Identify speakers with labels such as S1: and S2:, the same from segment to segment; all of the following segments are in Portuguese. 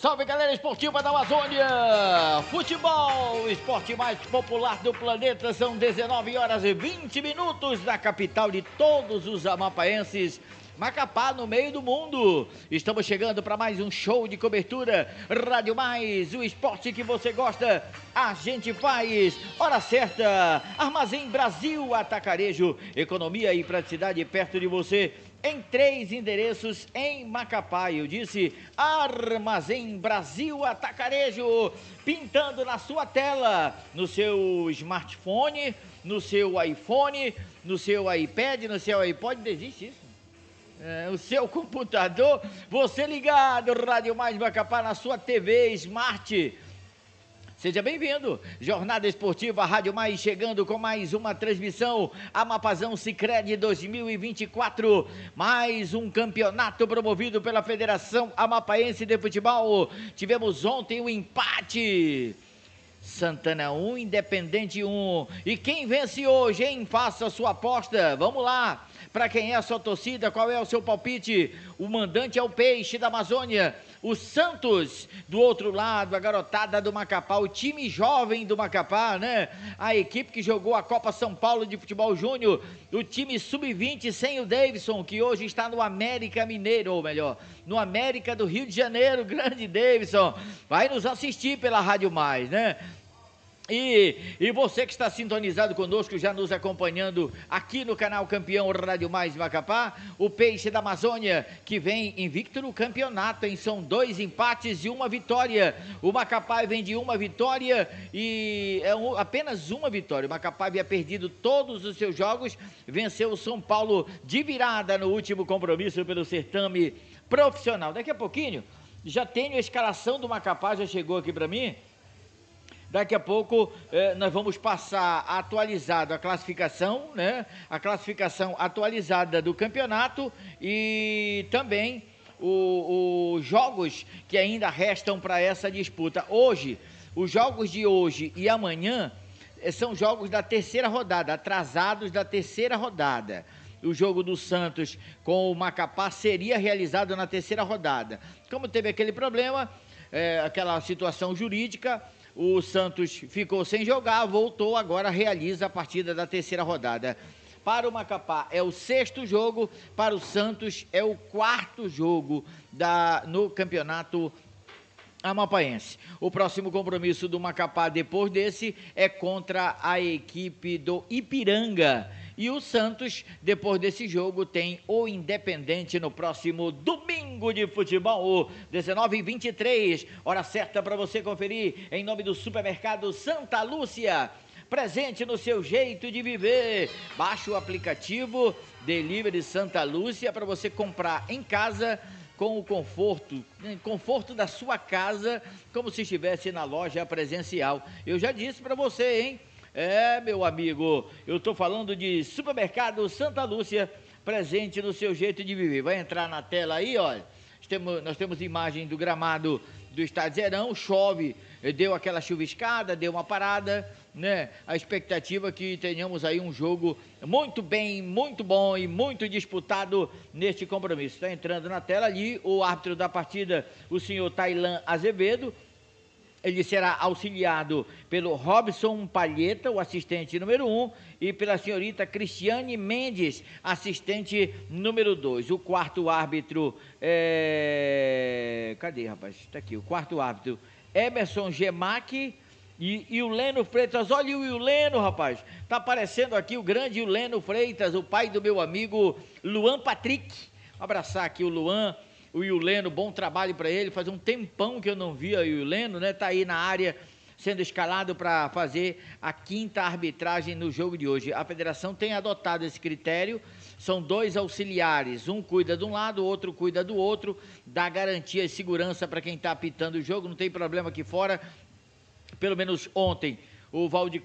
S1: Salve galera esportiva da Amazônia! Futebol, esporte mais popular do planeta, são 19 horas e 20 minutos da capital de todos os amapaenses. Macapá no meio do mundo. Estamos chegando para mais um show de cobertura. Rádio Mais, o esporte que você gosta, a gente faz. Hora certa, Armazém Brasil Atacarejo. Economia e praticidade perto de você em três endereços em Macapá. Eu disse Armazém Brasil Atacarejo, pintando na sua tela, no seu smartphone, no seu iPhone, no seu iPad, no seu iPod, desiste isso. É, o seu computador, você ligado, Rádio Mais Macapá, na sua TV Smart Seja bem-vindo. Jornada Esportiva Rádio Mais chegando com mais uma transmissão Amapazão Sicredi 2024. Mais um campeonato promovido pela Federação Amapaense de Futebol. Tivemos ontem o um empate. Santana 1, Independente 1. E quem vence hoje, hein? Faça sua aposta. Vamos lá. Para quem é a sua torcida? Qual é o seu palpite? O mandante é o Peixe da Amazônia. O Santos do outro lado, a garotada do Macapá, o time jovem do Macapá, né? A equipe que jogou a Copa São Paulo de Futebol Júnior, o time sub-20 sem o Davidson, que hoje está no América Mineiro, ou melhor, no América do Rio de Janeiro. Grande Davidson, vai nos assistir pela Rádio Mais, né? E, e você que está sintonizado conosco, já nos acompanhando aqui no canal Campeão Rádio Mais Macapá, o Peixe da Amazônia, que vem invicto no campeonato, hein? São dois empates e uma vitória. O Macapá vem de uma vitória e é um, apenas uma vitória. O Macapá havia perdido todos os seus jogos, venceu o São Paulo de virada no último compromisso pelo certame profissional. Daqui a pouquinho, já tenho a escalação do Macapá, já chegou aqui para mim. Daqui a pouco eh, nós vamos passar atualizado a classificação, né? A classificação atualizada do campeonato e também os jogos que ainda restam para essa disputa. Hoje, os jogos de hoje e amanhã eh, são jogos da terceira rodada, atrasados da terceira rodada. O jogo do Santos com o Macapá seria realizado na terceira rodada. Como teve aquele problema, eh, aquela situação jurídica, o Santos ficou sem jogar, voltou, agora realiza a partida da terceira rodada. Para o Macapá é o sexto jogo, para o Santos é o quarto jogo da, no campeonato amapaense. O próximo compromisso do Macapá depois desse é contra a equipe do Ipiranga e o Santos, depois desse jogo, tem o Independente no próximo domingo de futebol, 19 e 23. Hora certa para você conferir em nome do supermercado Santa Lúcia presente no seu jeito de viver. Baixe o aplicativo Delivery Santa Lúcia para você comprar em casa com o conforto, eh, conforto da sua casa, como se estivesse na loja presencial. Eu já disse para você, hein? É, meu amigo, eu estou falando de Supermercado Santa Lúcia, presente no seu jeito de viver. Vai entrar na tela aí, olha. Temos, nós temos imagem do gramado do de Zerão, chove, deu aquela chuviscada, deu uma parada, né? A expectativa é que tenhamos aí um jogo muito bem, muito bom e muito disputado neste compromisso. Está entrando na tela ali o árbitro da partida, o senhor Tailan Azevedo, ele será auxiliado pelo Robson Palheta, o assistente número 1, um, e pela senhorita Cristiane Mendes, assistente número 2. O quarto árbitro é... Cadê, rapaz? Está aqui. O quarto árbitro, Emerson Gemac e, e o Leno Freitas. Olha o Leno, rapaz. Tá aparecendo aqui o grande Leno Freitas, o pai do meu amigo Luan Patrick. Vou abraçar aqui o Luan o Yuleno, bom trabalho para ele. Faz um tempão que eu não via o Yuleno, né? Tá aí na área sendo escalado para fazer a quinta arbitragem no jogo de hoje. A federação tem adotado esse critério. São dois auxiliares, um cuida de um lado, o outro cuida do outro, dá garantia e segurança para quem está apitando o jogo. Não tem problema aqui fora. Pelo menos ontem o Valde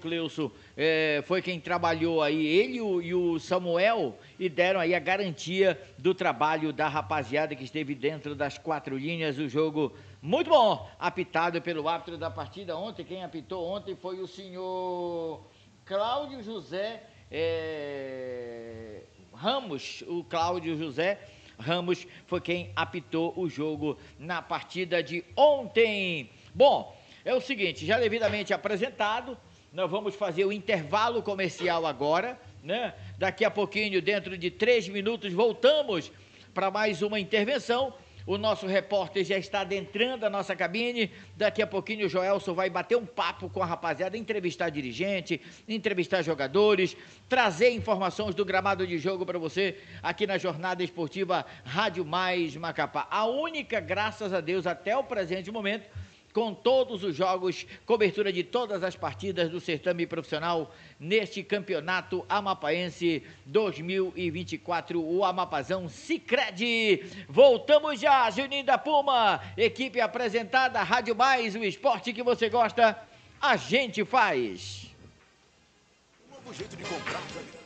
S1: é, foi quem trabalhou aí, ele o, e o Samuel, e deram aí a garantia do trabalho da rapaziada que esteve dentro das quatro linhas. O jogo muito bom, apitado pelo árbitro da partida ontem. Quem apitou ontem foi o senhor Cláudio José é, Ramos, o Cláudio José. Ramos foi quem apitou o jogo na partida de ontem. Bom, é o seguinte, já devidamente apresentado, nós vamos fazer o intervalo comercial agora, né? Daqui a pouquinho, dentro de três minutos, voltamos para mais uma intervenção. O nosso repórter já está adentrando a nossa cabine. Daqui a pouquinho o Joelson vai bater um papo com a rapaziada, entrevistar dirigente, entrevistar jogadores, trazer informações do gramado de jogo para você aqui na Jornada Esportiva Rádio Mais Macapá. A única, graças a Deus, até o presente momento com todos os jogos, cobertura de todas as partidas do certame profissional neste campeonato amapaense 2024, o Amapazão Sicredi. Voltamos já, Juninho da Puma, equipe apresentada, Rádio Mais, o esporte que você gosta, a gente faz. Um novo jeito de comprar, né?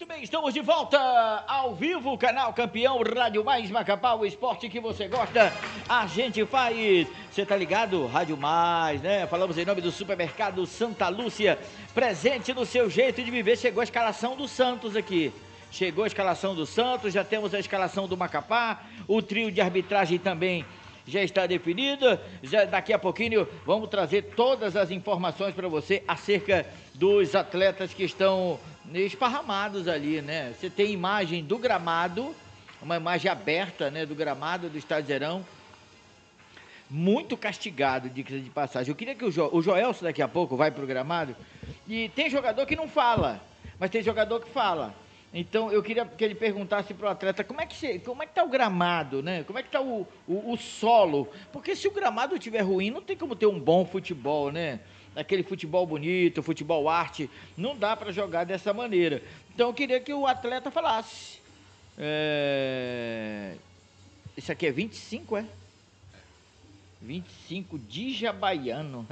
S1: Muito bem, estamos de volta ao vivo, canal campeão Rádio Mais Macapá, o esporte que você gosta, a gente faz. Você tá ligado? Rádio Mais, né? Falamos em nome do supermercado Santa Lúcia, presente no seu jeito de viver. Chegou a escalação do Santos aqui. Chegou a escalação do Santos, já temos a escalação do Macapá, o trio de arbitragem também já está definido. Já daqui a pouquinho vamos trazer todas as informações para você acerca dos atletas que estão esparramados ali, né? Você tem imagem do gramado, uma imagem aberta, né, do gramado do Estádio Muito castigado, dica de passagem. Eu queria que o, jo o Joelson daqui a pouco vai pro gramado e tem jogador que não fala, mas tem jogador que fala. Então eu queria que ele perguntasse para o atleta como é que você, como é que tá o gramado, né? Como é que está o, o, o solo? Porque se o gramado estiver ruim, não tem como ter um bom futebol, né? aquele futebol bonito, futebol arte, não dá para jogar dessa maneira. Então eu queria que o atleta falasse. É... Esse aqui é 25, é? 25, Dija Baiano.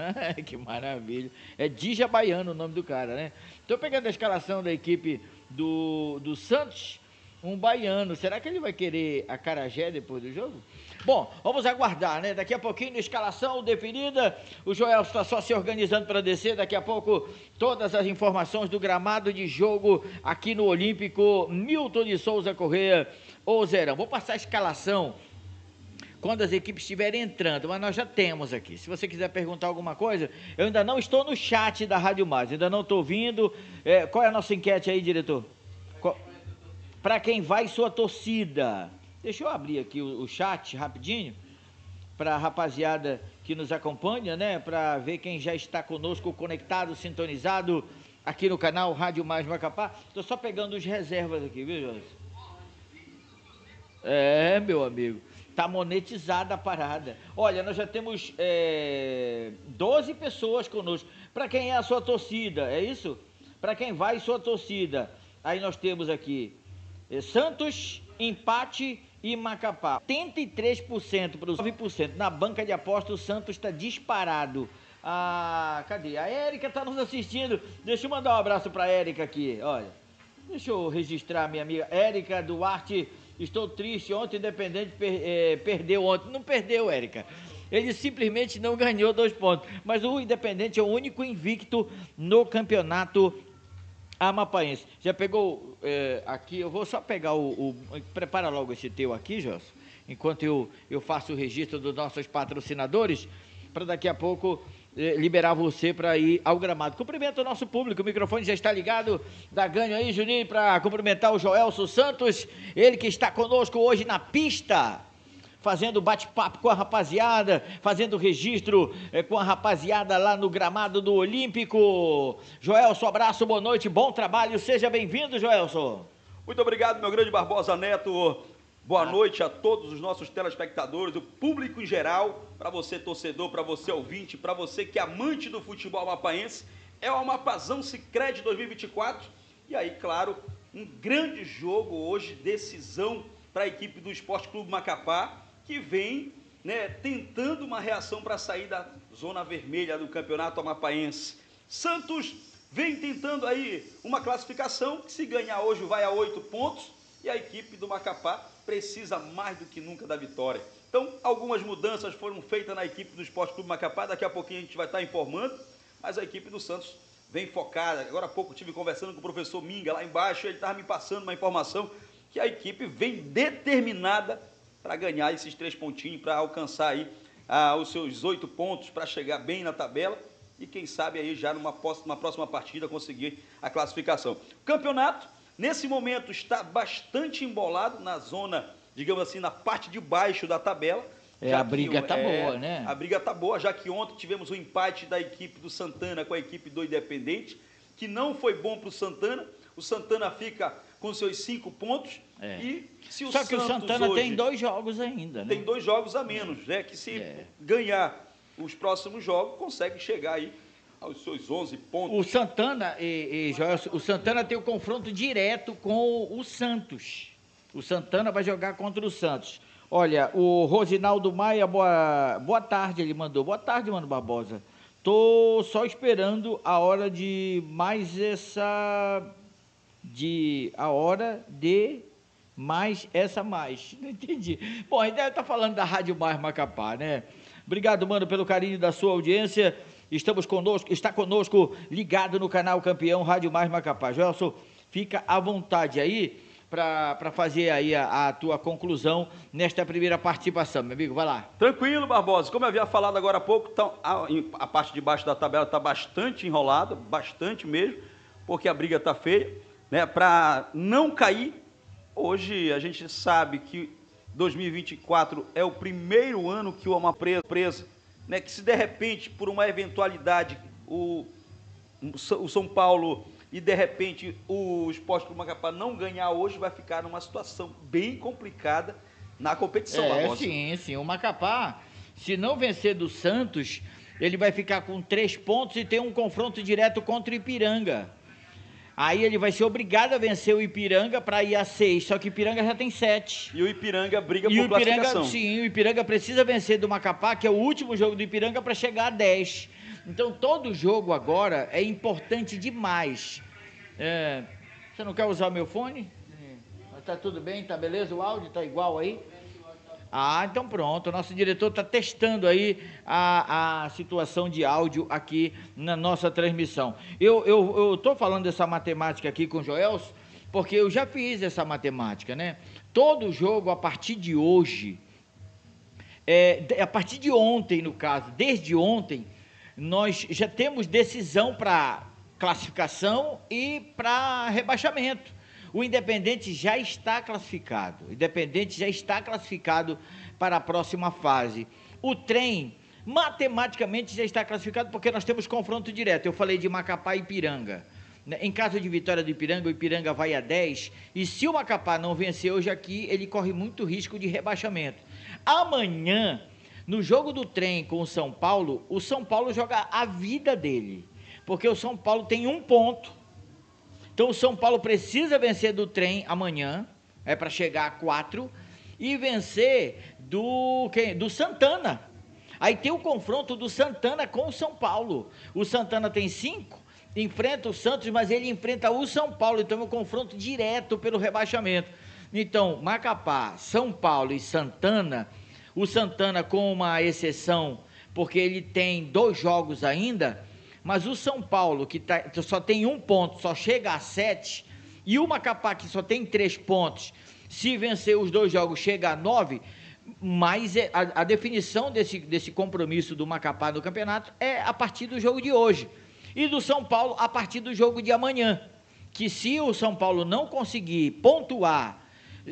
S1: que maravilha. É Dija Baiano o nome do cara, né? Estou pegando a escalação da equipe do, do Santos. Um baiano. Será que ele vai querer a Carajé depois do jogo? Bom, vamos aguardar, né? Daqui a pouquinho, escalação definida. O Joel está só se organizando para descer. Daqui a pouco, todas as informações do gramado de jogo aqui no Olímpico. Milton de Souza Correia ou Zerão. Vou passar a escalação quando as equipes estiverem entrando, mas nós já temos aqui. Se você quiser perguntar alguma coisa, eu ainda não estou no chat da Rádio Mais, ainda não estou ouvindo. É, qual é a nossa enquete aí, diretor? Para quem vai sua torcida? Deixa eu abrir aqui o, o chat rapidinho para a rapaziada que nos acompanha, né? Para ver quem já está conosco, conectado, sintonizado aqui no canal Rádio Mais Macapá. Estou só pegando os reservas aqui, viu, Jonas? É, meu amigo. Tá monetizada a parada. Olha, nós já temos é, 12 pessoas conosco. Para quem é a sua torcida, é isso? Para quem vai sua torcida. Aí nós temos aqui é, Santos, empate e Macapá. 73% para os 9%. Na banca de aposta, o Santos está disparado. Ah, cadê? A Érica está nos assistindo. Deixa eu mandar um abraço para a Érica aqui, olha. Deixa eu registrar minha amiga Érica Duarte. Estou triste, ontem Independente per, eh, perdeu ontem. Não perdeu, Érica. Ele simplesmente não ganhou dois pontos. Mas o Independente é o único invicto no campeonato Amapaense. Já pegou é, aqui, eu vou só pegar o, o, Prepara logo esse teu aqui, Josso, enquanto eu, eu faço o registro dos nossos patrocinadores, para daqui a pouco é, liberar você para ir ao gramado. Cumprimento o nosso público, o microfone já está ligado, dá ganho aí, Juninho, para cumprimentar o Joelso Santos, ele que está conosco hoje na pista fazendo bate-papo com a rapaziada, fazendo registro é, com a rapaziada lá no gramado do Olímpico. Joelson, abraço, boa noite, bom trabalho, seja bem-vindo, Joelson.
S2: Muito obrigado, meu grande Barbosa Neto. Boa ah. noite a todos os nossos telespectadores, o público em geral, para você torcedor, para você ouvinte, para você que é amante do futebol amapaense. É o Amapazão Sicredi 2024. E aí, claro, um grande jogo hoje, decisão para a equipe do Esporte Clube Macapá que vem né, tentando uma reação para sair da zona vermelha do campeonato amapaense. Santos vem tentando aí uma classificação que se ganhar hoje vai a oito pontos e a equipe do Macapá precisa mais do que nunca da vitória. Então, algumas mudanças foram feitas na equipe do Esporte Clube Macapá, daqui a pouquinho a gente vai estar tá informando, mas a equipe do Santos vem focada. Agora há pouco estive conversando com o professor Minga lá embaixo, ele estava me passando uma informação que a equipe vem determinada para ganhar esses três pontinhos, para alcançar aí ah, os seus oito pontos, para chegar bem na tabela e quem sabe aí já numa próxima, próxima partida conseguir a classificação. O campeonato, nesse momento, está bastante embolado na zona, digamos assim, na parte de baixo da tabela. É, a briga está tá é, boa, né? A briga tá boa, já que ontem tivemos um empate da equipe do Santana com a equipe do Independente, que não foi bom para o Santana. O Santana fica com seus cinco pontos. É. E se o Só que Santos o Santana hoje, tem dois
S1: jogos ainda, né? Tem
S2: dois jogos a menos, né? Que se é. ganhar os próximos jogos, consegue chegar aí aos seus
S1: 11 pontos. O Santana, e, e, o Santana tem o um confronto direto com o Santos. O Santana vai jogar contra o Santos. Olha, o Rosinaldo Maia, boa, boa tarde, ele mandou. Boa tarde, Mano Barbosa. Tô só esperando a hora de mais essa de a hora de mais essa mais. Não entendi. Bom, a ideia está falando da Rádio Mais Macapá, né? Obrigado, mano, pelo carinho da sua audiência. Estamos conosco, está conosco ligado no canal Campeão Rádio Mais Macapá. Gelson, fica à vontade aí para fazer aí a, a, tua conclusão nesta primeira participação, meu amigo, vai lá.
S2: Tranquilo, Barbosa. Como eu havia falado agora há pouco, tá, a, a parte de baixo da tabela está bastante enrolada, bastante mesmo, porque a briga está feia né, para não cair. Hoje a gente sabe que 2024 é o primeiro ano que uma empresa, é né, que se de repente, por uma eventualidade, o, o São Paulo e de repente o Esporte Clube Macapá não ganhar hoje, vai ficar numa situação bem complicada na competição. É,
S1: sim, sim. O Macapá, se não vencer do Santos, ele vai ficar com três pontos e tem um confronto direto contra o Ipiranga. Aí ele vai ser obrigado a vencer o Ipiranga para ir a seis. Só que o Ipiranga já tem sete. E o Ipiranga briga e por o Ipiranga, Sim, o Ipiranga precisa vencer do Macapá, que é o último jogo do Ipiranga, para chegar a dez. Então todo jogo agora é importante demais. É, você não quer usar meu fone? Tá tudo bem? Tá beleza? O áudio tá igual aí? Ah, então pronto. O nosso diretor está testando aí a, a situação de áudio aqui na nossa transmissão. Eu estou falando dessa matemática aqui com o Joels, porque eu já fiz essa matemática, né? Todo jogo a partir de hoje, é, a partir de ontem, no caso, desde ontem, nós já temos decisão para classificação e para rebaixamento. O Independente já está classificado. O Independente já está classificado para a próxima fase. O trem matematicamente já está classificado porque nós temos confronto direto. Eu falei de Macapá e Ipiranga. Em caso de vitória do Ipiranga, o Ipiranga vai a 10. E se o Macapá não vencer hoje aqui, ele corre muito risco de rebaixamento. Amanhã, no jogo do trem com o São Paulo, o São Paulo joga a vida dele. Porque o São Paulo tem um ponto então o São Paulo precisa vencer do trem amanhã, é para chegar a quatro, e vencer do quem? do Santana. Aí tem o confronto do Santana com o São Paulo. O Santana tem cinco enfrenta o Santos, mas ele enfrenta o São Paulo, então é um confronto direto pelo rebaixamento. Então, Macapá, São Paulo e Santana, o Santana com uma exceção, porque ele tem dois jogos ainda, mas o São Paulo, que tá, só tem um ponto, só chega a sete, e o Macapá, que só tem três pontos, se vencer os dois jogos, chega a nove. Mas é, a, a definição desse, desse compromisso do Macapá no campeonato é a partir do jogo de hoje. E do São Paulo a partir do jogo de amanhã. Que se o São Paulo não conseguir pontuar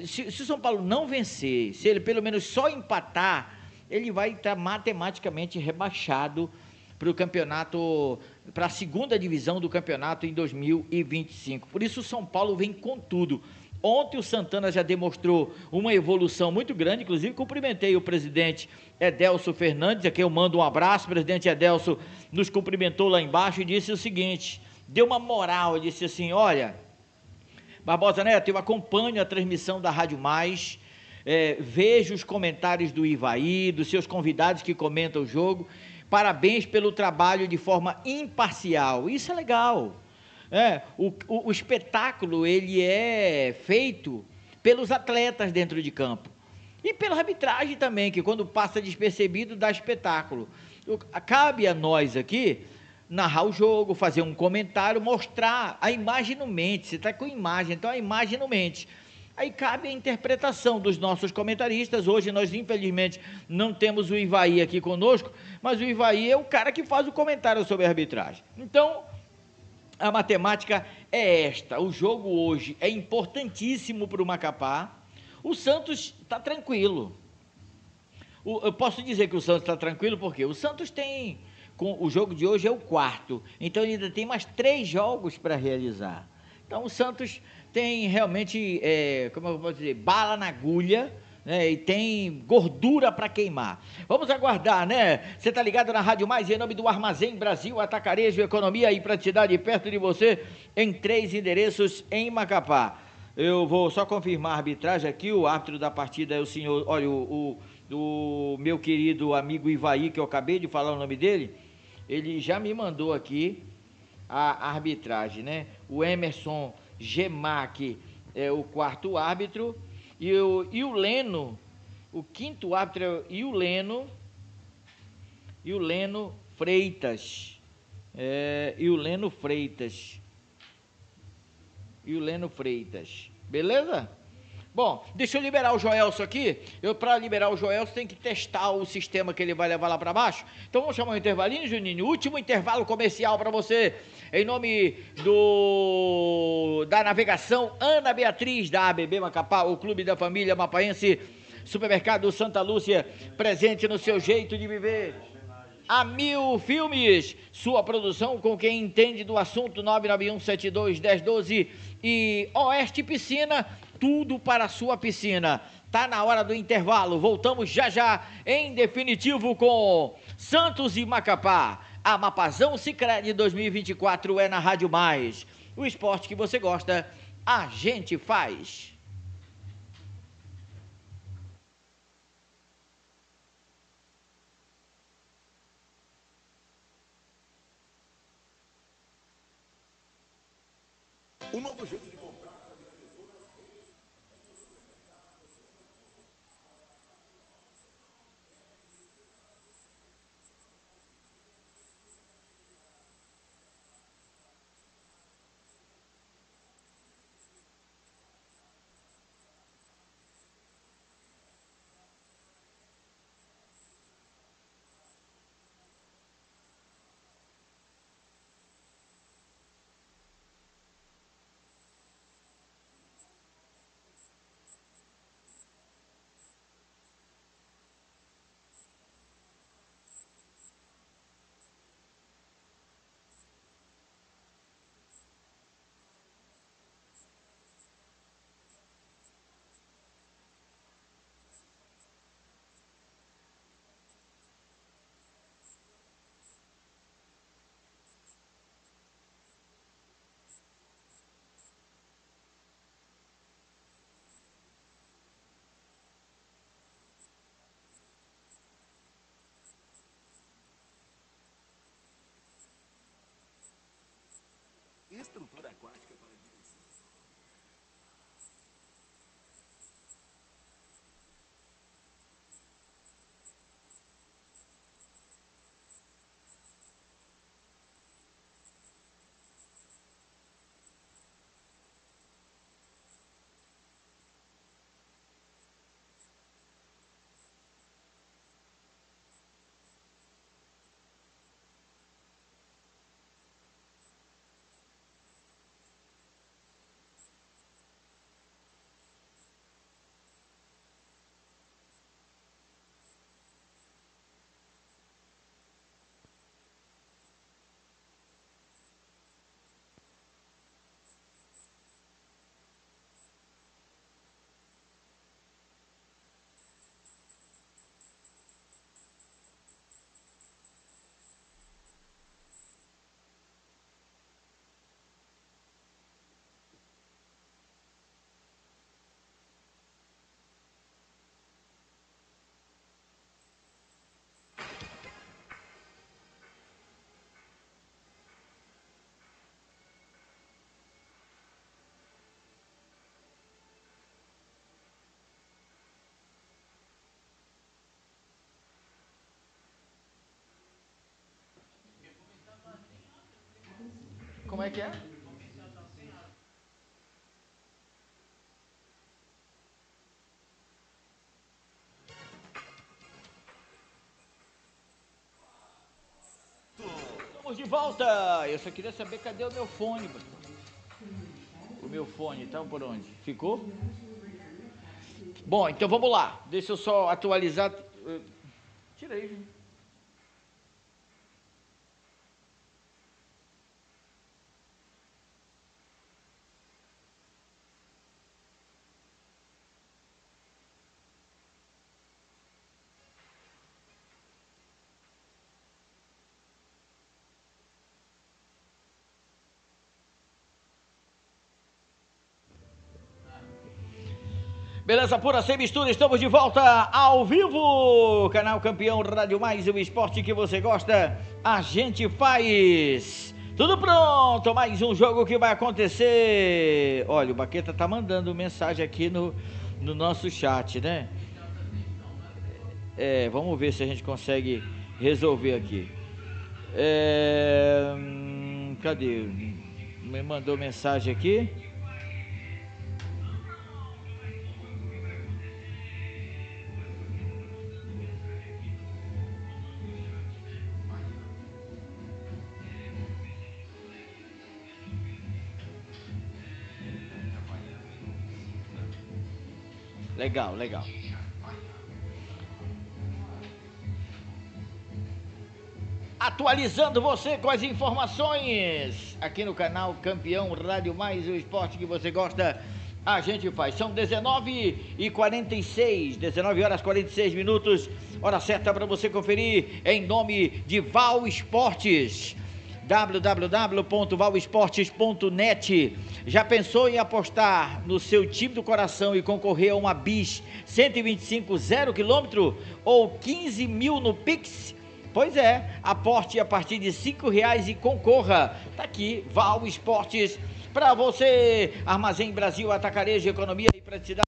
S1: se, se, o São Paulo não vencer, se ele pelo menos só empatar, ele vai estar matematicamente rebaixado para o campeonato, para a segunda divisão do campeonato em 2025. Por isso, o São Paulo vem com tudo. Ontem o Santana já demonstrou uma evolução muito grande, inclusive cumprimentei o presidente Edelso Fernandes, a quem eu mando um abraço. O presidente Edelso nos cumprimentou lá embaixo e disse o seguinte: deu uma moral, disse assim: olha, Barbosa Neto, eu acompanho a transmissão da Rádio Mais. É, vejo os comentários do Ivaí, dos seus convidados que comentam o jogo, Parabéns pelo trabalho de forma imparcial. Isso é legal. É, o, o, o espetáculo ele é feito pelos atletas dentro de campo e pela arbitragem também, que quando passa despercebido dá espetáculo. Cabe a nós aqui narrar o jogo, fazer um comentário, mostrar a imagem no mente. Você está com imagem, então a imagem no mente. Aí cabe a interpretação dos nossos comentaristas. Hoje nós, infelizmente, não temos o Ivaí aqui conosco, mas o Ivaí é o cara que faz o comentário sobre a arbitragem. Então, a matemática é esta. O jogo hoje é importantíssimo para o Macapá. O Santos está tranquilo. O, eu posso dizer que o Santos está tranquilo porque o Santos tem. Com, o jogo de hoje é o quarto. Então ele ainda tem mais três jogos para realizar. Então o Santos tem realmente, é, como eu posso dizer, bala na agulha. Né, e tem gordura para queimar. Vamos aguardar, né? Você tá ligado na Rádio Mais em nome do Armazém Brasil, Atacarejo, Economia e Praticidade perto de você em três endereços em Macapá. Eu vou só confirmar a arbitragem aqui. O árbitro da partida é o senhor, olha, o, o, o meu querido amigo Ivaí, que eu acabei de falar o nome dele. Ele já me mandou aqui a arbitragem, né? O Emerson Gemac é o quarto árbitro, e o, e o Leno, o quinto árbitro é e o Leno, e o Leno Freitas. É, e o Leno Freitas. E o Leno Freitas. Beleza? Bom, deixa eu liberar o Joelso aqui. Eu para liberar o Joelso tem que testar o sistema que ele vai levar lá para baixo. Então vamos chamar o intervalinho, Juninho. Último intervalo comercial para você. Em nome do da navegação Ana Beatriz da ABB Macapá, o Clube da Família Mapaense, Supermercado Santa Lúcia, presente no seu jeito de viver. A Mil Filmes, sua produção com quem entende do assunto 991721012 e Oeste Piscina, tudo para a sua piscina. Tá na hora do intervalo. Voltamos já já em definitivo com Santos e Macapá. A Mapazão Sicredi 2024 é na Rádio Mais. O esporte que você gosta, a gente faz. O novo jeito
S3: estrutura aquática para
S1: Como é que é? Estamos de volta! Eu só queria saber cadê o meu fone, O meu fone, então por onde? Ficou? Bom, então vamos lá. Deixa eu só atualizar. Eh, Tirei, gente. Beleza pura, sem mistura, estamos de volta ao vivo. Canal Campeão Rádio Mais, o esporte que você gosta, a gente faz. Tudo pronto, mais um jogo que vai acontecer. Olha, o Baqueta tá mandando mensagem aqui no, no nosso chat, né? É, vamos ver se a gente consegue resolver aqui. É, hum, cadê? Me mandou mensagem aqui. Legal, legal. Atualizando você com as informações aqui no canal Campeão Rádio Mais, o esporte que você gosta, a gente faz. São 19 e 46, 19 horas 46 minutos, hora certa para você conferir em nome de Val Esportes www.valesportes.net. Já pensou em apostar no seu time do coração e concorrer a uma bis 125 zero quilômetro ou 15 mil no Pix? Pois é, aporte a partir de cinco reais e concorra. Tá aqui Val Esportes para você, Armazém Brasil, Atacarejo, Economia e Praticidade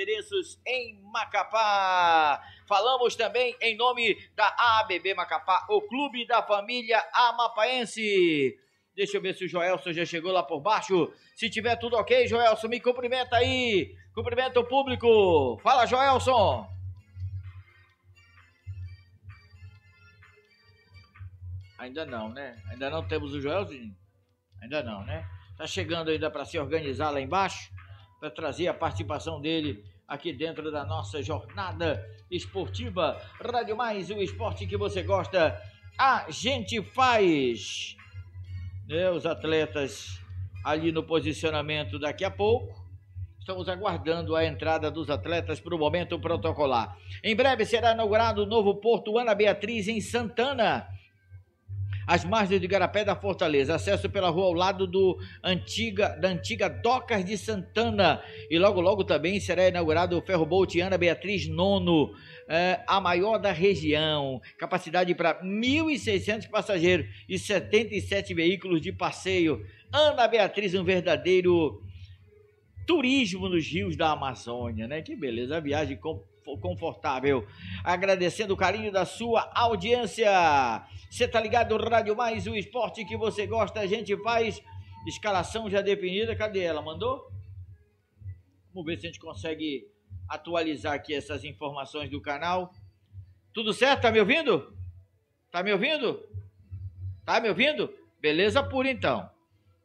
S1: endereços em Macapá. Falamos também em nome da ABB Macapá, o Clube da Família Amapaense. Deixa eu ver se o Joelson já chegou lá por baixo. Se tiver tudo ok, Joelson, me cumprimenta aí. Cumprimenta o público. Fala, Joelson. Ainda não, né? Ainda não temos o Joelzinho? Ainda não, né? Tá chegando ainda para se organizar lá embaixo para trazer a participação dele aqui dentro da nossa jornada esportiva. Rádio Mais, o esporte que você gosta, a gente faz. Né, os atletas ali no posicionamento daqui a pouco. Estamos aguardando a entrada dos atletas para o momento protocolar. Em breve será inaugurado o novo Porto Ana Beatriz em Santana às margens do Igarapé da Fortaleza. Acesso pela rua ao lado do antiga, da antiga Docas de Santana. E logo, logo também será inaugurado o Ferro Bolt Ana Beatriz Nono, é, a maior da região. Capacidade para 1.600 passageiros e 77 veículos de passeio. Ana Beatriz, um verdadeiro turismo nos rios da Amazônia, né? Que beleza, a viagem confortável. Agradecendo o carinho da sua audiência. Você tá ligado no Rádio Mais, o esporte que você gosta, a gente faz. Escalação já definida, cadê ela? Mandou? Vamos ver se a gente consegue atualizar aqui essas informações do canal. Tudo certo? Tá me ouvindo? Tá me ouvindo? Tá me ouvindo? Beleza pura então.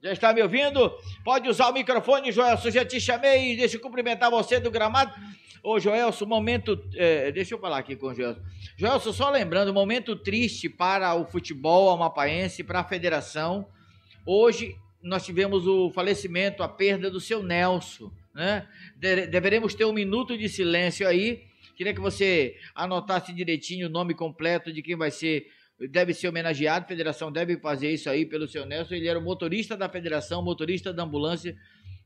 S1: Já está me ouvindo? Pode usar o microfone, Joelson. Já te chamei, deixa eu cumprimentar você do gramado. Ô, Joelson, momento. É, deixa eu falar aqui com o Joelson. Joelson, só lembrando, momento triste para o futebol amapaense, para a federação. Hoje nós tivemos o falecimento, a perda do seu Nelson. Né? deveremos ter um minuto de silêncio aí. Queria que você anotasse direitinho o nome completo de quem vai ser deve ser homenageado, a federação deve fazer isso aí pelo seu Nelson. Ele era o motorista da federação, motorista da ambulância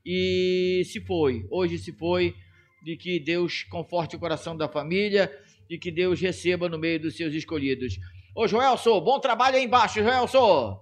S1: e se foi. Hoje se foi. De que Deus conforte o coração da família e que Deus receba no meio dos seus escolhidos. Ô Joelson, bom trabalho aí embaixo, Joelson!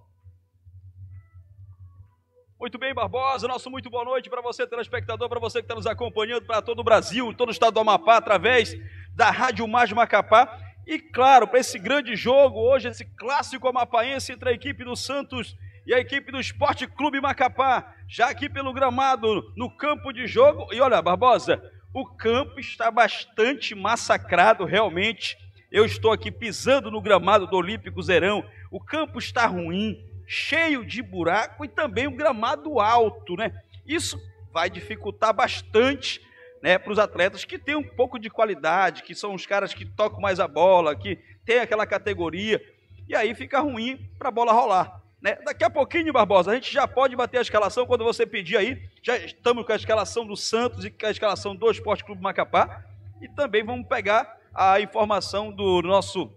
S2: Muito bem, Barbosa, nosso muito boa noite para você, telespectador, para você que está nos acompanhando, para todo o Brasil, todo o estado do Amapá, através da Rádio Mais Macapá e claro, para esse grande jogo hoje, esse clássico amapaense entre a equipe do Santos e a equipe do Esporte Clube Macapá, já aqui pelo gramado, no campo de jogo. E olha, Barbosa, o campo está bastante massacrado realmente. Eu estou aqui pisando no gramado do Olímpico Zerão. O campo está ruim, cheio de buraco e também um gramado alto, né? Isso vai dificultar bastante né, para os atletas que têm um pouco de qualidade, que são os caras que tocam mais a bola, que tem aquela categoria, e aí fica ruim para a bola rolar. Né? Daqui a pouquinho, Barbosa, a gente já pode bater a escalação quando você pedir aí. Já estamos com a escalação do Santos e com a escalação do Esporte Clube Macapá. E também vamos pegar a informação do nosso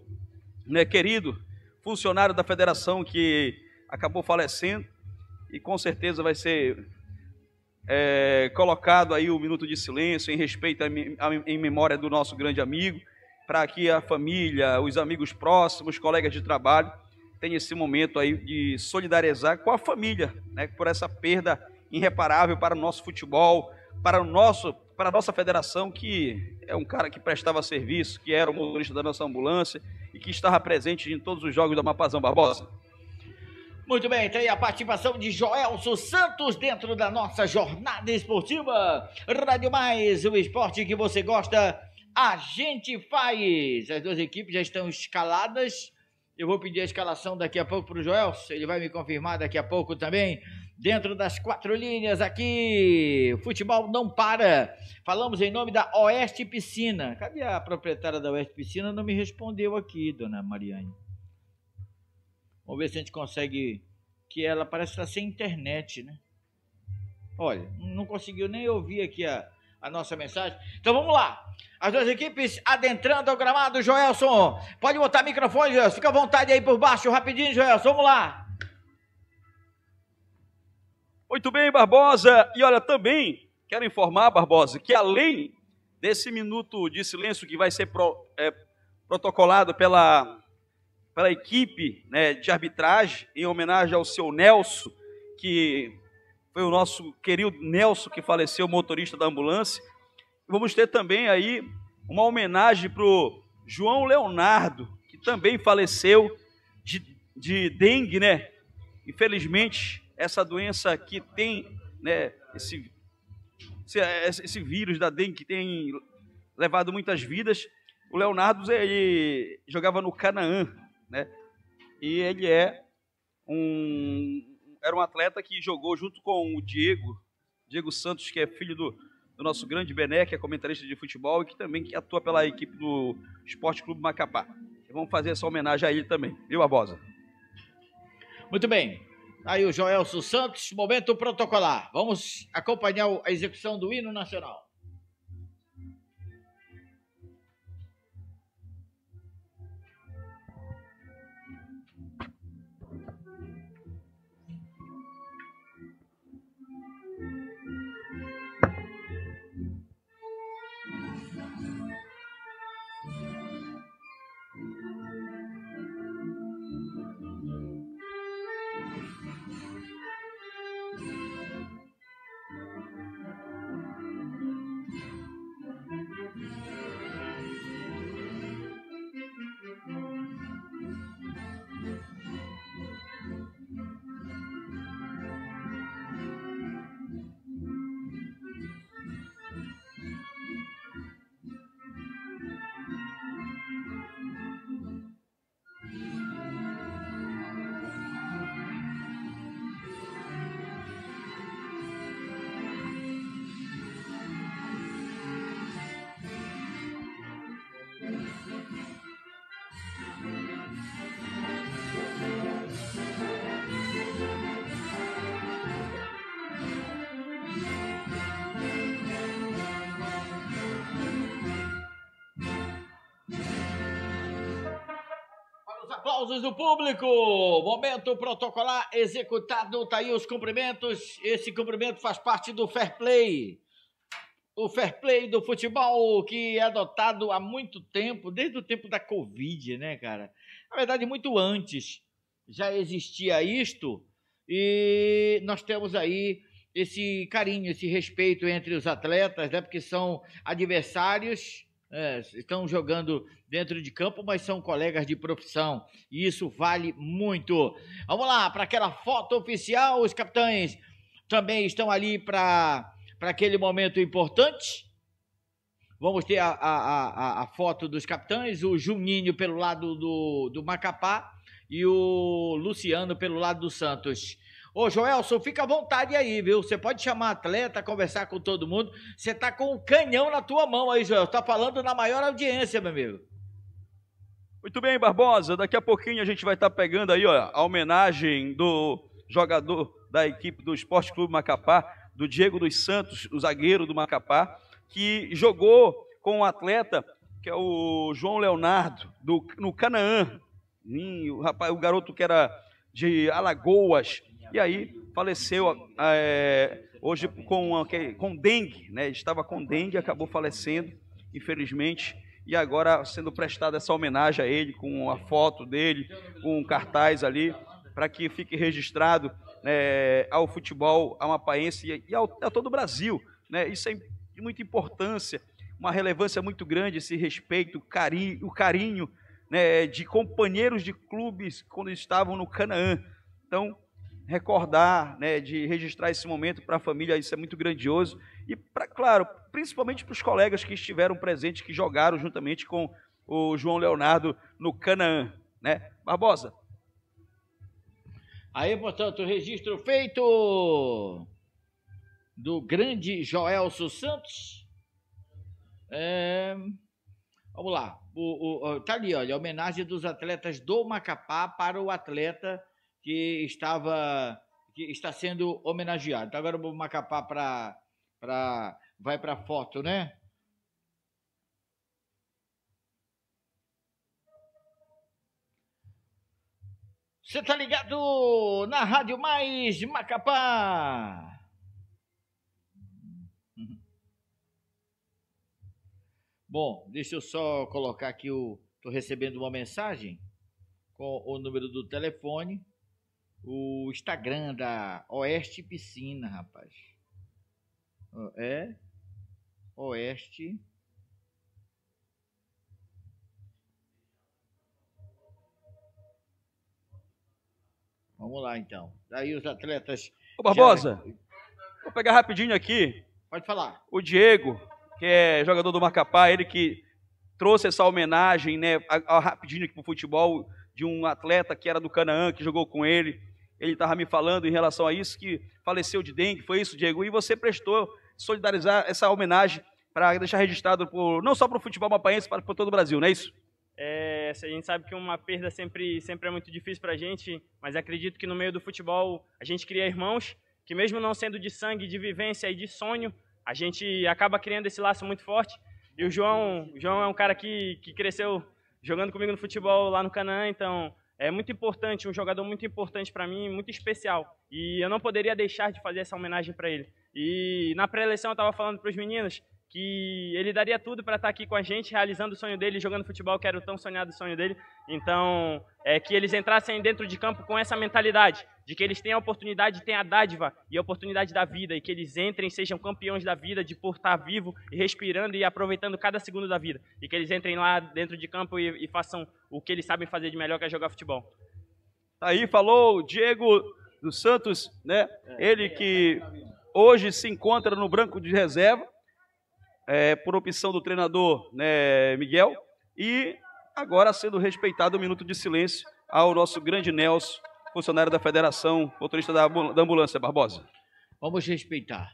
S2: né, querido funcionário da federação que acabou falecendo e com certeza vai ser é, colocado aí o um minuto de silêncio em respeito a, a, em memória do nosso grande amigo, para que a família, os amigos próximos, colegas de trabalho, tenham esse momento aí de solidarizar com a família, né, por essa perda irreparável para o nosso futebol, para o nosso, para a nossa federação que é um cara que prestava serviço, que era o motorista da nossa ambulância e que estava presente em todos os jogos da Mapazão Barbosa.
S1: Muito bem, tem a participação de Joelso Santos dentro da nossa jornada esportiva. Rádio Mais, o esporte que você gosta, a gente faz. As duas equipes já estão escaladas. Eu vou pedir a escalação daqui a pouco para o Joelso, ele vai me confirmar daqui a pouco também. Dentro das quatro linhas aqui, futebol não para. Falamos em nome da Oeste Piscina. Cadê a proprietária da Oeste Piscina? Não me respondeu aqui, dona Mariane. Vamos ver se a gente consegue. Que ela parece estar sem internet, né? Olha, não conseguiu nem ouvir aqui a, a nossa mensagem. Então vamos lá. As duas equipes adentrando ao gramado, Joelson. Pode botar microfone, Joelson. Fica à vontade aí por baixo, rapidinho, Joelson. Vamos lá. Muito bem, Barbosa. E olha, também
S2: quero informar, Barbosa, que além desse minuto de silêncio que vai ser pro, é, protocolado pela pela equipe né, de arbitragem, em homenagem ao seu Nelson, que foi o nosso querido Nelson que faleceu, motorista da ambulância. Vamos ter também aí uma homenagem para o João Leonardo, que também faleceu de, de dengue, né? Infelizmente, essa doença que tem, né, esse, esse, esse vírus da dengue que tem levado muitas vidas. O Leonardo ele jogava no Canaã, né? E ele é um era um atleta que jogou junto com o Diego, Diego Santos, que é filho do, do nosso grande Bené, que é comentarista de futebol e que também que atua pela equipe do Esporte Clube Macapá. E vamos fazer essa homenagem a ele também, viu, Abosa? Muito
S1: bem. Aí o Joelso Santos, momento protocolar. Vamos acompanhar a execução do hino nacional. cumprimentos do público. Momento protocolar executado. Tá aí os cumprimentos. Esse cumprimento faz parte do fair play. O fair play do futebol que é adotado há muito tempo, desde o tempo da Covid, né, cara? Na verdade, muito antes já existia isto e nós temos aí esse carinho, esse respeito entre os atletas, né? Porque são adversários é, estão jogando dentro de campo, mas são colegas de profissão. E isso vale muito. Vamos lá, para aquela foto oficial, os capitães também estão ali para aquele momento importante. Vamos ter a, a, a, a, foto dos capitães, o Juninho pelo lado do, do Macapá e o Luciano pelo lado do Santos. Ô Joelson, fica à vontade aí, viu? Você pode chamar atleta, conversar com todo mundo. Você tá com o um canhão na tua mão aí, Joel. Tá falando na maior audiência, meu amigo.
S2: Muito bem, Barbosa. Daqui a pouquinho a gente vai estar tá pegando aí ó, a homenagem do jogador da equipe do Esporte Clube Macapá, do Diego dos Santos, o zagueiro do Macapá, que jogou com um atleta que é o João Leonardo, do, no Canaã. O, rapaz, o garoto que era de Alagoas, e aí faleceu é, hoje com, com dengue, né? Estava com dengue, acabou falecendo, infelizmente. E agora sendo prestada essa homenagem a ele, com a foto dele, com um cartaz ali, para que fique registrado é, ao futebol amapaense e ao, a todo o Brasil. Né? Isso é de muita importância, uma relevância muito grande, esse respeito, o carinho, o carinho né, de companheiros de clubes quando estavam no Canaã. Então, recordar, né, de registrar esse momento para a família, isso é muito grandioso. E, pra, claro, principalmente para os colegas que estiveram presentes, que jogaram juntamente com o João Leonardo no Canaã. Né? Barbosa.
S1: Aí, portanto, o registro feito do grande Joelso Santos. É... Vamos lá. O, o, tá ali, olha, a homenagem dos atletas do Macapá para o atleta que estava que está sendo homenageado. Então agora o vou Macapá para para vai para foto, né? Você tá ligado na Rádio Mais Macapá. Bom, deixa eu só colocar aqui o. Estou recebendo uma mensagem com o número do telefone o Instagram da Oeste Piscina, rapaz. É Oeste Vamos lá então. Daí os atletas.
S2: Ô Barbosa,
S1: já... vou pegar rapidinho aqui. Pode falar.
S2: O Diego, que é jogador do Macapá, ele que trouxe essa homenagem, né, a, a, rapidinho aqui pro futebol de um atleta que era do Canaã, que jogou com ele ele estava me falando em relação a isso, que faleceu de dengue, foi isso, Diego? E você prestou solidarizar essa homenagem para deixar registrado por, não só para o futebol mapaense, mas para todo o Brasil, não é isso? É, a gente sabe que uma perda sempre, sempre é muito difícil para a gente, mas acredito que no meio do futebol a gente cria irmãos que, mesmo não sendo de sangue, de vivência e de sonho, a gente acaba criando esse laço muito forte. E o João, o João é um cara que, que cresceu jogando comigo no futebol lá no Canaã, então é muito importante, um jogador muito importante para mim, muito especial. E eu não poderia deixar de fazer essa homenagem para ele. E na pré-eleição eu estava falando para os meninos que ele daria tudo para estar tá aqui com a gente, realizando o sonho dele, jogando futebol, que era o tão sonhado sonho dele. Então, é que eles entrassem dentro de campo com essa mentalidade, de que eles têm a oportunidade, têm a dádiva e a oportunidade da vida, e que eles entrem, sejam campeões da vida, de por estar tá vivo e respirando e aproveitando cada segundo da vida. E que eles entrem lá dentro de campo
S1: e, e façam o que eles sabem fazer de melhor, que é jogar futebol.
S2: Tá aí falou o Diego dos Santos, né? É, ele é, que é, hoje se encontra no branco de reserva, é, por opção do treinador né, Miguel, e agora sendo respeitado o minuto de silêncio ao nosso grande Nelson, funcionário da federação, motorista da ambulância, Barbosa. Vamos respeitar.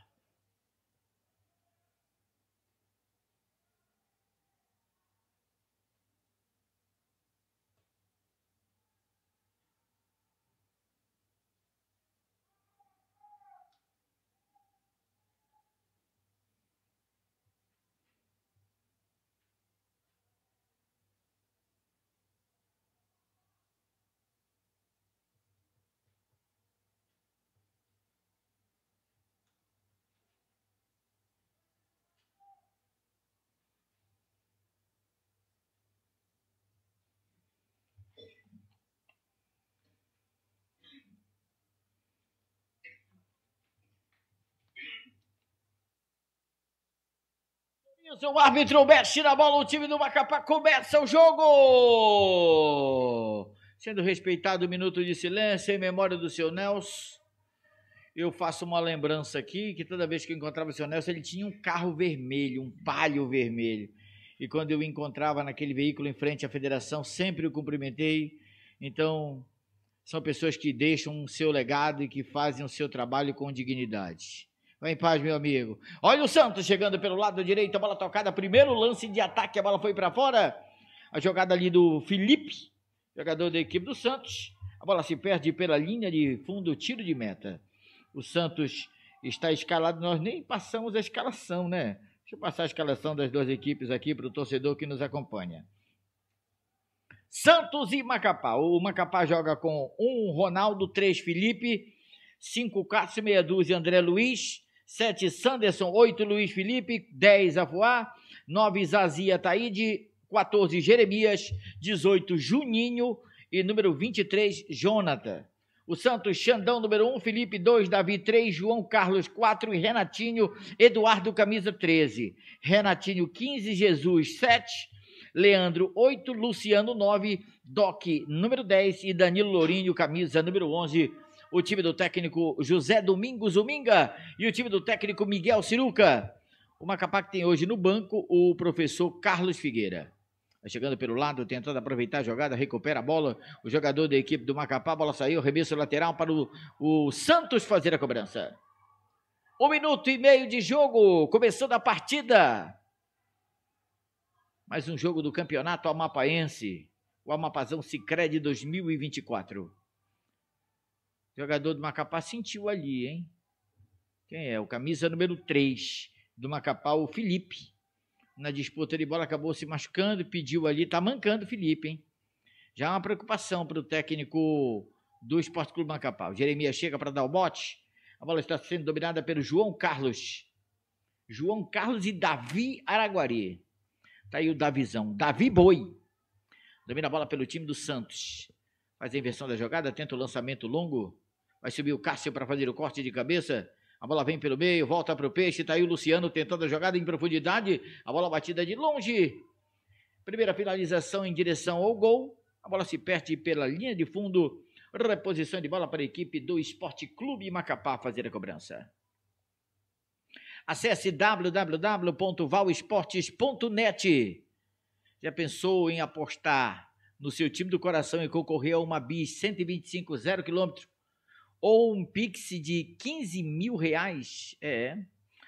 S1: O árbitro Bess na a bola, o time do Macapá começa o jogo! Sendo respeitado o minuto de silêncio em memória do seu Nelson. Eu faço uma lembrança aqui que toda vez que eu encontrava o seu Nelson, ele tinha um carro vermelho, um palho vermelho. E quando eu encontrava naquele veículo em frente à federação, sempre o cumprimentei. Então, são pessoas que deixam o seu legado e que fazem o seu trabalho com dignidade. Vem em paz, meu amigo. Olha o Santos chegando pelo lado direito, a bola tocada, primeiro lance de ataque, a bola foi para fora. A jogada ali do Felipe, jogador da equipe do Santos. A bola se perde pela linha de fundo, tiro de meta. O Santos está escalado, nós nem passamos a escalação, né? Deixa eu passar a escalação das duas equipes aqui para o torcedor que nos acompanha. Santos e Macapá. O Macapá joga com um Ronaldo, três Felipe, cinco Cássio, meia dúzia André Luiz, 7 Sanderson, 8 Luiz Felipe, 10 Afuá, 9 Zazia Taide, 14 Jeremias, 18 Juninho e número 23 Jonathan. O Santos, Xandão, número 1, Felipe 2, Davi 3, João Carlos 4 e Renatinho, Eduardo, camisa 13. Renatinho 15, Jesus 7, Leandro 8, Luciano 9, Doc número 10 e Danilo Lourinho, camisa número 11 o time do técnico José Domingos Uminga e o time do técnico Miguel Ciruca. O Macapá que tem hoje no banco o professor Carlos Figueira. chegando pelo lado, tentando aproveitar a jogada, recupera a bola. O jogador da equipe do Macapá, a bola saiu, o lateral para o, o Santos fazer a cobrança. Um minuto e meio de jogo, começando a partida. Mais um jogo do campeonato amapaense. O Amapazão Sicredi 2024 jogador do Macapá sentiu ali, hein? Quem é? O camisa número 3 do Macapá, o Felipe. Na disputa de bola acabou se machucando, pediu ali, tá mancando o Felipe, hein? Já é uma preocupação para o técnico do Esporte Clube Macapá. O Jeremias chega para dar o bote. A bola está sendo dominada pelo João Carlos. João Carlos e Davi Araguari. Tá aí o Davizão. Davi Boi. Domina a bola pelo time do Santos. Faz a inversão da jogada, tenta o lançamento longo Vai subir o Cássio para fazer o corte de cabeça. A bola vem pelo meio, volta para o peixe. Está aí o Luciano tentando a jogada em profundidade. A bola batida de longe. Primeira finalização em direção ao gol. A bola se perde pela linha de fundo. Reposição de bola para a equipe do Esporte Clube Macapá fazer a cobrança. Acesse www.valesportes.net. Já pensou em apostar no seu time do coração e concorrer a uma BIS 125 quilômetros quilômetro? ou um Pix de 15 mil reais. É.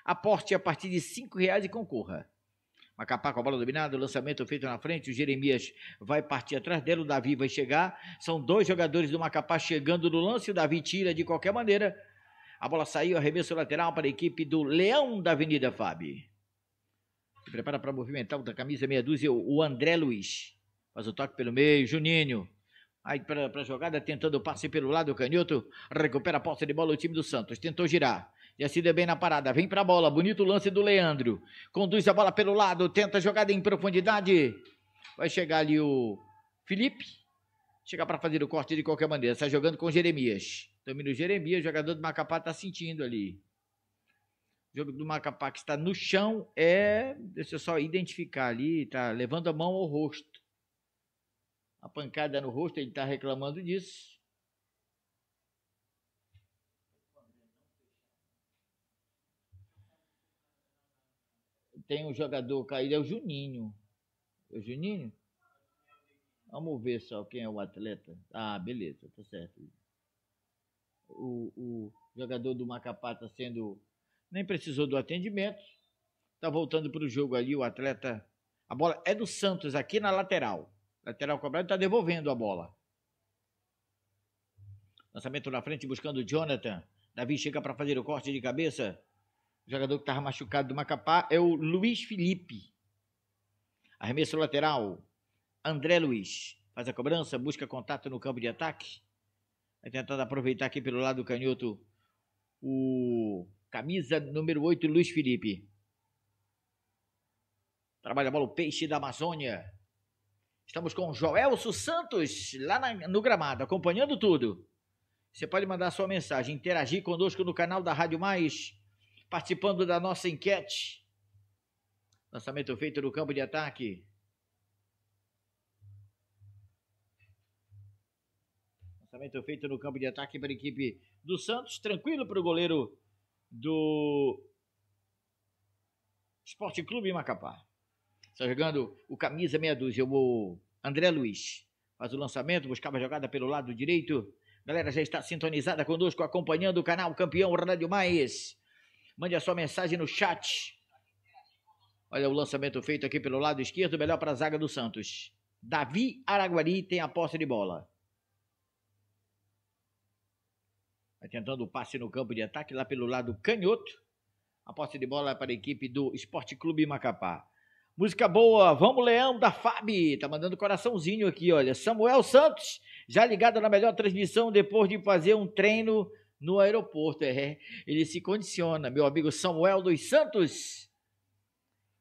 S1: Aporte a partir de 5 reais e concorra. Macapá com a bola dominada, o lançamento feito na frente, o Jeremias vai partir atrás dela, o Davi vai chegar. São dois jogadores do Macapá chegando no lance, o Davi tira de qualquer maneira. A bola saiu, arremesso lateral para a equipe do Leão da Avenida Fábio. Se prepara para movimentar o da camisa meia dúzia, o André Luiz. Faz o toque pelo meio, Juninho. Aí para a jogada, tentando o passe pelo lado, o canhoto recupera a posse de bola o time do Santos. Tentou girar. Jacida bem na parada, vem para a bola. Bonito lance do Leandro. Conduz a bola pelo lado, tenta a jogada em profundidade. Vai chegar ali o Felipe. Chegar para fazer o corte de qualquer maneira. Está jogando com Jeremias. Domina o Jeremias, o jogador do Macapá está sentindo ali. O jogo do Macapá que está no chão é. Deixa eu só identificar ali, está levando a mão ao rosto a pancada no rosto, ele está reclamando disso. Tem um jogador caído, é o Juninho. É o Juninho? Vamos ver só quem é o atleta. Ah, beleza, tá certo. O, o jogador do Macapá está sendo. Nem precisou do atendimento. Está voltando para o jogo ali, o atleta. A bola é do Santos, aqui na lateral. Lateral cobrado está devolvendo a bola. Lançamento na frente buscando Jonathan. Davi chega para fazer o corte de cabeça. O jogador que estava machucado do Macapá é o Luiz Felipe. Arremesso lateral. André Luiz faz a cobrança, busca contato no campo de ataque. Vai tentando aproveitar aqui pelo lado canhoto o camisa número 8, Luiz Felipe. Trabalha a bola o peixe da Amazônia. Estamos com Joelso Santos lá na, no gramado, acompanhando tudo. Você pode mandar sua mensagem, interagir conosco no canal da Rádio Mais, participando da nossa enquete. Lançamento feito no campo de ataque. Lançamento feito no campo de ataque para a equipe do Santos. Tranquilo para o goleiro do Esporte Clube Macapá. Está jogando o camisa meia dúzia, o André Luiz. Faz o lançamento, buscava a jogada pelo lado direito. Galera já está sintonizada conosco, acompanhando o canal Campeão Rádio Mais. Mande a sua mensagem no chat. Olha o lançamento feito aqui pelo lado esquerdo, melhor para a zaga do Santos. Davi Araguari tem a posse de bola. Vai tentando o passe no campo de ataque, lá pelo lado canhoto. A posse de bola é para a equipe do Esporte Clube Macapá. Música boa, vamos Leão da FAB, tá mandando coraçãozinho aqui, olha. Samuel Santos, já ligado na melhor transmissão depois de fazer um treino no aeroporto. É, ele se condiciona, meu amigo Samuel dos Santos.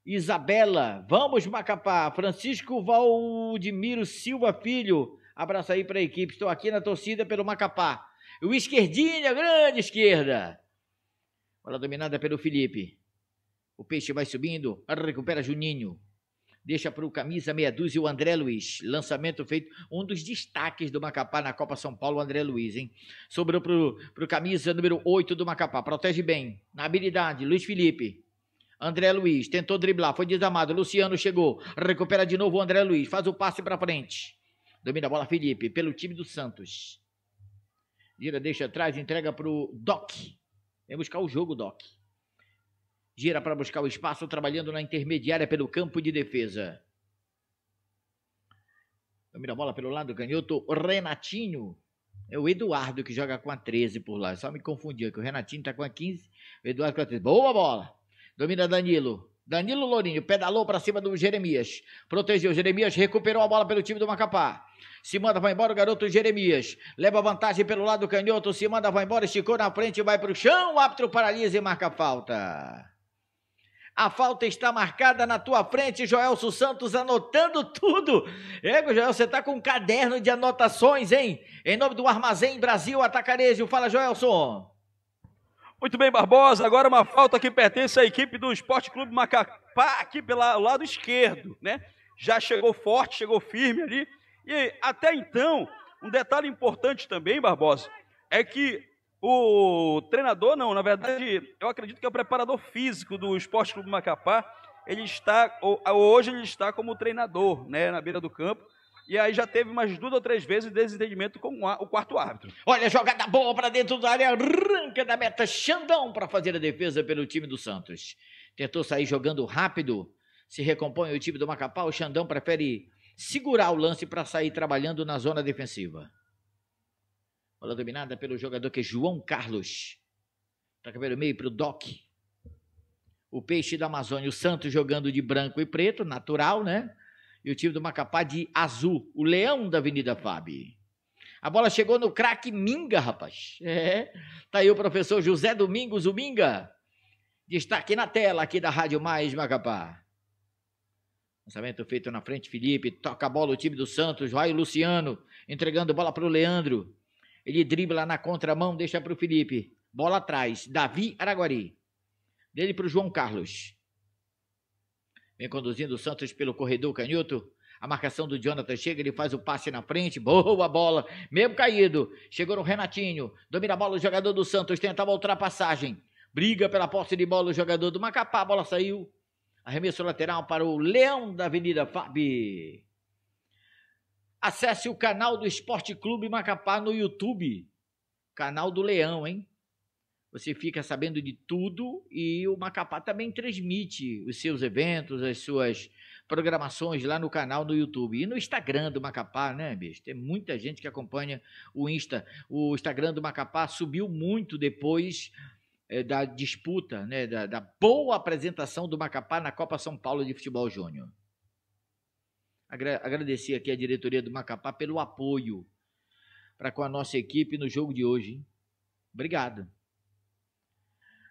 S1: Isabela, vamos Macapá. Francisco Valdemiro Silva Filho, abraço aí para a equipe. Estou aqui na torcida pelo Macapá. O esquerdinha, grande esquerda. Bola dominada pelo Felipe. O peixe vai subindo, recupera Juninho. Deixa para o camisa meia dúzia o André Luiz. Lançamento feito, um dos destaques do Macapá na Copa São Paulo, André Luiz, hein? Sobrou para o camisa número 8 do Macapá. Protege bem. Na habilidade, Luiz Felipe. André Luiz tentou driblar, foi desamado. Luciano chegou, recupera de novo o André Luiz, faz o passe para frente. Domina a bola Felipe, pelo time do Santos. Gira, deixa atrás, entrega para o Doc. Vem buscar o jogo, Doc. Gira para buscar o espaço, trabalhando na intermediária pelo campo de defesa. Domina a bola pelo lado canhoto, Renatinho. É o Eduardo que joga com a 13 por lá. Só me confundia é que o Renatinho está com a 15, o Eduardo com a 13. Boa bola. Domina Danilo. Danilo Lourinho pedalou para cima do Jeremias. Protegeu Jeremias, recuperou a bola pelo time do Macapá. Se manda, vai embora o garoto Jeremias. Leva vantagem pelo lado canhoto. Se manda, vai embora, esticou na frente, vai para o chão. O árbitro paralisa e marca a falta. A falta está marcada na tua frente, Joelso Santos anotando tudo. Ego, Joel, você está com um caderno de anotações, hein? Em nome do Armazém Brasil Atacarejo. Fala, Joelson. Muito bem, Barbosa. Agora uma falta que pertence à equipe do Esporte
S2: Clube Macapá, aqui pelo lado esquerdo, né? Já chegou forte, chegou firme ali. E até então, um detalhe importante também, Barbosa, é que o treinador, não, na verdade, eu acredito que é o preparador físico do Esporte Clube Macapá. Ele está, hoje ele está como treinador, né, na beira do campo.
S1: E aí já teve umas duas ou três vezes desentendimento com o quarto árbitro. Olha, jogada boa para dentro da área, arranca da meta, Xandão para fazer a defesa pelo time do Santos. Tentou sair jogando rápido, se recompõe o time do Macapá, o Xandão prefere segurar o lance para sair trabalhando na zona defensiva. Bola dominada pelo jogador que é João Carlos. Toca pelo meio para o Doc. O peixe da Amazônia, o Santos jogando de branco e preto, natural, né? E o time do Macapá de azul, o leão da Avenida Fábio. A bola chegou no craque Minga, rapaz. É. Tá aí o professor José Domingos, o Minga. Destaque na tela aqui da Rádio Mais Macapá. Lançamento feito na frente, Felipe. Toca a bola o time do Santos. Vai o Luciano entregando bola para o Leandro. Ele dribla na contramão, deixa para o Felipe. Bola atrás. Davi Araguari. Dele para o João Carlos. Vem conduzindo o Santos pelo corredor canhoto. A marcação do Jonathan chega, ele faz o passe na frente. Boa bola. Mesmo caído. Chegou no Renatinho. Domina a bola o jogador do Santos. Tentava ultrapassagem. Briga pela posse de bola o jogador do Macapá. A bola saiu. Arremesso lateral para o Leão da Avenida Fábio. Acesse o canal do Esporte Clube Macapá no YouTube. Canal do Leão, hein? Você fica sabendo de tudo e o Macapá também transmite os seus eventos, as suas programações lá no canal do YouTube e no Instagram do Macapá, né, bicho? Tem muita gente que acompanha o Insta. O Instagram do Macapá subiu muito depois é, da disputa, né, da, da boa apresentação do Macapá na Copa São Paulo de Futebol Júnior. Agradecer aqui a diretoria do Macapá pelo apoio para com a nossa equipe no jogo de hoje. Hein? Obrigado.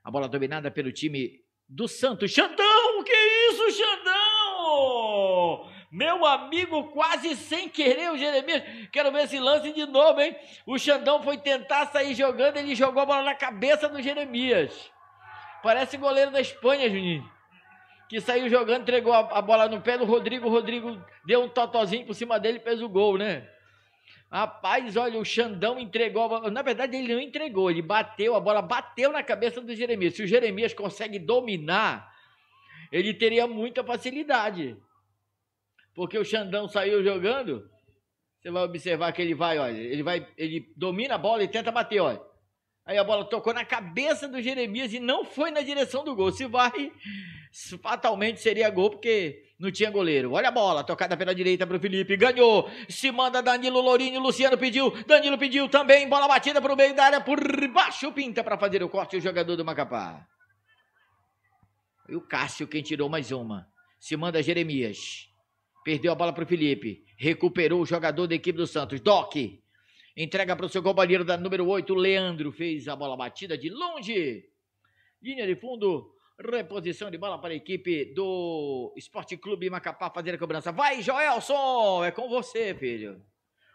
S1: A bola dominada pelo time do Santos. Xandão, que isso, Xandão? Meu amigo, quase sem querer o Jeremias. Quero ver esse lance de novo, hein? O Xandão foi tentar sair jogando, ele jogou a bola na cabeça do Jeremias. Parece goleiro da Espanha, Juninho que saiu jogando, entregou a, bola no pé do Rodrigo, o Rodrigo deu um totozinho por cima dele e fez o gol, né? Rapaz, olha, o Xandão entregou. Na verdade, ele não entregou, ele bateu, a bola bateu na cabeça do Jeremias. Se o Jeremias consegue dominar, ele teria muita facilidade. Porque o Xandão saiu jogando, você vai observar que ele vai, olha, ele vai, ele domina a bola e tenta bater, olha. Aí a bola tocou na cabeça do Jeremias e não foi na direção do gol. Se vai, fatalmente seria gol, porque não tinha goleiro. Olha a bola, tocada pela direita para o Felipe. Ganhou. Se manda Danilo Lourinho. Luciano pediu. Danilo pediu também. Bola batida para o meio da área. Por baixo, pinta para fazer o corte o jogador do Macapá. E o Cássio quem tirou mais uma. Se manda Jeremias. Perdeu a bola para o Felipe. Recuperou o jogador da equipe do Santos. Doc. Entrega para o seu companheiro da número 8, Leandro. Fez a bola batida de longe. Linha de fundo. Reposição de bola para a equipe do Esporte Clube Macapá fazer a cobrança. Vai, Joelson! É com você, filho.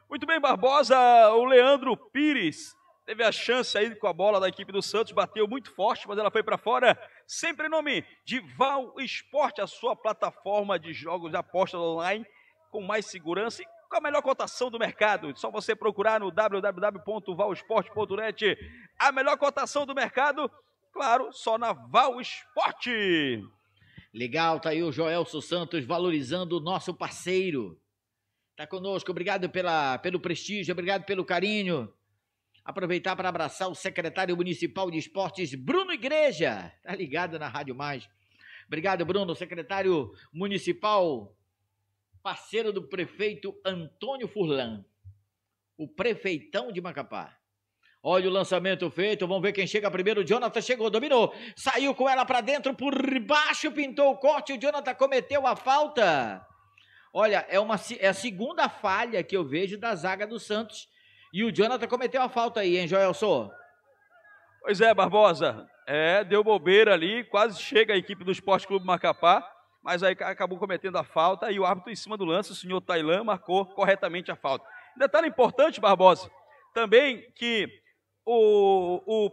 S1: Muito bem, Barbosa. O Leandro Pires teve a chance aí
S2: com a bola da equipe do Santos, bateu muito forte, mas ela foi para fora. Sempre em nome de Val Esporte, a sua plataforma de jogos de apostas online com mais segurança e com a melhor cotação do mercado? Só você procurar no www.valsport.net
S1: a melhor cotação do mercado, claro, só na Val Esporte. Legal, tá aí o Joelso Santos valorizando o nosso parceiro. Tá conosco, obrigado pela, pelo prestígio, obrigado pelo carinho. Aproveitar para abraçar o secretário municipal de esportes, Bruno Igreja. Tá ligado na Rádio Mais. Obrigado, Bruno, secretário municipal parceiro do prefeito Antônio Furlan, o prefeitão de Macapá. Olha o lançamento feito, vamos ver quem chega primeiro. O Jonathan chegou, dominou, saiu com ela para dentro, por baixo pintou o corte. O Jonathan cometeu a falta. Olha, é, uma, é a segunda falha que eu vejo da zaga do Santos. E o Jonathan cometeu a falta aí, hein, Joelson?
S2: Pois é, Barbosa. É, deu bobeira ali, quase chega a equipe do Esporte Clube Macapá mas aí acabou cometendo a falta e o árbitro, em cima do lance, o senhor Tailan marcou corretamente a falta. Detalhe importante, Barbosa, também que o, o,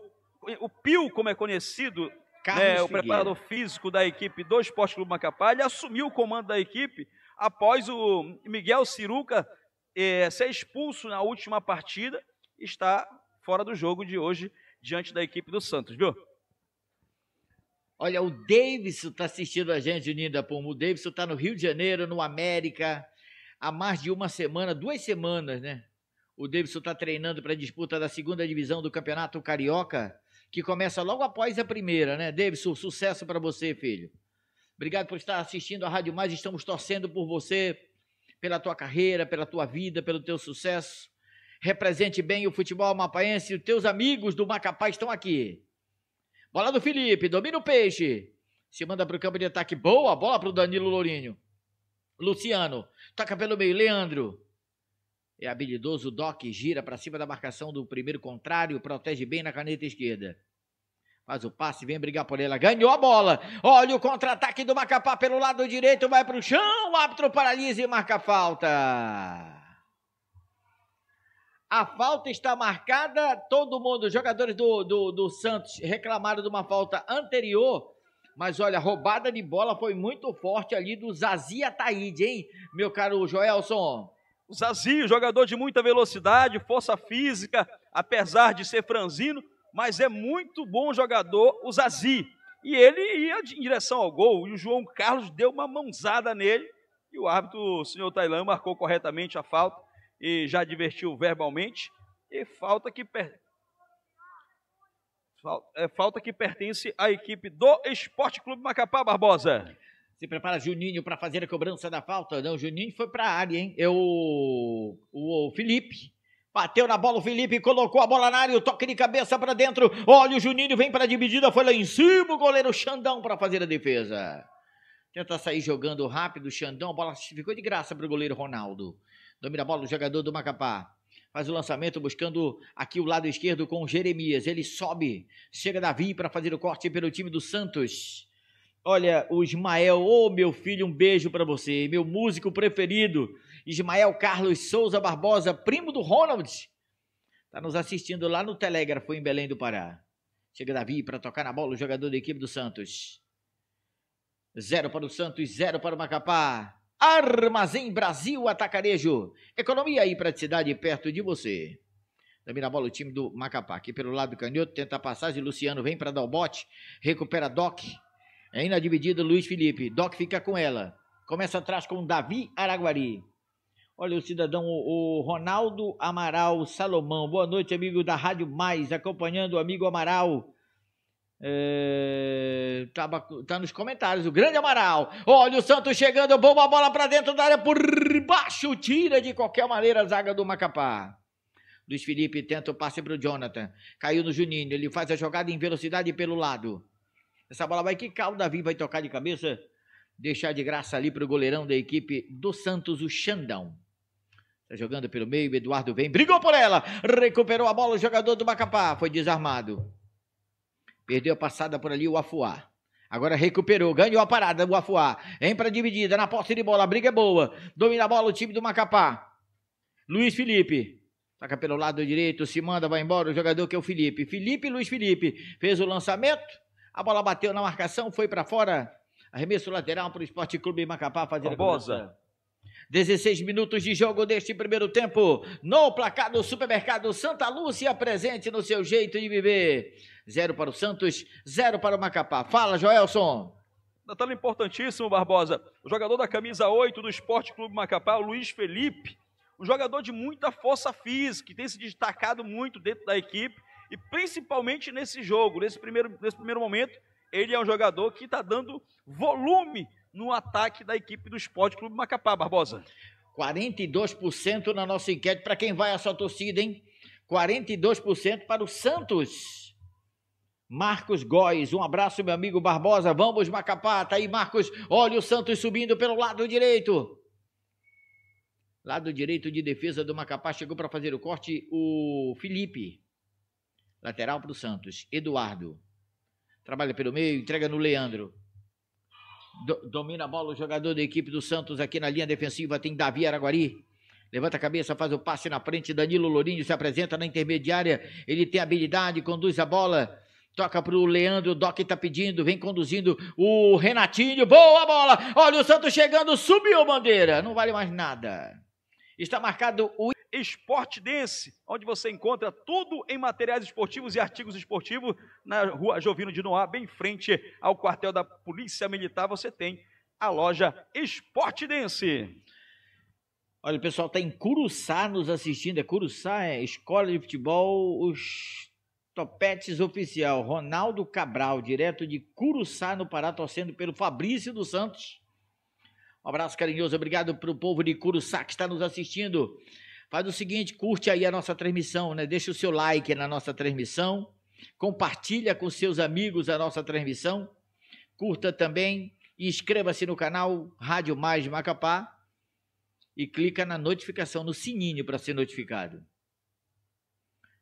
S2: o Pio, como é conhecido, né, o preparador físico da equipe do Esporte Clube Macapá, ele assumiu o comando da equipe após o Miguel Ciruca eh, ser expulso na última partida, está fora do jogo de hoje
S1: diante da equipe do Santos, viu? Olha, o Davidson está assistindo a gente, Ninda Pomo. O Davidson está no Rio de Janeiro, no América, há mais de uma semana, duas semanas, né? O Davidson está treinando para a disputa da segunda divisão do Campeonato Carioca, que começa logo após a primeira, né? Davidson, sucesso para você, filho. Obrigado por estar assistindo a Rádio Mais. Estamos torcendo por você, pela tua carreira, pela tua vida, pelo teu sucesso. Represente bem o futebol mapaense. Os teus amigos do Macapá estão aqui. Bola do Felipe, domina o peixe. Se manda para o campo de ataque. Boa bola para o Danilo Lourinho. Luciano, toca pelo meio. Leandro. É habilidoso, Doc gira para cima da marcação do primeiro contrário, protege bem na caneta esquerda. Faz o passe, vem brigar por ela, ganhou a bola. Olha o contra-ataque do Macapá pelo lado direito, vai para o chão, o árbitro paralisa e marca a falta. A falta está marcada, todo mundo, os jogadores do, do, do Santos reclamaram de uma falta anterior, mas olha, a roubada de bola foi muito forte ali do Zazi Ataíde, hein, meu caro Joelson? O
S2: Zazi, jogador de muita velocidade, força física, apesar de ser franzino, mas é muito bom jogador, o Zazi. E ele ia em direção ao gol, e o João Carlos deu uma mãozada nele, e o árbitro, o senhor Tailã, marcou corretamente a falta e já advertiu verbalmente, e falta que, per...
S1: É, falta que pertence à equipe do Esporte Clube Macapá, Barbosa. Se prepara Juninho para fazer a cobrança da falta. Não, Juninho foi para a área, hein? É o, o Felipe. Bateu na bola o Felipe, colocou a bola na área, o toque de cabeça para dentro. Olha o Juninho, vem para a dividida, foi lá em cima o goleiro Xandão para fazer a defesa. Tenta sair jogando rápido, Xandão, a bola ficou de graça para o goleiro Ronaldo. Domina a bola o jogador do Macapá. Faz o lançamento buscando aqui o lado esquerdo com o Jeremias. Ele sobe, chega Davi para fazer o corte pelo time do Santos. Olha, o Ismael, ô oh, meu filho, um beijo para você. Meu músico preferido, Ismael Carlos Souza Barbosa, primo do Ronald. Está nos assistindo lá no Telégrafo em Belém do Pará. Chega Davi para tocar na bola o jogador da equipe do Santos. Zero para o Santos, zero para o Macapá. Armazém Brasil Atacarejo. Economia e praticidade perto de você. Também na bola o time do Macapá. Aqui pelo lado do canhoto, tenta a passagem. Luciano vem para dar o bote. Recupera Doc. Ainda é dividido, Luiz Felipe. Doc fica com ela. Começa atrás com Davi Araguari. Olha o cidadão, o Ronaldo Amaral Salomão. Boa noite, amigo da Rádio Mais, acompanhando o amigo Amaral é, tá, tá, nos comentários. O grande Amaral. Olha o Santos chegando. Bomba a bola para dentro da área. Por baixo. Tira de qualquer maneira a zaga do Macapá. Luiz Felipe tenta o passe para o Jonathan. Caiu no Juninho. Ele faz a jogada em velocidade pelo lado. Essa bola vai que O Davi vai tocar de cabeça. Deixar de graça ali para o goleirão da equipe do Santos, o Xandão. Tá jogando pelo meio. Eduardo vem. Brigou por ela. Recuperou a bola. O jogador do Macapá foi desarmado. Perdeu a passada por ali o Afuá. Agora recuperou, ganhou a parada o Afuá. Vem para dividida, na posse de bola, a briga é boa. Domina a bola o time do Macapá. Luiz Felipe. Toca pelo lado direito, se manda, vai embora o jogador que é o Felipe. Felipe, Luiz Felipe. Fez o lançamento, a bola bateu na marcação, foi para fora. Arremesso lateral para o Esporte Clube Macapá fazer Barbosa. a bola. 16 minutos de jogo deste primeiro tempo. No placar do Supermercado Santa Lúcia, presente no seu jeito de viver. Zero para o Santos, zero para o Macapá. Fala, Joelson.
S2: Detalhe importantíssimo, Barbosa. O jogador da camisa 8 do Esporte Clube Macapá, o Luiz Felipe, um jogador de muita força física, que tem se destacado muito dentro da equipe e principalmente nesse jogo, nesse primeiro, nesse primeiro momento, ele é um jogador que está dando volume
S1: no ataque da equipe do Esporte Clube Macapá, Barbosa. 42% na nossa enquete para quem vai à sua torcida, hein? 42% para o Santos. Marcos Góes, um abraço, meu amigo Barbosa. Vamos, Macapá. Tá aí, Marcos. Olha o Santos subindo pelo lado direito. Lado direito de defesa do Macapá. Chegou para fazer o corte o Felipe. Lateral para o Santos. Eduardo. Trabalha pelo meio, entrega no Leandro. Do, domina a bola o jogador da equipe do Santos aqui na linha defensiva. Tem Davi Araguari. Levanta a cabeça, faz o passe na frente. Danilo Lourinho se apresenta na intermediária. Ele tem habilidade, conduz a bola Toca para o Leandro, o Doc está pedindo, vem conduzindo o Renatinho. Boa bola! Olha o Santos chegando, subiu bandeira. Não vale mais nada. Está marcado o
S2: Esporte Dense, onde você encontra tudo em materiais esportivos e artigos esportivos na rua Jovino de Noá, bem frente ao quartel da Polícia Militar. Você
S1: tem a loja Esporte Dense. Olha, o pessoal está em Curuçá nos assistindo. É Curuçá, é Escola de Futebol, os Topetes Oficial, Ronaldo Cabral, direto de Curuçá, no Pará, torcendo pelo Fabrício dos Santos. Um abraço carinhoso, obrigado para o povo de Curuçá que está nos assistindo. Faz o seguinte, curte aí a nossa transmissão, né? Deixa o seu like na nossa transmissão, compartilha com seus amigos a nossa transmissão, curta também e inscreva-se no canal Rádio Mais Macapá e clica na notificação, no sininho para ser notificado.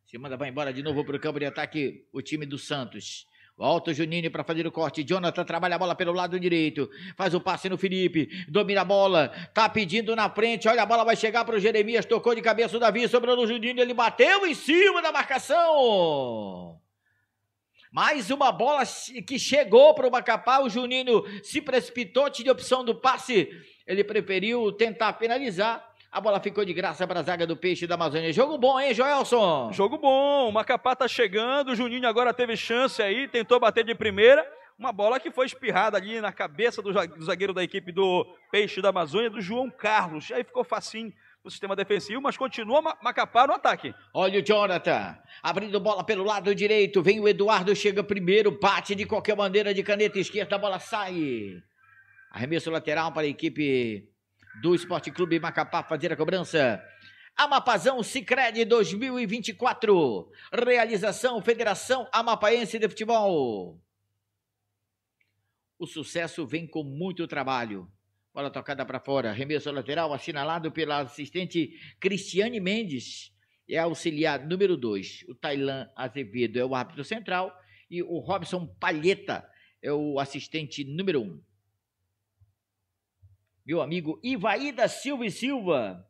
S1: Se manda vai embora de novo para o campo de ataque o time do Santos. Volta o Juninho para fazer o corte. Jonathan trabalha a bola pelo lado direito. Faz o passe no Felipe. Domina a bola. Tá pedindo na frente. Olha, a bola vai chegar para o Jeremias. Tocou de cabeça o Davi. Sobrou no Juninho. Ele bateu em cima da marcação. Mais uma bola que chegou para o Macapá. O Juninho se precipitou. Tinha opção do passe. Ele preferiu tentar penalizar. A bola ficou de graça para a zaga do Peixe da Amazônia. Jogo bom, hein, Joelson? Jogo bom. O Macapá tá chegando. O Juninho
S2: agora teve chance aí, tentou bater de primeira. Uma bola que foi espirrada ali na cabeça do zagueiro da equipe do Peixe da Amazônia, do João Carlos. Aí ficou facinho o sistema
S1: defensivo, mas continua Macapá no ataque. Olha o Jonathan, abrindo bola pelo lado direito, vem o Eduardo, chega primeiro, bate de qualquer maneira de caneta esquerda, a bola sai. Arremesso lateral para a equipe do Esporte Clube Macapá fazer a cobrança. Amapazão Sicredi 2024. Realização Federação Amapaense de Futebol. O sucesso vem com muito trabalho. Bola tocada para fora. Remesso lateral assinalado pela assistente Cristiane Mendes. É auxiliar número 2. O Tailan Azevedo é o árbitro central. E o Robson Palheta é o assistente número 1. Um meu amigo Ivaída Silva e Silva.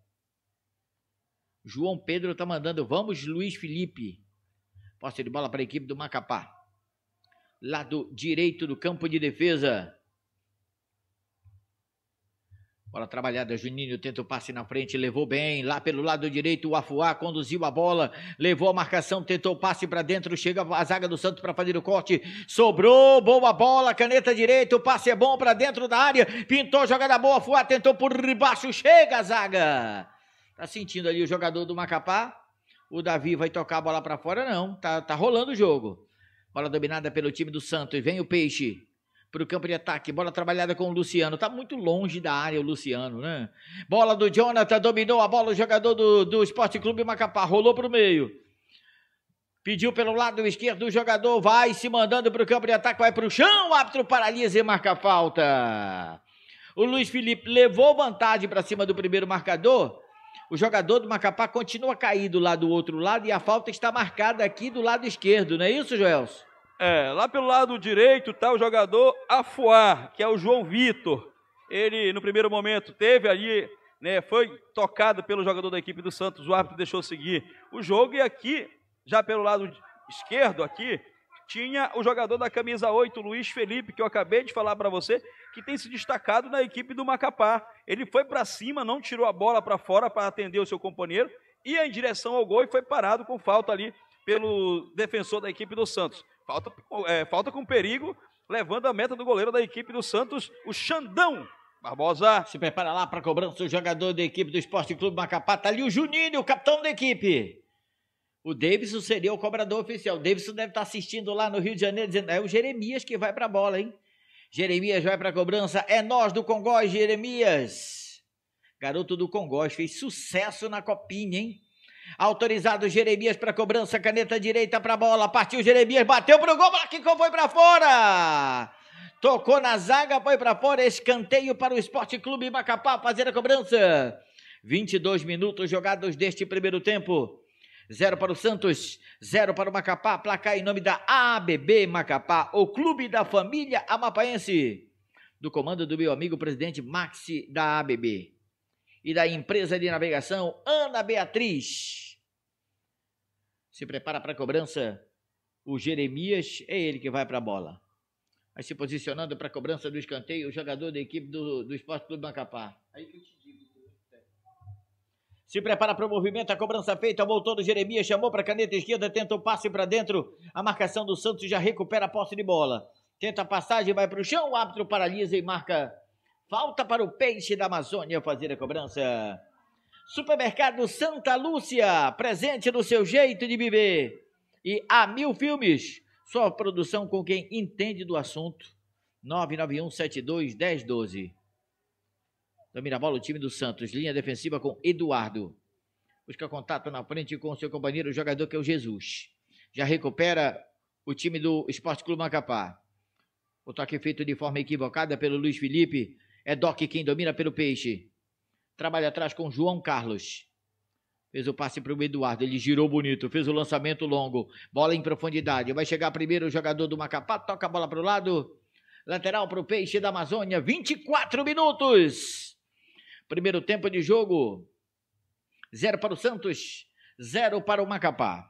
S1: João Pedro está mandando, vamos Luiz Felipe. Posse de bola para a equipe do Macapá. Lado direito do campo de defesa. Bola trabalhada, Juninho tenta o passe na frente, levou bem, lá pelo lado direito o Afuá conduziu a bola, levou a marcação, tentou o passe para dentro, chega a zaga do Santos para fazer o corte, sobrou, boa bola, caneta direita, o passe é bom para dentro da área, pintou, jogada boa, Afuá tentou por baixo, chega a zaga. Tá sentindo ali o jogador do Macapá? O Davi vai tocar a bola para fora? Não, tá, tá rolando o jogo. Bola dominada pelo time do Santos, vem o Peixe para o campo de ataque. Bola trabalhada com o Luciano. Tá muito longe da área o Luciano, né? Bola do Jonathan, dominou a bola o jogador do, do Esporte Clube Macapá. Rolou para o meio. Pediu pelo lado esquerdo o jogador, vai se mandando para o campo de ataque, vai para o chão, o árbitro paralisa e marca a falta. O Luiz Felipe levou vantagem para cima do primeiro marcador. O jogador do Macapá continua caído lá do outro lado e a falta está marcada aqui do lado esquerdo, não é isso, Joelson? É, lá pelo lado direito está o jogador Afuar, que é o João
S2: Vitor. Ele, no primeiro momento, teve ali, né, foi tocado pelo jogador da equipe do Santos, o árbitro deixou seguir o jogo. E aqui, já pelo lado esquerdo aqui, tinha o jogador da camisa 8, Luiz Felipe, que eu acabei de falar para você, que tem se destacado na equipe do Macapá. Ele foi para cima, não tirou a bola para fora para atender o seu companheiro, ia em direção ao gol e foi parado com falta ali pelo defensor da equipe do Santos. Falta, é, falta com perigo, levando a meta do goleiro da equipe do Santos, o
S1: Xandão. Barbosa. Se prepara lá para cobrança o jogador da equipe do Esporte Clube Macapá. Está ali o Juninho, o capitão da equipe. O Davidson seria o cobrador oficial. O Davidson deve estar tá assistindo lá no Rio de Janeiro, dizendo: é o Jeremias que vai para a bola, hein? Jeremias vai para a cobrança. É nós do Congóis, Jeremias. Garoto do Congóis fez sucesso na copinha, hein? Autorizado Jeremias para cobrança, caneta direita para a bola. Partiu Jeremias, bateu para o gol, Blaquico foi para fora. Tocou na zaga, foi para fora. Escanteio para o Esporte Clube Macapá fazer a cobrança. 22 minutos jogados deste primeiro tempo. Zero para o Santos, zero para o Macapá. Placar em nome da ABB Macapá, o clube da família amapaense. Do comando do meu amigo presidente Maxi da ABB e da empresa de navegação Ana Beatriz. Se prepara para a cobrança o Jeremias, é ele que vai para a bola. Mas se posicionando para a cobrança do escanteio, o jogador da equipe do, do Esporte Clube Macapá. Aí que eu te digo. Se prepara para o movimento, a cobrança feita, voltou do Jeremias, chamou para a caneta esquerda, tenta o passe para dentro, a marcação do Santos já recupera a posse de bola. Tenta a passagem, vai para o chão, o árbitro paralisa e marca Falta para o peixe da Amazônia fazer a cobrança. Supermercado Santa Lúcia, presente no seu jeito de viver. E a Mil Filmes, sua produção com quem entende do assunto. 991721012. Domina a bola o time do Santos, linha defensiva com Eduardo. Busca contato na frente com seu companheiro jogador que é o Jesus. Já recupera o time do Esporte Clube Macapá. O toque feito de forma equivocada pelo Luiz Felipe é Doc quem domina pelo peixe. Trabalha atrás com João Carlos. Fez o passe para o Eduardo, ele girou bonito, fez o lançamento longo, bola em profundidade. Vai chegar primeiro o jogador do Macapá, toca a bola para o lado. Lateral para o Peixe da Amazônia, 24 minutos. Primeiro tempo de jogo, zero para o Santos, zero para o Macapá.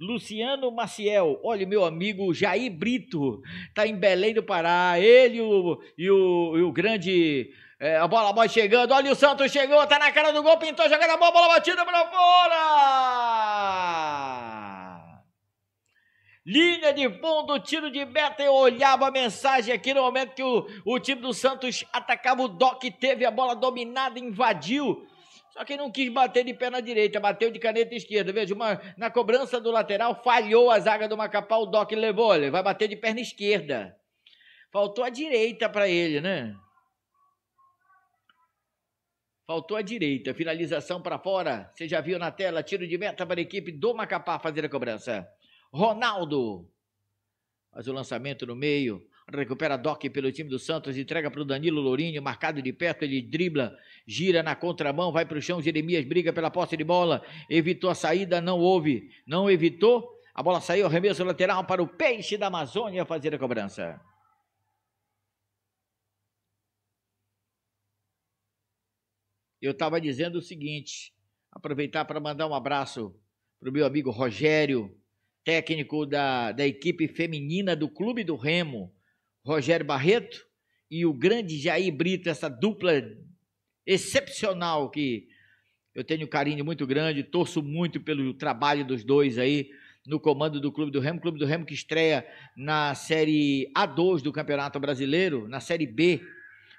S1: Luciano Maciel, olha, meu amigo Jair Brito, tá em Belém do Pará. Ele o, e, o, e o grande. É, a bola bola chegando, olha o Santos chegou, tá na cara do gol, pintou, jogando a bola, bola batida para fora! Linha de fundo, tiro de meta, eu olhava a mensagem aqui no momento que o, o time do Santos atacava o Doc, teve a bola dominada, invadiu só que não quis bater de perna direita, bateu de caneta esquerda. Veja, uma, na cobrança do lateral, falhou a zaga do Macapá, o Doc levou. Ele vai bater de perna esquerda. Faltou a direita para ele, né? Faltou a direita, finalização para fora. Você já viu na tela, tiro de meta para a equipe do Macapá fazer a cobrança. Ronaldo faz o lançamento no meio. Recupera Doc pelo time do Santos, entrega para o Danilo Lourinho, marcado de perto, ele dribla, gira na contramão, vai para o chão. Jeremias briga pela posse de bola, evitou a saída, não houve, não evitou. A bola saiu, arremesso lateral para o Peixe da Amazônia fazer a cobrança. Eu estava dizendo o seguinte: aproveitar para mandar um abraço para o meu amigo Rogério, técnico da, da equipe feminina do Clube do Remo Rogério Barreto e o grande Jair Brito, essa dupla excepcional que eu tenho um carinho muito grande, torço muito pelo trabalho dos dois aí no comando do Clube do Remo. Clube do Remo que estreia na Série A2 do Campeonato Brasileiro, na Série B,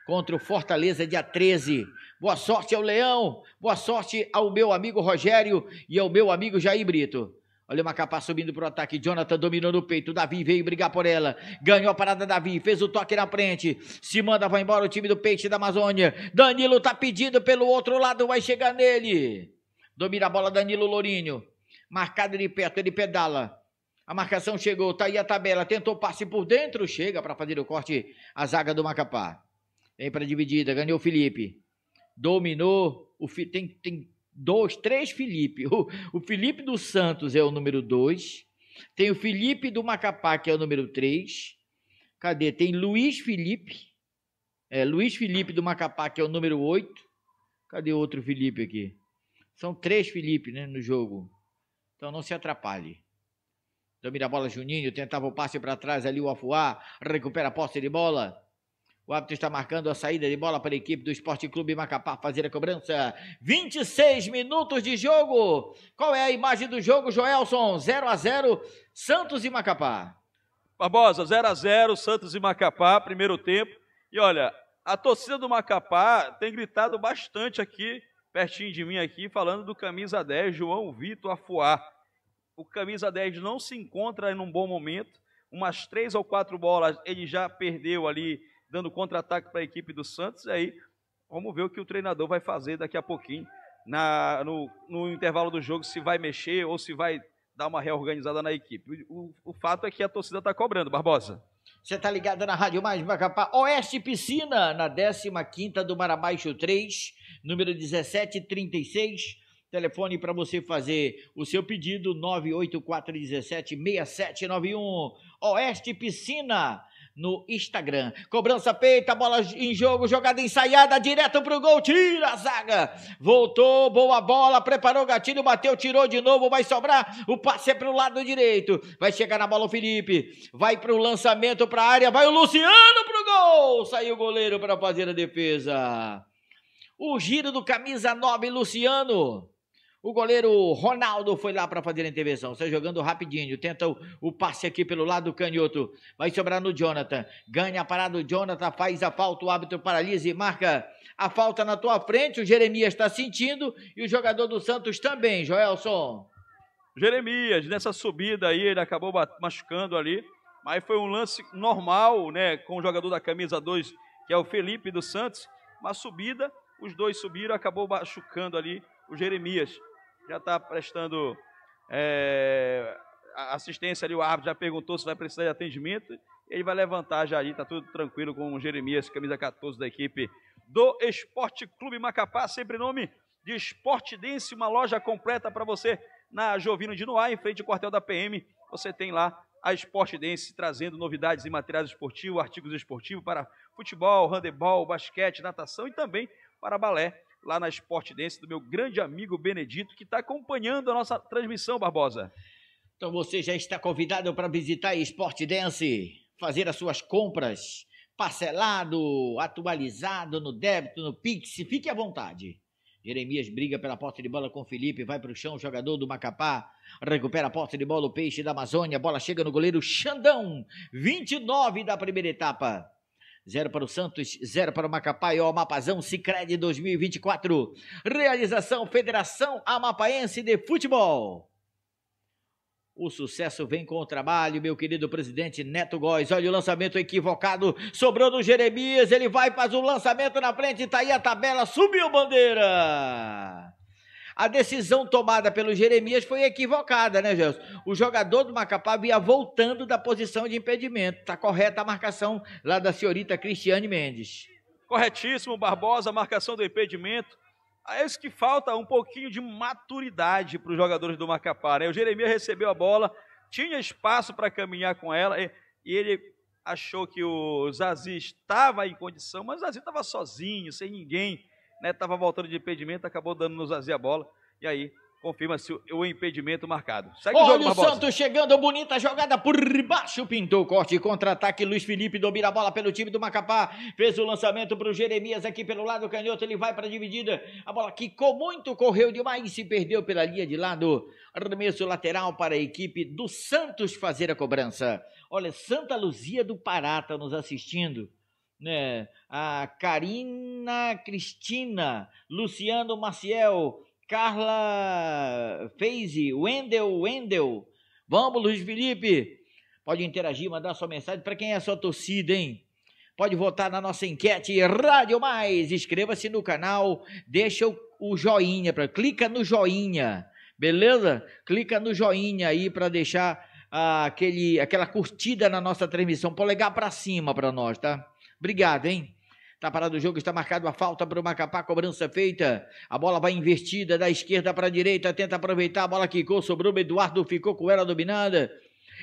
S1: contra o Fortaleza, dia 13. Boa sorte ao Leão, boa sorte ao meu amigo Rogério e ao meu amigo Jair Brito. Olha o Macapá subindo para o ataque. Jonathan dominou no peito. Davi veio brigar por ela. Ganhou a parada Davi. Fez o toque na frente. Se manda, vai embora o time do Peixe da Amazônia. Danilo tá pedindo pelo outro lado. Vai chegar nele. Domina a bola Danilo Lourinho. Marcado de perto. Ele pedala. A marcação chegou. Tá aí a tabela. Tentou passe por dentro. Chega para fazer o corte. A zaga do Macapá. Vem para dividida. Ganhou o Felipe. Dominou. O, tem, tem dois, três Felipe. O, o Felipe do Santos é o número dois. Tem o Felipe do Macapá, que é o número três. Cadê? Tem Luiz Felipe. É, Luiz Felipe do Macapá, que é o número oito. Cadê outro Felipe aqui? São três Felipe né, no jogo. Então não se atrapalhe. Domina então, a bola, Juninho. Tentava o passe para trás ali, o Afuá. Recupera a posse de bola. O árbitro está marcando a saída de bola para a equipe do Esporte Clube Macapá fazer a cobrança. 26 minutos de jogo. Qual é a imagem do jogo, Joelson? 0 a 0 Santos e Macapá.
S2: Barbosa, 0 a 0 Santos e Macapá, primeiro tempo. E olha, a torcida do Macapá tem gritado bastante aqui, pertinho de mim aqui, falando do camisa 10, João Vitor Afuá. O camisa 10 não se encontra em um bom momento. Umas três ou quatro bolas ele já perdeu ali dando contra-ataque para a equipe do Santos. E aí vamos ver o que o treinador vai fazer daqui a pouquinho, na, no, no intervalo do jogo, se vai mexer ou se vai dar uma reorganizada na equipe.
S1: O, o fato é que a torcida está cobrando, Barbosa. Você está ligado na Rádio Mais Macapá, Oeste Piscina, na 15ª do Marabaixo 3, número 1736. Telefone para você fazer o seu pedido, 984176791. Oeste Piscina, no Instagram. Cobrança feita, bola em jogo, jogada ensaiada, direto pro gol, tira a zaga. Voltou, boa bola, preparou o gatilho, bateu, tirou de novo, vai sobrar. O passe é pro lado direito. Vai chegar na bola o Felipe. Vai pro lançamento pra área, vai o Luciano pro gol. Saiu o goleiro para fazer a defesa. O giro do camisa 9, Luciano. O goleiro Ronaldo foi lá para fazer a intervenção. Sai jogando rapidinho. Tenta o, o, passe aqui pelo lado canhoto. Vai sobrar no Jonathan. Ganha a parada o Jonathan. Faz a falta. O árbitro paralisa e marca a falta na tua frente. O Jeremias está sentindo. E o jogador do Santos também, Joelson.
S2: Jeremias, nessa subida aí, ele acabou machucando ali. Mas foi um lance normal, né? Com o jogador da camisa 2, que é o Felipe do Santos. Uma subida. Os dois subiram, acabou machucando ali o Jeremias já está prestando é, assistência ali, o árbitro já perguntou se vai precisar de atendimento. Ele vai levantar já ali, está tudo tranquilo com o Jeremias, camisa 14 da equipe do Esporte Clube Macapá, sempre nome de Esporte Dense, uma loja completa para você na Jovino de Noá, em frente ao quartel da PM. Você tem lá a Esporte Dense trazendo novidades em materiais esportivos, artigos esportivos para futebol, handebol, basquete, natação e também para balé lá na Esportidense, do meu grande
S1: amigo Benedito, que está acompanhando a nossa transmissão, Barbosa. Então você já está convidado para visitar a Esportidense, fazer as suas compras parcelado, atualizado, no débito, no Pix, fique à vontade. Jeremias briga pela posse de bola com Felipe, vai para o chão, jogador do Macapá, recupera a posse de bola, o peixe da Amazônia, bola chega no goleiro Xandão, 29 da primeira etapa. Zero para o Santos, zero para o Macapá e o Amapazão Cicred 2024. Realização Federação Amapaense de Futebol. O sucesso vem com o trabalho, meu querido presidente Neto Góes. Olha o lançamento equivocado, sobrou do Jeremias, ele vai, faz o um lançamento na frente, Está aí a tabela, subiu bandeira. A decisão tomada pelo Jeremias foi equivocada, né, Gelson? O jogador do Macapá vinha voltando da posição de impedimento. Está correta a marcação lá da senhorita Cristiane Mendes.
S2: Corretíssimo, Barbosa, a marcação do impedimento. Ah, é isso que falta um pouquinho de maturidade para os jogadores do Macapá, né? O Jeremias recebeu a bola, tinha espaço para caminhar com ela e, e ele achou que o Zazi estava em condição, mas o Zazi estava sozinho, sem ninguém. Né, tava voltando de impedimento, acabou dando no Zazi a bola. E aí confirma-se o impedimento marcado. Segue Olha o, jogo, o Santos
S1: chegando, bonita jogada por baixo, pintou corte, contra-ataque, Luiz Felipe domina a bola pelo time do Macapá, fez o lançamento para o Jeremias aqui pelo lado canhoto, ele vai para dividida, a bola quicou muito, correu demais, se perdeu pela linha de lado, arremesso lateral para a equipe do Santos fazer a cobrança. Olha, Santa Luzia do Pará tá nos assistindo, né? A Karina Cristina, Luciano Maciel, Carla Feise, Wendel, Wendel. Vamos, Luiz Felipe. Pode interagir, mandar sua mensagem para quem é a sua torcida, hein? Pode votar na nossa enquete Rádio Mais. Inscreva-se no canal, deixa o, o joinha, pra, clica no joinha, beleza? Clica no joinha aí para deixar ah, aquele, aquela curtida na nossa transmissão, polegar para cima para nós, tá? Obrigado, hein? Tá parado o jogo, está marcado a falta para o Macapá, cobrança feita. A bola vai investida da esquerda para a direita, tenta aproveitar, a bola quicou, sobrou o Eduardo, ficou com ela dominada.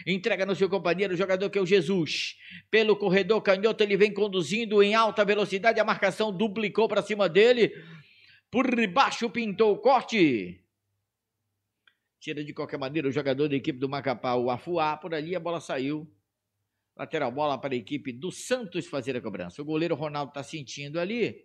S1: Entrega no seu companheiro, o jogador que é o Jesus. Pelo corredor canhoto, ele vem conduzindo em alta velocidade, a marcação duplicou para cima dele. Por baixo pintou o corte. Tira de qualquer maneira o jogador da equipe do Macapá, o Afuá, por ali a bola saiu Lateral bola para a equipe do Santos fazer a cobrança. O goleiro Ronaldo está sentindo ali.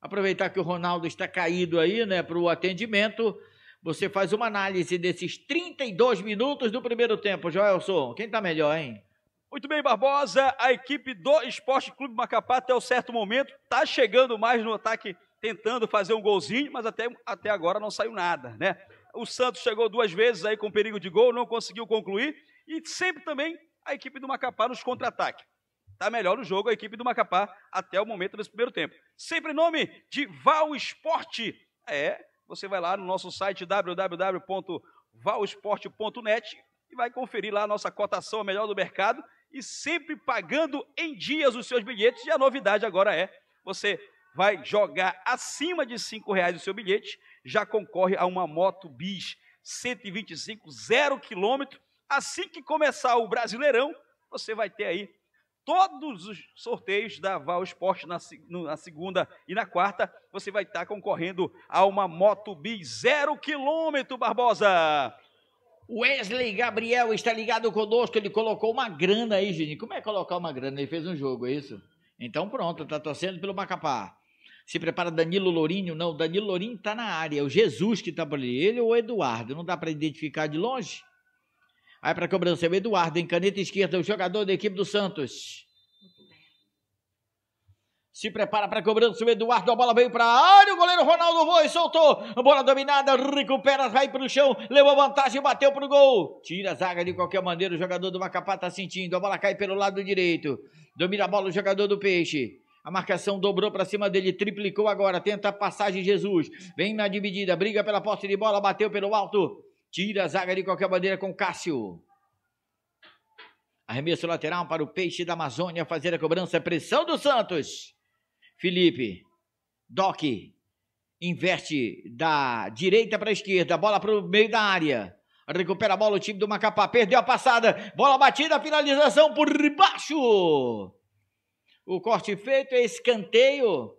S1: Aproveitar que o Ronaldo está caído aí, né, para o atendimento. Você faz uma análise desses 32 minutos do primeiro tempo, Joelson. Quem está melhor, hein? Muito bem, Barbosa. A equipe do Esporte Clube Macapá,
S2: até o certo momento, está chegando mais no ataque, tentando fazer um golzinho, mas até, até agora não saiu nada, né? O Santos chegou duas vezes aí com perigo de gol, não conseguiu concluir. E sempre também a equipe do Macapá nos contra-ataque. Está melhor no jogo a equipe do Macapá até o momento desse primeiro tempo. Sempre nome de Val Esporte. É, você vai lá no nosso site www.valsport.net e vai conferir lá a nossa cotação, a melhor do mercado, e sempre pagando em dias os seus bilhetes. E a novidade agora é, você vai jogar acima de R$ reais o seu bilhete, já concorre a uma moto bis 125 zero quilômetro Assim que começar o Brasileirão, você vai ter aí todos os sorteios da Val Esporte na, na segunda e na quarta. Você vai estar concorrendo a uma Moto
S1: B zero quilômetro, Barbosa. Wesley Gabriel está ligado conosco. Ele colocou uma grana aí, gente. Como é colocar uma grana? Ele fez um jogo, é isso? Então pronto, está torcendo pelo Macapá. Se prepara Danilo Lourinho? Não, Danilo Lourinho está na área. É o Jesus que está por ali. Ele ou o Eduardo? Não dá para identificar de longe? Aí para a cobrança, o Eduardo, em caneta esquerda, o jogador da equipe do Santos. Se prepara para a cobrança, o Eduardo, a bola veio para a área, o goleiro Ronaldo e soltou, bola dominada, recupera, vai para o chão, levou vantagem, bateu para o gol. Tira a zaga de qualquer maneira, o jogador do Macapá está sentindo, a bola cai pelo lado direito. Domina a bola o jogador do Peixe. A marcação dobrou para cima dele, triplicou agora, tenta a passagem Jesus. Vem na dividida, briga pela posse de bola, bateu pelo alto. Tira a zaga de qualquer maneira com Cássio. Arremesso lateral para o Peixe da Amazônia fazer a cobrança. É pressão do Santos. Felipe. Doc. Inverte da direita para a esquerda. Bola para o meio da área. Recupera a bola o time do Macapá. Perdeu a passada. Bola batida. Finalização por baixo. O corte feito é escanteio.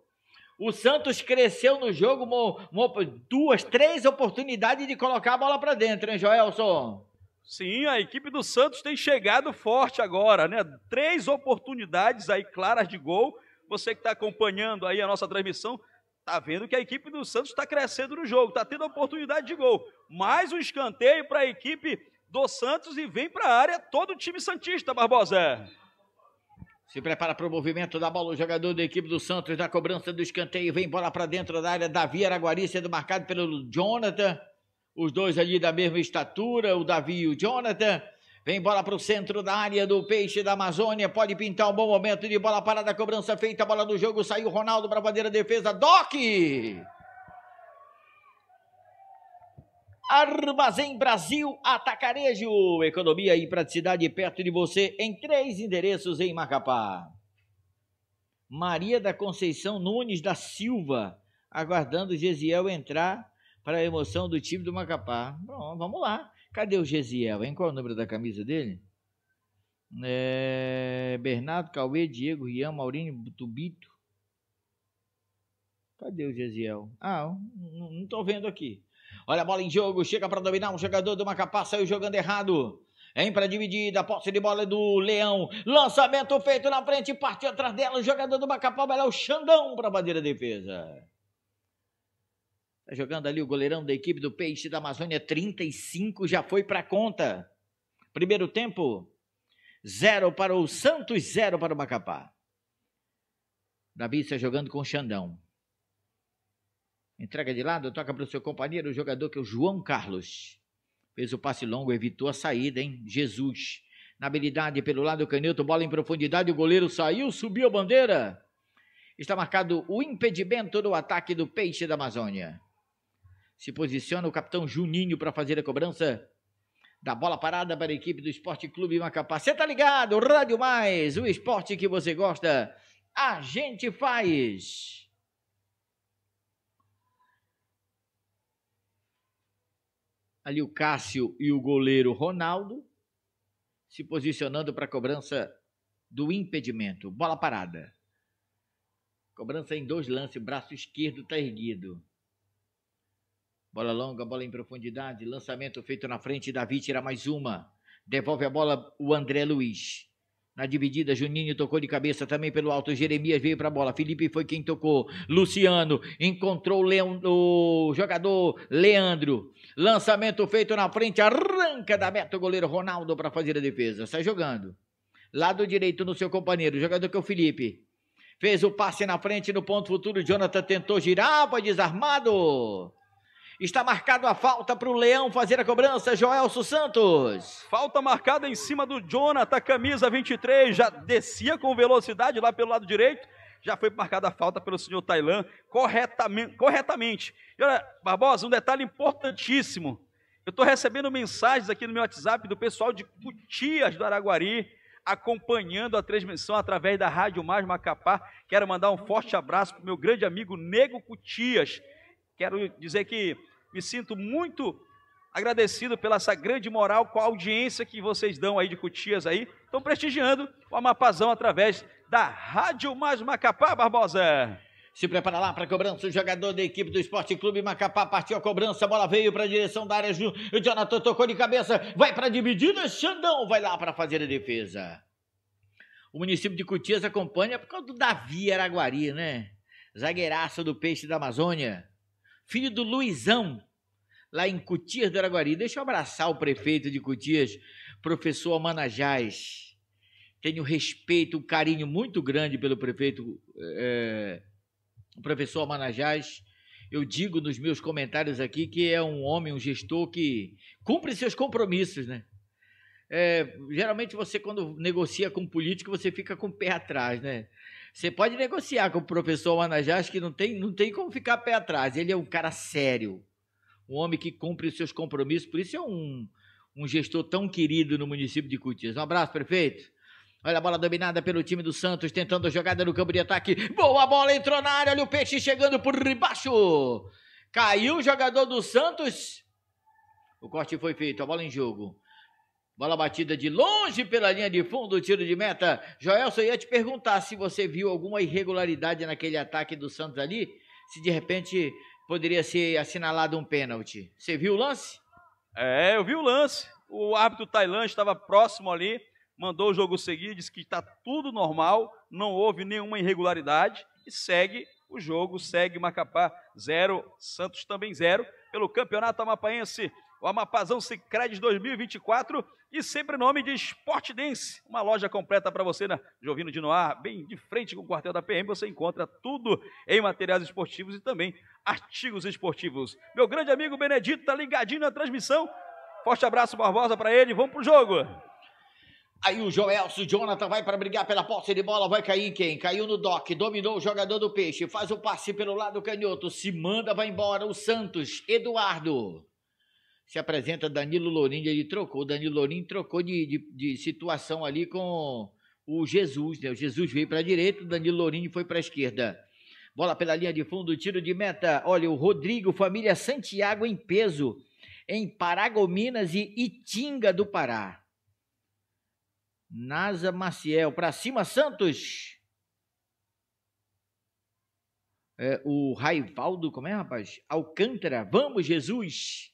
S1: O Santos cresceu no jogo, uma, uma, duas, três oportunidades de colocar a bola para dentro, hein, Joelson? Sim, a equipe do
S2: Santos tem chegado forte agora, né? Três oportunidades aí claras de gol. Você que está acompanhando aí a nossa transmissão, tá vendo que a equipe do Santos está crescendo no jogo, está tendo oportunidade de gol. Mais um escanteio para a equipe do Santos e vem para
S1: a área todo o time Santista, Barbosa. Se prepara para o movimento da bola. O jogador da equipe do Santos na cobrança do escanteio. Vem bola para dentro da área. Davi Araguari sendo marcado pelo Jonathan. Os dois ali da mesma estatura, o Davi e o Jonathan. Vem bola para o centro da área do Peixe da Amazônia. Pode pintar um bom momento de bola parada. Cobrança feita, bola do jogo. Saiu Ronaldo para a bandeira defesa. Doc! Armazém Brasil Atacarejo. Economia e praticidade perto de você em três endereços em Macapá. Maria da Conceição Nunes da Silva, aguardando o Gesiel entrar para a emoção do time do Macapá. Bom, vamos lá. Cadê o Gesiel? Hein? Qual é o número da camisa dele? É... Bernardo, Cauê, Diego, Rian, Maurinho, Tubito. Cadê o Gesiel? Ah, não estou vendo aqui. Olha a bola em jogo, chega para dominar um jogador do Macapá, saiu jogando errado. Vem para dividida, posse de bola é do Leão. Lançamento feito na frente, partiu atrás dela. O jogador do Macapá vai lá, o Xandão para a bandeira defesa. Tá jogando ali o goleirão da equipe do Peixe da Amazônia, 35 já foi para conta. Primeiro tempo, zero para o Santos, zero para o Macapá. Davi está jogando com o Xandão. Entrega de lado, toca para o seu companheiro, o jogador que é o João Carlos. Fez o passe longo, evitou a saída, hein? Jesus. Na habilidade pelo lado canhoto, bola em profundidade, o goleiro saiu, subiu a bandeira. Está marcado o impedimento do ataque do Peixe da Amazônia. Se posiciona o capitão Juninho para fazer a cobrança da bola parada para a equipe do Esporte Clube Macapá. Você está ligado? Rádio Mais, o esporte que você gosta, a gente faz. ali o Cássio e o goleiro Ronaldo se posicionando para a cobrança do impedimento. Bola parada. Cobrança em dois lances, braço esquerdo está erguido. Bola longa, bola em profundidade, lançamento feito na frente, Davi tira mais uma. Devolve a bola o André Luiz. Na dividida, Juninho tocou de cabeça também pelo alto. Jeremias veio para a bola. Felipe foi quem tocou. Luciano encontrou o, o jogador Leandro. Lançamento feito na frente. Arranca da meta o goleiro Ronaldo para fazer a defesa. Sai jogando. Lado direito no seu companheiro. jogador que é o Felipe. Fez o passe na frente no ponto futuro. Jonathan tentou girar. Foi desarmado. Está marcado a falta para o Leão fazer a cobrança, Joelso Santos. Falta marcada
S2: em cima do Jonathan, camisa 23, já descia com velocidade lá pelo lado direito. Já foi marcada a falta pelo senhor Tailan corretamente. corretamente. E olha, Barbosa, um detalhe importantíssimo. Eu estou recebendo mensagens aqui no meu WhatsApp do pessoal de Cutias do Araguari, acompanhando a transmissão através da Rádio Mais Macapá. Quero mandar um forte abraço para o meu grande amigo Nego Cutias. Quero dizer que me sinto muito agradecido pela essa grande moral, com a audiência que vocês dão aí de Cutias aí. Estão prestigiando o Amapazão através da Rádio Mais Macapá,
S1: Barbosa. Se prepara lá para a cobrança. O jogador da equipe do Esporte Clube Macapá partiu a cobrança. A bola veio para a direção da área. O Jonathan tocou de cabeça. Vai para a dividida. Xandão vai lá para fazer a defesa. O município de Cutias acompanha por causa do Davi Araguari, né? Zagueiraça do Peixe da Amazônia filho do Luizão, lá em Cutias do Araguari. Deixa eu abraçar o prefeito de Cutias, professor Manajás. Tenho respeito, um carinho muito grande pelo prefeito, é, professor Manajás. Eu digo nos meus comentários aqui que é um homem, um gestor que cumpre seus compromissos, né? É, geralmente você, quando negocia com político, você fica com o pé atrás, né? Você pode negociar com o professor acho que não tem, não tem como ficar pé atrás. Ele é um cara sério, um homem que cumpre os seus compromissos, por isso é um, um gestor tão querido no município de Cutias. Um abraço, prefeito. Olha a bola dominada pelo time do Santos, tentando a jogada no campo de ataque. Boa bola, entrou na área, olha o peixe chegando por baixo. Caiu o jogador do Santos. O corte foi feito, a bola em jogo. Bola batida de longe pela linha de fundo, tiro de meta. Joel, só ia te perguntar se você viu alguma irregularidade naquele ataque do Santos ali, se de repente poderia ser assinalado um pênalti. Você viu o lance? É, eu vi o lance. O árbitro tailandês estava próximo
S2: ali, mandou o jogo seguir, disse que está tudo normal, não houve nenhuma irregularidade e segue o jogo, segue Macapá 0, Santos também 0, pelo Campeonato Amapaense o Amapazão Cicred 2024 e sempre em nome de Sportdense, uma loja completa para você na Jovino de Noir, bem de frente com o quartel da PM, você encontra tudo em materiais esportivos e também artigos esportivos. Meu grande
S1: amigo Benedito tá ligadinho na transmissão. Forte abraço Barbosa para ele, vamos pro jogo. Aí o Joelso Jonathan vai para brigar pela posse de bola, vai cair quem? Caiu no dock, dominou o jogador do Peixe, faz o passe pelo lado canhoto, se manda, vai embora o Santos, Eduardo se apresenta Danilo Lourin, ele trocou. Danilo Lourin trocou de, de, de, situação ali com o Jesus. Né? O Jesus veio para a direita, o Danilo Lourin foi para a esquerda. Bola pela linha de fundo, tiro de meta. Olha, o Rodrigo, família Santiago em peso, em Paragominas e Itinga do Pará. Nasa Maciel, para cima Santos. É, o Raivaldo, como é, rapaz? Alcântara, vamos, Jesus.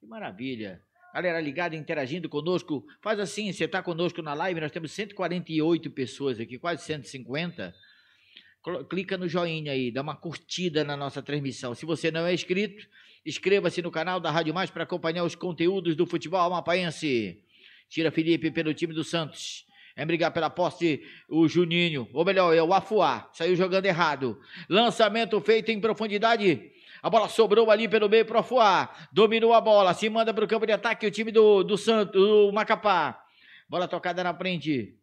S1: Que maravilha. Galera ligada, interagindo conosco. Faz assim, você está conosco na live, nós temos 148 pessoas aqui, quase 150. Clica no joinha aí, dá uma curtida na nossa transmissão. Se você não é inscrito, inscreva-se no canal da Rádio Mais para acompanhar os conteúdos do futebol amapaense. Tira Felipe pelo time do Santos. É brigar pela posse o Juninho, ou melhor, é o Afuá. Saiu jogando errado. Lançamento feito em profundidade a bola sobrou ali pelo meio para o Fuá. Dominou a bola. Se manda para o campo de ataque o time do, do Santos, do Macapá. Bola tocada na frente.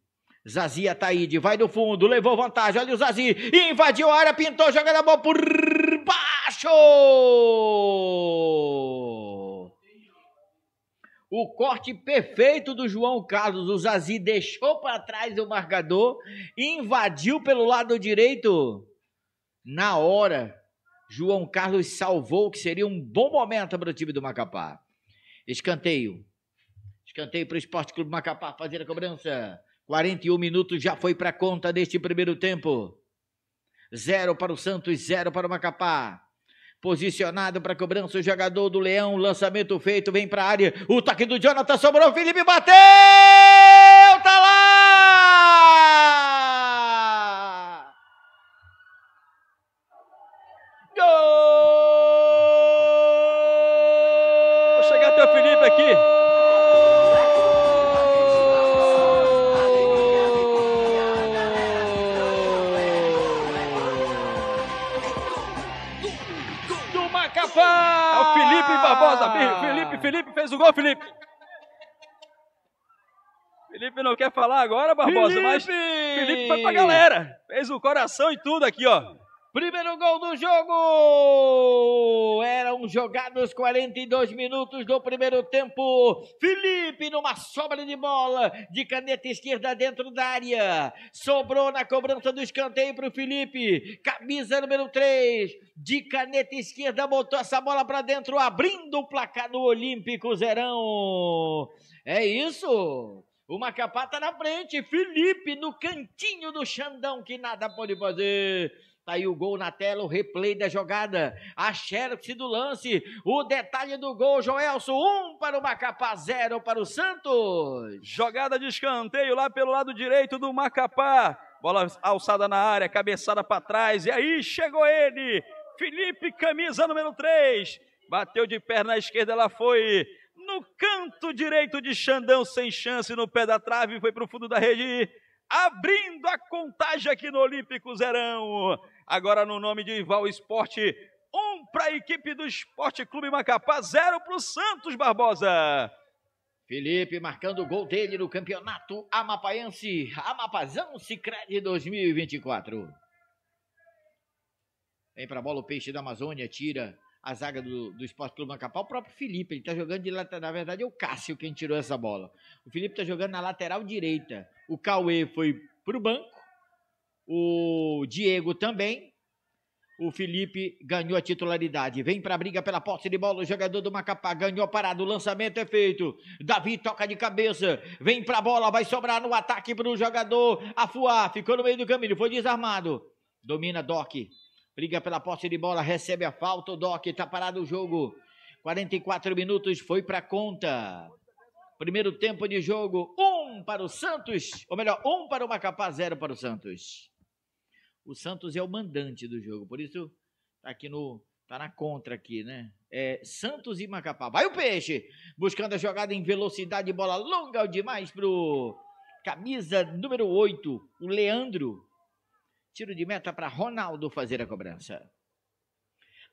S1: Zazi Ataíde vai do fundo, levou vantagem. Olha o Zazi, invadiu a área, pintou, joga na bola por baixo. O corte perfeito do João Carlos. O Zazi deixou para trás o marcador, invadiu pelo lado direito na hora. João Carlos salvou, que seria um bom momento para o time do Macapá. Escanteio. Escanteio para o Esporte Clube Macapá fazer a cobrança. 41 minutos já foi para conta deste primeiro tempo. Zero para o Santos, zero para o Macapá. Posicionado para cobrança o jogador do Leão. Lançamento feito, vem para a área. O toque do Jonathan sobrou. Felipe bateu!
S2: maravilhosa, Felipe! mas Felipe foi pra galera. Fez o coração
S1: e tudo aqui, ó. Primeiro gol do jogo! Eram jogados 42 minutos do primeiro tempo. Felipe numa sobra de bola de caneta esquerda dentro da área. Sobrou na cobrança do escanteio para o Felipe. Camisa número 3. De caneta esquerda botou essa bola para dentro, abrindo o placar do Olímpico Zerão. É isso! O Macapá está na frente. Felipe no cantinho do Xandão, que nada pode fazer. Tá aí o gol na tela, o replay da jogada. A xerox do lance. O detalhe do gol, Joelson. Um para o Macapá, zero para o Santos.
S2: Jogada de escanteio lá pelo lado direito do Macapá. Bola alçada na área, cabeçada para trás. E aí chegou ele. Felipe, camisa número 3. Bateu de perna esquerda, ela foi no canto direito de Xandão, sem chance no pé da trave, foi para o fundo da rede, abrindo a contagem aqui no Olímpico Zerão. Agora no nome de Val Esporte, um para a equipe do Esporte Clube
S1: Macapá, zero para o Santos Barbosa. Felipe marcando o gol dele no campeonato amapaense, Amapazão Sicredi 2024. Vem para a bola o peixe da Amazônia, tira a zaga do, do Esporte Clube Macapá, o próprio Felipe, ele tá jogando de lateral, na verdade é o Cássio quem tirou essa bola. O Felipe tá jogando na lateral direita, o Cauê foi pro banco, o Diego também, o Felipe ganhou a titularidade. Vem para a briga pela posse de bola. O jogador do Macapá ganhou parado. O lançamento é feito. Davi toca de cabeça. Vem para a bola. Vai sobrar no ataque para o jogador. Afuá ficou no meio do caminho. Foi desarmado. Domina Doc briga pela posse de bola, recebe a falta, o Doc está parado o jogo. 44 minutos, foi para conta. Primeiro tempo de jogo, um para o Santos, ou melhor, um para o Macapá, zero para o Santos. O Santos é o mandante do jogo, por isso está aqui no tá na contra aqui, né? É, Santos e Macapá. Vai o peixe, buscando a jogada em velocidade, bola longa demais pro camisa número 8, o Leandro. Tiro de meta para Ronaldo fazer a cobrança.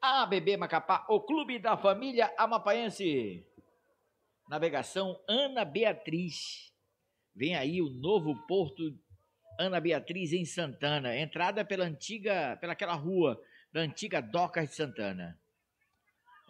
S1: ABB Macapá, o clube da família amapaense. Navegação Ana Beatriz. Vem aí o novo porto Ana Beatriz em Santana. Entrada pela antiga, pelaquela rua da antiga Docas de Santana.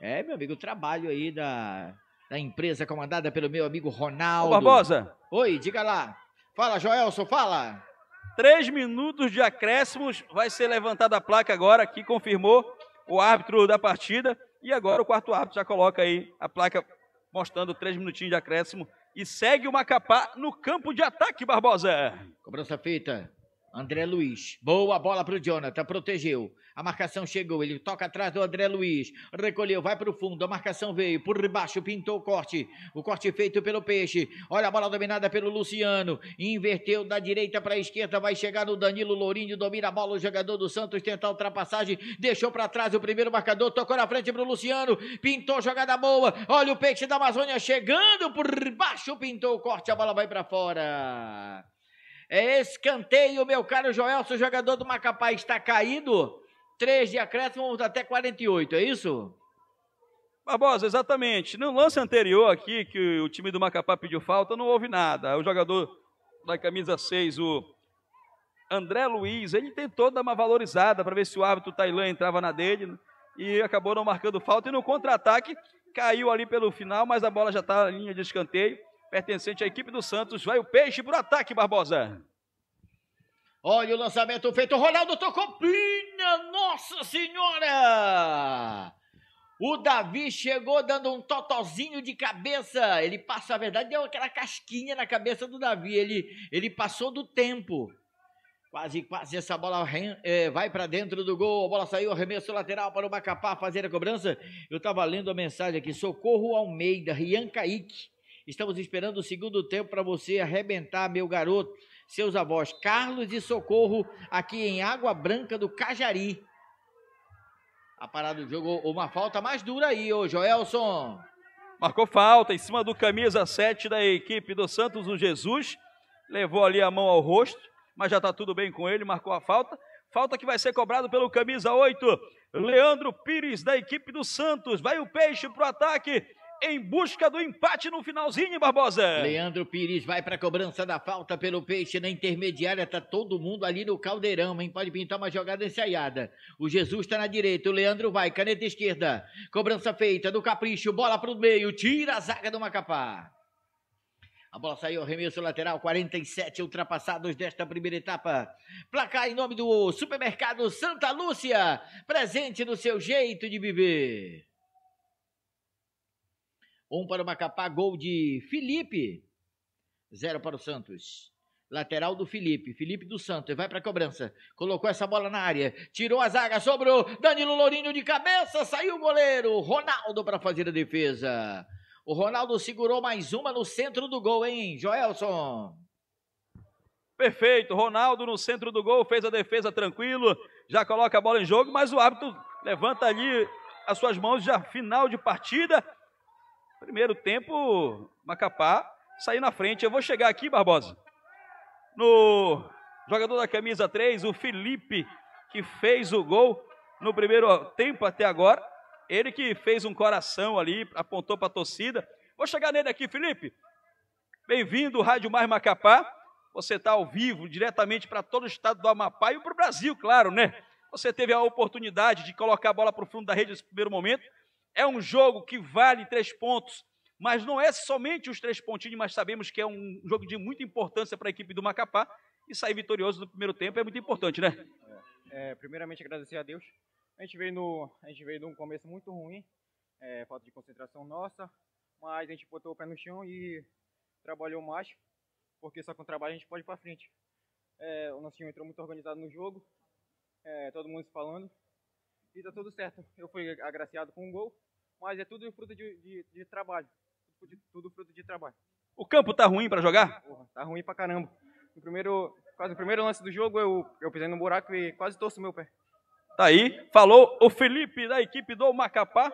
S1: É, meu amigo, o trabalho aí da, da empresa comandada pelo meu amigo Ronaldo. Ô Barbosa. Oi, diga lá. Fala, Joelson, fala.
S2: Três minutos de acréscimos, vai ser levantada a placa agora, que confirmou o árbitro da partida. E agora o quarto árbitro já coloca aí a placa mostrando três minutinhos de acréscimo. E segue o Macapá no
S1: campo de ataque, Barbosa. Cobrança feita. André Luiz. Boa bola para o Jonathan. Protegeu. A marcação chegou. Ele toca atrás do André Luiz. Recolheu. Vai para o fundo. A marcação veio. Por baixo. Pintou o corte. O corte feito pelo Peixe. Olha a bola dominada pelo Luciano. Inverteu da direita para a esquerda. Vai chegar no Danilo Lourinho. Domina a bola. O jogador do Santos tenta a ultrapassagem. Deixou para trás o primeiro marcador. Tocou na frente para o Luciano. Pintou. Jogada boa. Olha o Peixe da Amazônia chegando. Por baixo. Pintou o corte. A bola vai para fora. É escanteio, meu caro Joel, seu jogador do Macapá, está caído. Três de acréscimo, vamos até 48, é isso?
S2: Barbosa, exatamente. No lance anterior aqui, que o time do Macapá pediu falta, não houve nada. O jogador da camisa 6, o André Luiz, ele tentou dar uma valorizada para ver se o árbitro Tailã entrava na dele e acabou não marcando falta. E no contra-ataque, caiu ali pelo final, mas a bola já está na linha de escanteio pertencente à equipe do Santos.
S1: Vai o peixe para o ataque, Barbosa. Olha o lançamento feito. Ronaldo tocou. Pina, Nossa Senhora! O Davi chegou dando um totozinho de cabeça. Ele passou, a verdade, deu aquela casquinha na cabeça do Davi. Ele, ele passou do tempo. Quase, quase essa bola é, vai para dentro do gol. A bola saiu, arremesso lateral para o Macapá fazer a cobrança. Eu estava lendo a mensagem aqui. Socorro Almeida, Rian Kaique. Estamos esperando o segundo tempo para você arrebentar, meu garoto. Seus avós, Carlos e Socorro, aqui em Água Branca do Cajari. A parada do jogo, uma falta mais dura aí, ô Joelson.
S2: Marcou falta em cima do camisa 7 da equipe do Santos, o Jesus. Levou ali a mão ao rosto, mas já está tudo bem com ele, marcou a falta. Falta que vai ser cobrado pelo camisa 8, Leandro Pires, da equipe do Santos. Vai o peixe
S1: para o ataque em busca do empate no finalzinho, Barbosa. Leandro Pires vai para a cobrança da falta pelo peixe na intermediária. Tá todo mundo ali no caldeirão, hein? Pode pintar uma jogada ensaiada. O Jesus está na direita, o Leandro vai, caneta esquerda. Cobrança feita do capricho, bola para o meio, tira a zaga do Macapá. A bola saiu, arremesso lateral, 47 ultrapassados desta primeira etapa. Placar em nome do Supermercado Santa Lúcia, presente no seu jeito de viver. 1 um para o Macapá, gol de Felipe. 0 para o Santos. Lateral do Felipe. Felipe do Santos. Vai para a cobrança. Colocou essa bola na área. Tirou a zaga. Sobrou. Danilo Lourinho de cabeça. Saiu o goleiro. Ronaldo para fazer a defesa. O Ronaldo segurou mais uma no centro do gol, hein, Joelson?
S2: Perfeito. Ronaldo no centro do gol. Fez a defesa tranquilo. Já coloca a bola em jogo. Mas o árbitro levanta ali as suas mãos. Já final de partida. Primeiro tempo, Macapá saiu na frente. Eu vou chegar aqui, Barbosa. No jogador da camisa 3, o Felipe, que fez o gol no primeiro tempo até agora. Ele que fez um coração ali, apontou para a torcida. Vou chegar nele aqui, Felipe. Bem-vindo, Rádio Mais Macapá. Você está ao vivo, diretamente para todo o estado do Amapá e para o Brasil, claro, né? Você teve a oportunidade de colocar a bola para o fundo da rede nesse primeiro momento, é um jogo que vale três pontos, mas não é somente os três pontinhos, mas sabemos que é um jogo de muita importância para a equipe do Macapá. E sair vitorioso no primeiro tempo é muito importante, né?
S4: É, é primeiramente, agradecer a Deus. A gente veio, no, a gente veio de um começo muito ruim, é, falta de concentração nossa, mas a gente botou o pé no chão e trabalhou mais, porque só com o trabalho a gente pode ir para frente. É, o nosso time entrou muito organizado no jogo, é, todo mundo se falando, e tá tudo certo. Eu fui agraciado com um gol, mas é tudo fruto de, de, de trabalho. Tudo, tudo, fruto de trabalho. O campo tá ruim para jogar? Porra, tá ruim pra caramba. No primeiro, quase no primeiro lance do jogo, eu, eu pisei num buraco e quase torço meu pé. Tá aí, falou o Felipe da equipe do Macapá,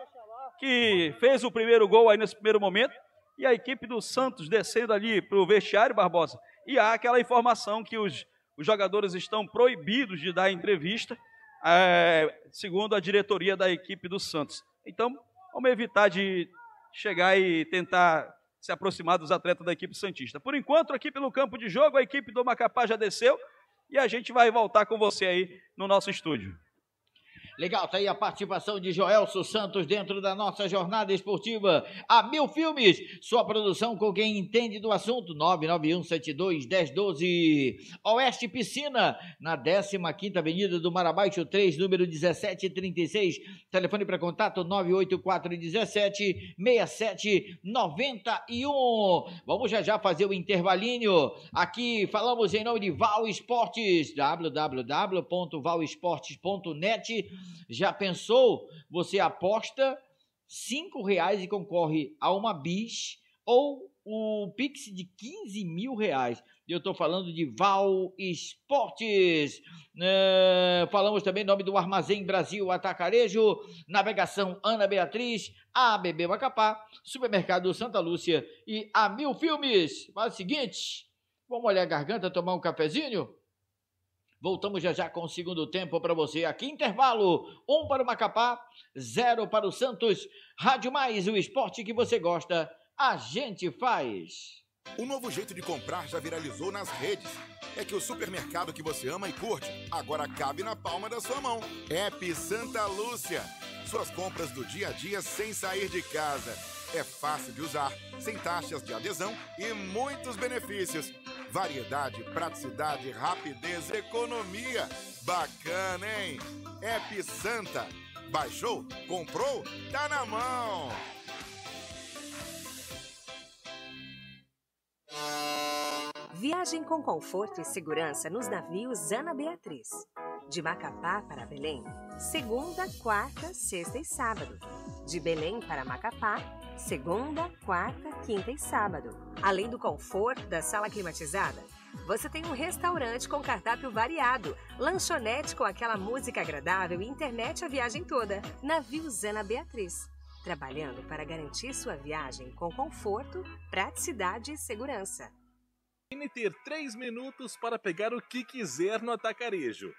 S4: que
S2: fez o primeiro gol aí nesse primeiro momento. E a equipe do Santos descendo ali o vestiário, Barbosa. E há aquela informação que os, os jogadores estão proibidos de dar entrevista é, segundo a diretoria da equipe do Santos. Então, vamos evitar de chegar e tentar se aproximar dos atletas da equipe Santista. Por enquanto, aqui pelo campo de jogo, a equipe do Macapá já desceu e a gente vai voltar com você aí no nosso
S1: estúdio. Legal, tá aí a participação de Joelso Santos dentro da nossa jornada esportiva. A Mil Filmes, sua produção com quem entende do assunto, 991721012. Oeste Piscina, na 15ª Avenida do Marabaixo 3, número 1736. Telefone para contato 98417 6791. Vamos já já fazer o intervalinho. Aqui falamos em nome de Val Esportes, www.valesportes.net já pensou? Você aposta cinco reais e concorre a uma bis ou o Pix de 15 mil reais. Eu estou falando de Val Esportes. É, falamos também nome do Armazém Brasil Atacarejo, Navegação Ana Beatriz, ABB Macapá, Supermercado Santa Lúcia e A Mil Filmes. Faz o seguinte, vamos olhar a garganta, tomar um cafezinho? Voltamos já já com o segundo tempo para você. Aqui, intervalo: um para o Macapá, zero para o Santos. Rádio Mais, o esporte que você gosta, a gente faz. Um novo jeito de comprar já viralizou nas redes. É que o supermercado que você ama e curte agora cabe na palma
S2: da sua mão. App Santa Lúcia. Suas compras do dia a dia sem sair de
S5: casa é fácil de usar, sem taxas de adesão e muitos benefícios. Variedade, praticidade, rapidez, economia. Bacana, hein? App Santa. Baixou? Comprou? Tá na mão!
S2: Viagem com conforto e segurança nos navios Ana Beatriz. De Macapá para Belém, segunda, quarta, sexta e sábado. De Belém para Macapá, segunda, quarta, quinta e sábado. Além do conforto da sala climatizada, você tem um restaurante com cardápio variado, lanchonete com aquela música agradável e internet a viagem toda. Navio Ana Beatriz. Trabalhando para garantir sua viagem com conforto, praticidade e segurança. E ter três minutos para pegar o que quiser no atacarejo.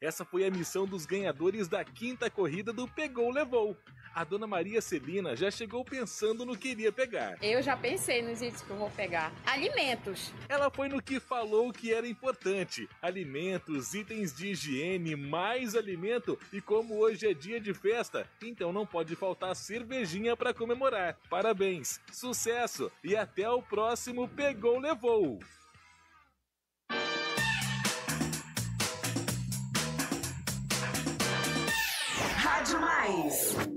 S2: Essa foi a missão dos ganhadores da quinta corrida do Pegou Levou a dona Maria Celina já chegou pensando no que iria pegar. Eu já pensei nos itens que eu vou pegar. Alimentos. Ela foi no que falou que era importante: alimentos, itens de higiene, mais alimento. E como hoje é dia de festa, então não pode faltar cervejinha para comemorar. Parabéns, sucesso e até o próximo Pegou Levou.
S3: Rádio Mais.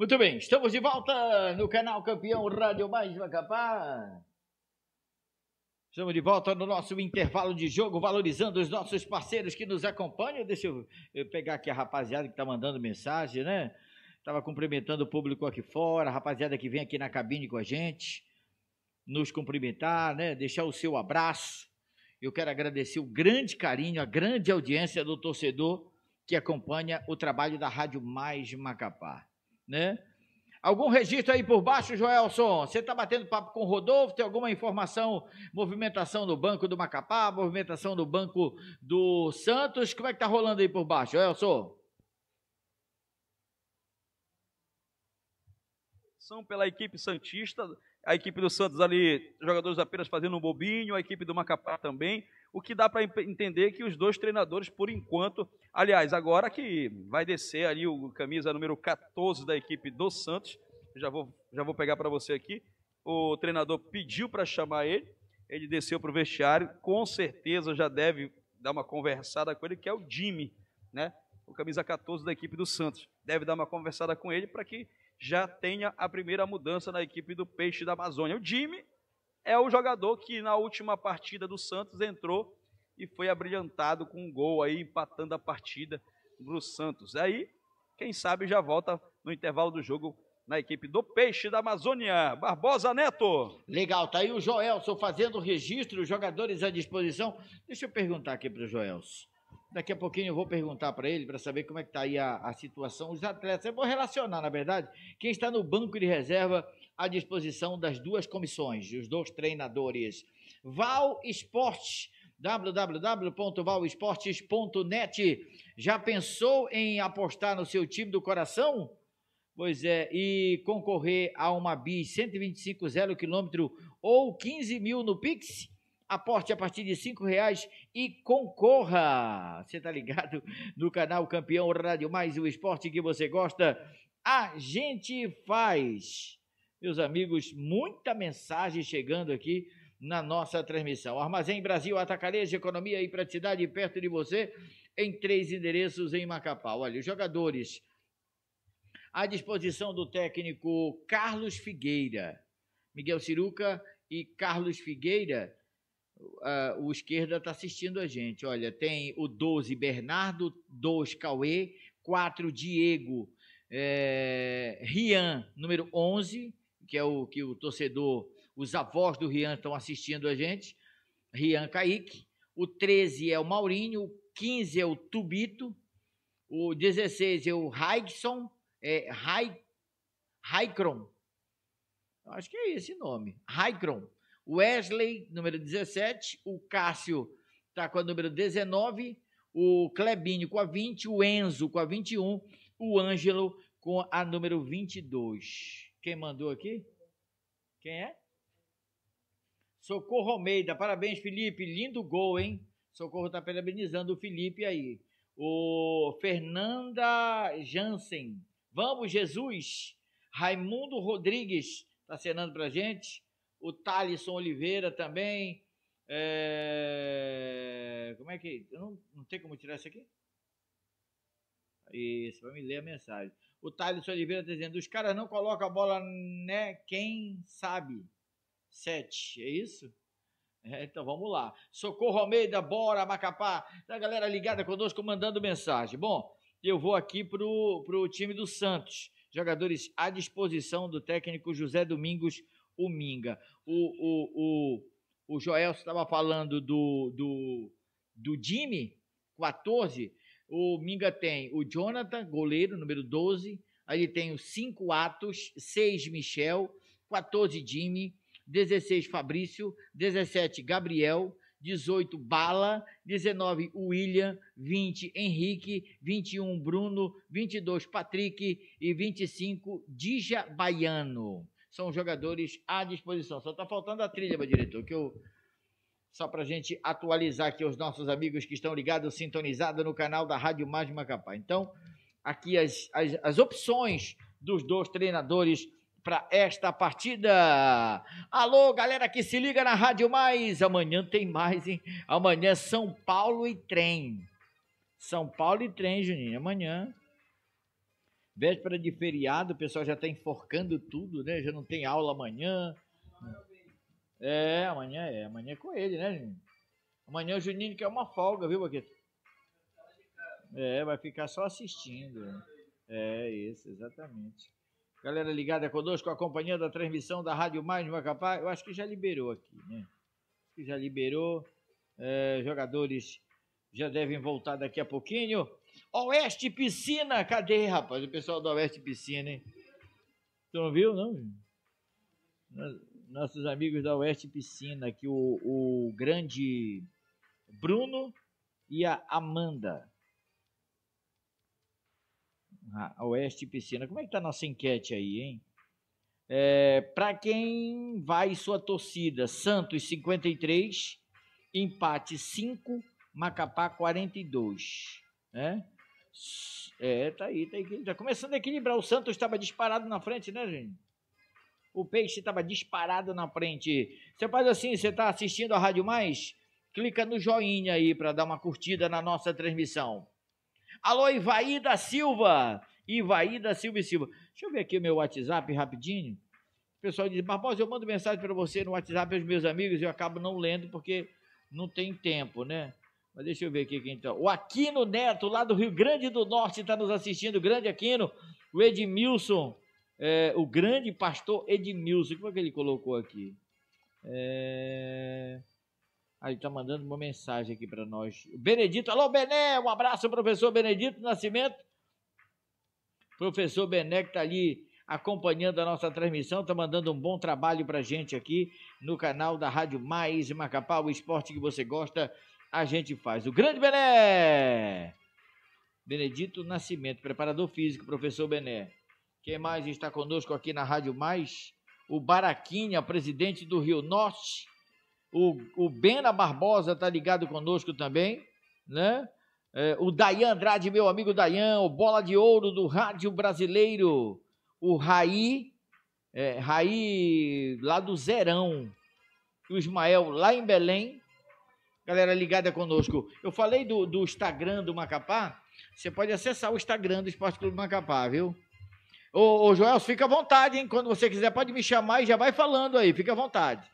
S1: Muito bem, estamos de volta no canal Campeão Rádio Mais Macapá. Estamos de volta no nosso intervalo de jogo, valorizando os nossos parceiros que nos acompanham. Deixa eu, pegar aqui a rapaziada que está mandando mensagem, né? Estava cumprimentando o público aqui fora, a rapaziada que vem aqui na cabine com a gente, nos cumprimentar, né? Deixar o seu abraço. Eu quero agradecer o grande carinho, a grande audiência do torcedor que acompanha o trabalho da Rádio Mais Macapá né? Algum registro aí por baixo, Joelson? Você está batendo papo com o Rodolfo? Tem alguma informação? Movimentação no Banco do Macapá, movimentação no Banco do Santos? Como é que está rolando aí por baixo, Joelson?
S2: São pela equipe Santista a equipe
S1: do Santos ali,
S2: jogadores apenas fazendo um bobinho, a equipe do Macapá também, o que dá para entender que os dois treinadores, por enquanto, aliás, agora que vai descer ali o camisa número 14 da equipe do Santos, já vou, já vou pegar para você aqui, o treinador pediu para chamar ele, ele desceu para o vestiário, com certeza já deve dar uma conversada com ele, que é o Jimmy, né? O camisa 14 da equipe do Santos. Deve dar uma conversada com ele para que já tenha a primeira mudança na equipe do Peixe da Amazônia. O Jimmy é o jogador que na última partida do Santos entrou e foi abrilhantado com um gol aí, empatando a partida para Santos. Aí, quem sabe já volta no
S1: intervalo do jogo na equipe do Peixe da Amazônia. Barbosa Neto. Legal, tá aí o Joelson fazendo o registro, jogadores à disposição. Deixa eu perguntar aqui para o Joelson. Daqui a pouquinho eu vou perguntar para ele para saber como é que está aí a, a, situação. Os atletas, eu é vou relacionar, na verdade, quem está no banco de reserva à disposição das duas comissões, os dois treinadores. Val Esportes, www.valesportes.net. Já pensou em apostar no seu time do coração? Pois é, e concorrer a uma BI 125 zero quilômetro ou 15 mil no Pix? aporte a partir de cinco reais e concorra. Você está ligado no canal Campeão Rádio Mais, o esporte que você gosta, a gente faz. Meus amigos, muita mensagem chegando aqui na nossa transmissão. Armazém Brasil, Atacarejo, Economia e Praticidade perto de você, em três endereços em Macapá. Olha, os jogadores à disposição do técnico Carlos Figueira, Miguel Ciruca e Carlos Figueira uh, o esquerda está assistindo a gente. Olha, tem o 12 Bernardo, 2 Cauê, 4 Diego, é, Rian, número 11, que é o que o torcedor, os avós do Rian estão assistindo a gente. Rian Kaique. O 13 é o Maurinho, o 15 é o Tubito, o 16 é o Raigson, é Raikron. Acho que é esse nome, Raikron. Wesley, número 17, o Cássio está com a número 19, o Clebinho com a 20, o Enzo com a 21, o Ângelo com a número 22. Quem mandou aqui? Quem é? Socorro Almeida, parabéns Felipe, lindo gol, hein? Socorro está parabenizando o Felipe aí. O Fernanda Jansen, vamos Jesus. Raimundo Rodrigues está acenando para gente o Thalisson Oliveira também. É... Como é que. Eu não, não tem como tirar isso aqui? Isso, vai me ler a mensagem. O Thalisson Oliveira tá dizendo: os caras não colocam a bola, né? Quem sabe? Sete, é isso? É, então vamos lá. Socorro Almeida, bora, Macapá. Tá a galera ligada conosco mandando mensagem. Bom, eu vou aqui para o time do Santos. Jogadores à disposição do técnico José Domingos o Minga. O, o, o, o Joel estava falando do, do, do Jimmy, 14. O Minga tem o Jonathan, goleiro, número 12. Aí ele tem os 5 Atos, 6 Michel, 14 Jimmy, 16 Fabrício, 17 Gabriel, 18 Bala, 19 William, 20 Henrique, 21 Bruno, 22 Patrick e 25 Dija Baiano são jogadores à disposição. Só está faltando a trilha, meu diretor, que eu só para a gente atualizar aqui os nossos amigos que estão ligados, sintonizados no canal da Rádio Mais Macapá. Então, aqui as, as, as opções dos dois treinadores para esta partida. Alô, galera que se liga na Rádio Mais. Amanhã tem mais, hein? Amanhã é São Paulo e trem. São Paulo e trem, Juninho. Amanhã Véspera de feriado, o pessoal já está enforcando tudo, né? Já não tem aula amanhã. É, amanhã é. Amanhã é com ele, né, Amanhã o Juninho quer uma folga, viu, Baqueta? É, vai ficar só assistindo. Né? É, isso, exatamente. Galera ligada conosco, acompanhando a transmissão da Rádio Mais de Macapá. Eu acho que já liberou aqui, né? Acho que já liberou. É, jogadores já devem voltar daqui a pouquinho. Oeste Piscina, cadê, rapaz? O pessoal do Oeste Piscina, hein? Tu não viu, não? Nossos amigos da Oeste Piscina, aqui o, o grande Bruno e a Amanda. Ah, a Oeste Piscina. Como é que tá a nossa enquete aí, hein? É, Para quem vai sua torcida? Santos 53, empate 5, Macapá 42 né? É, tá aí, tá, aí, tá começando a equilibrar. O Santos estava disparado na frente, né, gente? O Peixe estava disparado na frente. Você faz assim, você está assistindo a Rádio Mais? Clica no joinha aí para dar uma curtida na nossa transmissão. Alô, Ivaí da Silva! Ivaí da Silva e Silva. Deixa eu ver aqui o meu WhatsApp rapidinho. O pessoal diz, Barbosa, eu mando mensagem para você no WhatsApp aos meus amigos e eu acabo não lendo porque não tem tempo, né? Mas deixa eu ver aqui quem está. O Aquino Neto, lá do Rio Grande do Norte, está nos assistindo. O grande Aquino, o Edmilson, é, o grande pastor Edmilson. Como é que ele colocou aqui? É... Ah, ele está mandando uma mensagem aqui para nós. Benedito, alô Bené, um abraço, professor Benedito Nascimento. Professor Bené que está ali acompanhando a nossa transmissão, está mandando um bom trabalho para gente aqui no canal da Rádio Mais Macapá, o esporte que você gosta a gente faz. O grande Bené! Benedito Nascimento, preparador físico, professor Bené. Quem mais está conosco aqui na Rádio Mais? O Baraquinha, presidente do Rio Norte. O, o Bena Barbosa está ligado conosco também, né? É, o Dayan Andrade, meu amigo Dayan, o Bola de Ouro do Rádio Brasileiro. O Raí, é, Raí lá do Zerão. O Ismael lá em Belém. Galera ligada conosco. Eu falei do, do Instagram do Macapá. Você pode acessar o Instagram do Esporte Clube Macapá, viu? Ô, ô Joel, fica à vontade, hein? Quando você quiser, pode me chamar e já vai falando aí. Fica à vontade.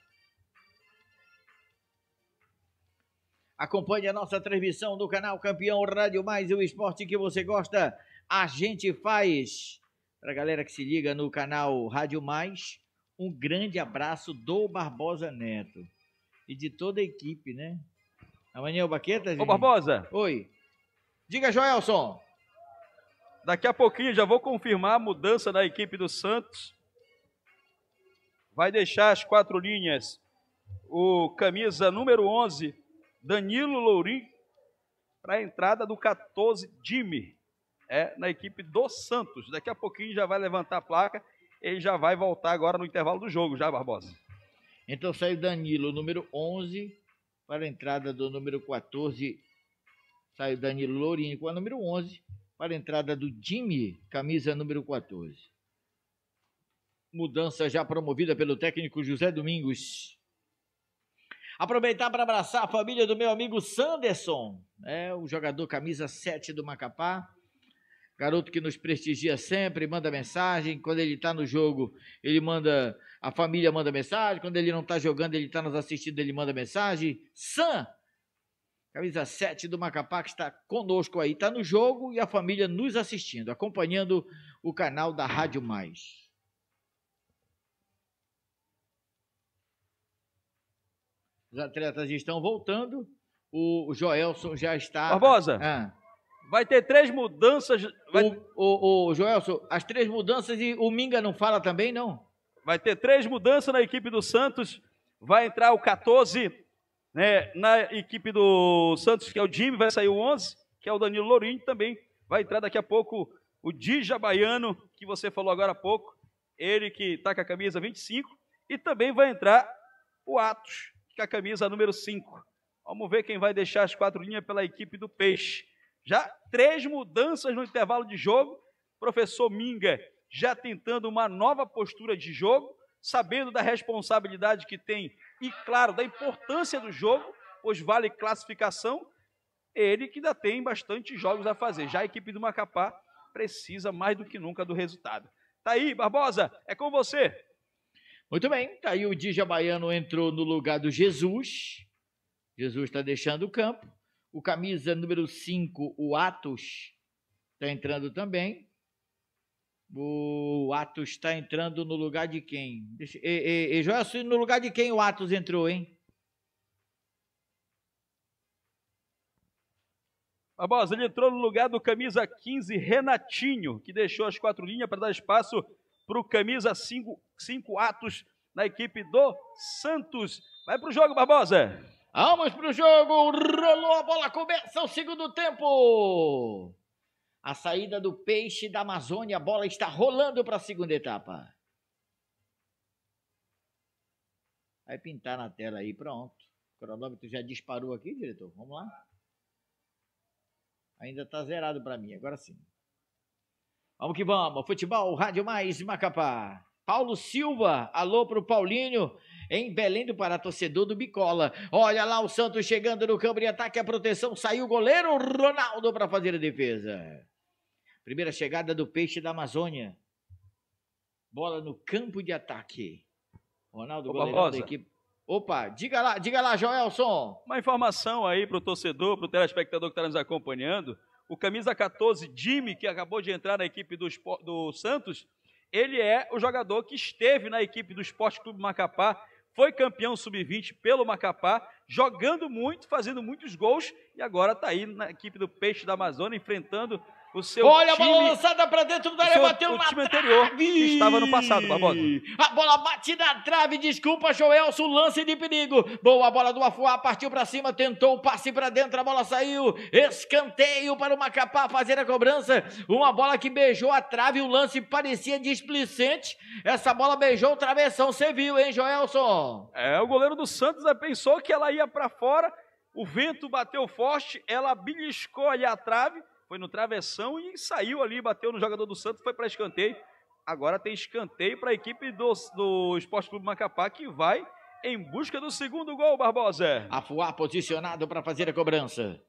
S1: Acompanhe a nossa transmissão do canal Campeão Rádio Mais, o esporte que você gosta, a gente faz. Para a galera que se liga no canal Rádio Mais, um grande abraço do Barbosa Neto e de toda a equipe, né? Amanhã é o Baqueta, gente. Ô, Barbosa. Oi.
S2: Diga, Joelson. Daqui a pouquinho já vou confirmar a mudança da equipe do Santos. Vai deixar as quatro linhas o camisa número 11, Danilo Lourin, para a entrada do 14, Jimmy, é, na equipe do Santos. Daqui a pouquinho já vai levantar
S1: a placa, e já vai voltar agora no intervalo do jogo, já, Barbosa. Então sai o Danilo, número 11, para a entrada do número 14, saiu Danilo Lourinho com a número 11. Para a entrada do Jimmy, camisa número 14. Mudança já promovida pelo técnico José Domingos. Aproveitar para abraçar a família do meu amigo Sanderson, é o jogador camisa 7 do Macapá garoto que nos prestigia sempre, manda mensagem. Quando ele está no jogo, ele manda. A família manda mensagem. Quando ele não está jogando, ele está nos assistindo, ele manda mensagem. Sam, camisa 7 do Macapá, que está conosco aí, está no jogo e a família nos assistindo, acompanhando o canal da Rádio Mais. Os atletas estão voltando. O Joelson já está. Barbosa! Ah. Vai ter três mudanças. Vai... O, o, o Joelson, as três mudanças
S2: e o Minga não fala também, não? Vai ter três mudanças na equipe do Santos. Vai entrar o 14 né, na equipe do Santos, que é o Jimmy. Vai sair o 11, que é o Danilo Lourinho também. Vai entrar daqui a pouco o Dija Baiano, que você falou agora há pouco. Ele que está com a camisa 25. E também vai entrar o Atos, com a camisa número 5. Vamos ver quem vai deixar as quatro linhas pela equipe do Peixe. Já três mudanças no intervalo de jogo. Professor Minga já tentando uma nova postura de jogo, sabendo da responsabilidade que tem e, claro, da importância do jogo, pois vale classificação. Ele que ainda tem bastante jogos a fazer. Já a equipe do Macapá precisa mais do que nunca do resultado.
S1: Tá aí, Barbosa, é com você. Muito bem, tá aí o Dija Baiano entrou no lugar do Jesus. Jesus está deixando o campo. O camisa número 5, o Atos, está entrando também. O Atos está entrando no lugar de quem? Deixa, e, e, e, no lugar de quem o Atos entrou, hein?
S2: Barbosa, ele entrou no lugar do camisa 15, Renatinho, que deixou as quatro linhas para dar espaço para o camisa 5 Atos na equipe do Santos.
S1: Vai para o jogo, Barbosa. Vamos para o jogo, rolou a bola, começa o segundo tempo. A saída do peixe da Amazônia, a bola está rolando para a segunda etapa. Vai pintar na tela aí, pronto. O cronômetro já disparou aqui, diretor. Vamos lá. Ainda está zerado para mim, agora sim. Vamos que vamos. Futebol, Rádio Mais Macapá. Paulo Silva, alô pro Paulinho, em Belém do Pará, torcedor do Bicola. Olha lá o Santos chegando no campo de ataque, a proteção, saiu o goleiro Ronaldo para fazer a defesa. Primeira chegada do peixe da Amazônia. Bola no campo de ataque. Ronaldo, goleiro da equipe. Opa, diga lá, diga lá, Joelson.
S2: Uma informação aí pro torcedor, pro telespectador que está nos acompanhando. O camisa 14, Jimmy, que acabou de entrar na equipe do, do Santos, ele é o jogador que esteve na equipe do Esporte Clube Macapá, foi campeão sub-20 pelo Macapá, jogando muito, fazendo muitos gols e agora está aí na equipe do Peixe da Amazônia, enfrentando o seu Olha time, a bola
S1: lançada para dentro do área, bateu o na time trave. estava no passado, Barbosa. A bola bate na trave, desculpa, Joelson, lance de perigo. Boa bola do Afuá, partiu para cima, tentou o passe para dentro, a bola saiu. Escanteio para o Macapá fazer a cobrança. Uma bola que beijou a trave, o lance parecia displicente. Essa bola beijou o travessão, você viu, hein, Joelson? É, o goleiro do
S2: Santos né, pensou que ela ia para fora, o vento bateu forte, ela beliscou ali a trave foi no travessão e saiu ali, bateu no jogador do Santos, foi para escanteio. Agora tem escanteio para a equipe do, do Esporte Clube Macapá que vai em busca do
S1: segundo gol, Barbosa. Afuá posicionado para fazer a cobrança.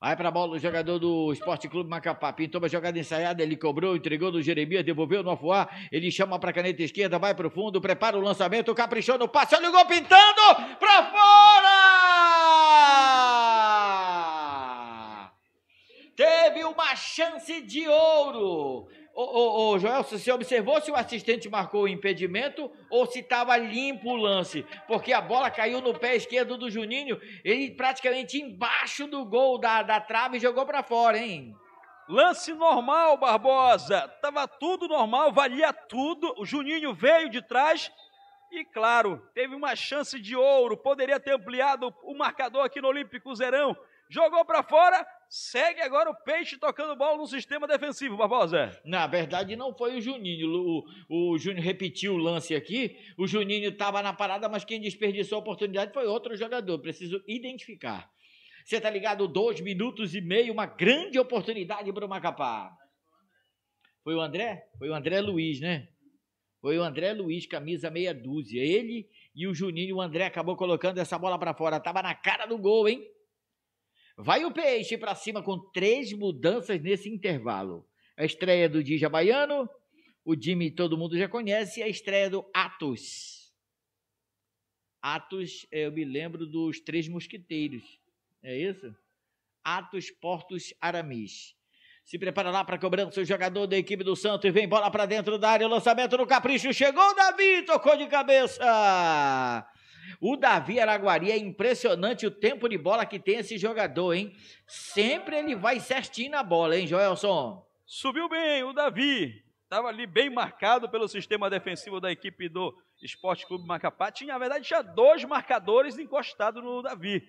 S1: Vai para a bola o jogador do Esporte Clube Macapá. Pintou uma jogada ensaiada, ele cobrou, entregou do Jeremias, devolveu no Afuá. Ele chama para a caneta esquerda, vai para o fundo, prepara o lançamento, caprichou no passe, olha o gol pintando para
S4: fora!
S1: teve uma chance de ouro. Ô, ô, ô, Joel, você observou se o assistente marcou o impedimento ou se estava limpo o lance? Porque a bola caiu no pé esquerdo do Juninho, ele praticamente embaixo do gol da, da trave jogou para fora, hein? Lance normal, Barbosa. Tava tudo normal, valia
S2: tudo. O Juninho veio de trás e, claro, teve uma chance de ouro. Poderia ter ampliado o marcador aqui no Olímpico Zerão jogou para fora, segue
S1: agora o peixe tocando bola no sistema defensivo, Barbosa. Na verdade, não foi o Juninho. O, o Juninho repetiu o lance aqui. O Juninho estava na parada, mas quem desperdiçou a oportunidade foi outro jogador. Preciso identificar. Você tá ligado? Dois minutos e meio, uma grande oportunidade para o Macapá. Foi o André? Foi o André Luiz, né? Foi o André Luiz, camisa meia dúzia. Ele e o Juninho, o André acabou colocando essa bola para fora. Tava na cara do gol, hein? Vai o peixe para cima com três mudanças nesse intervalo. A estreia do Dija Baiano, o Jimmy todo mundo já conhece, e a estreia do Atos. Atos, é, eu me lembro dos Três Mosquiteiros, é isso? Atos Portos Aramis. Se prepara lá para cobrança o jogador da equipe do Santos e vem bola para dentro da área. O lançamento no capricho chegou, Davi, tocou de cabeça. O Davi Araguari é impressionante o tempo de bola que tem esse jogador, hein? Sempre ele vai certinho na bola, hein, Joelson? Subiu bem o Davi. Estava ali bem marcado
S2: pelo sistema defensivo da equipe do Esporte Clube Macapá. Tinha, na verdade, já dois marcadores encostados no Davi,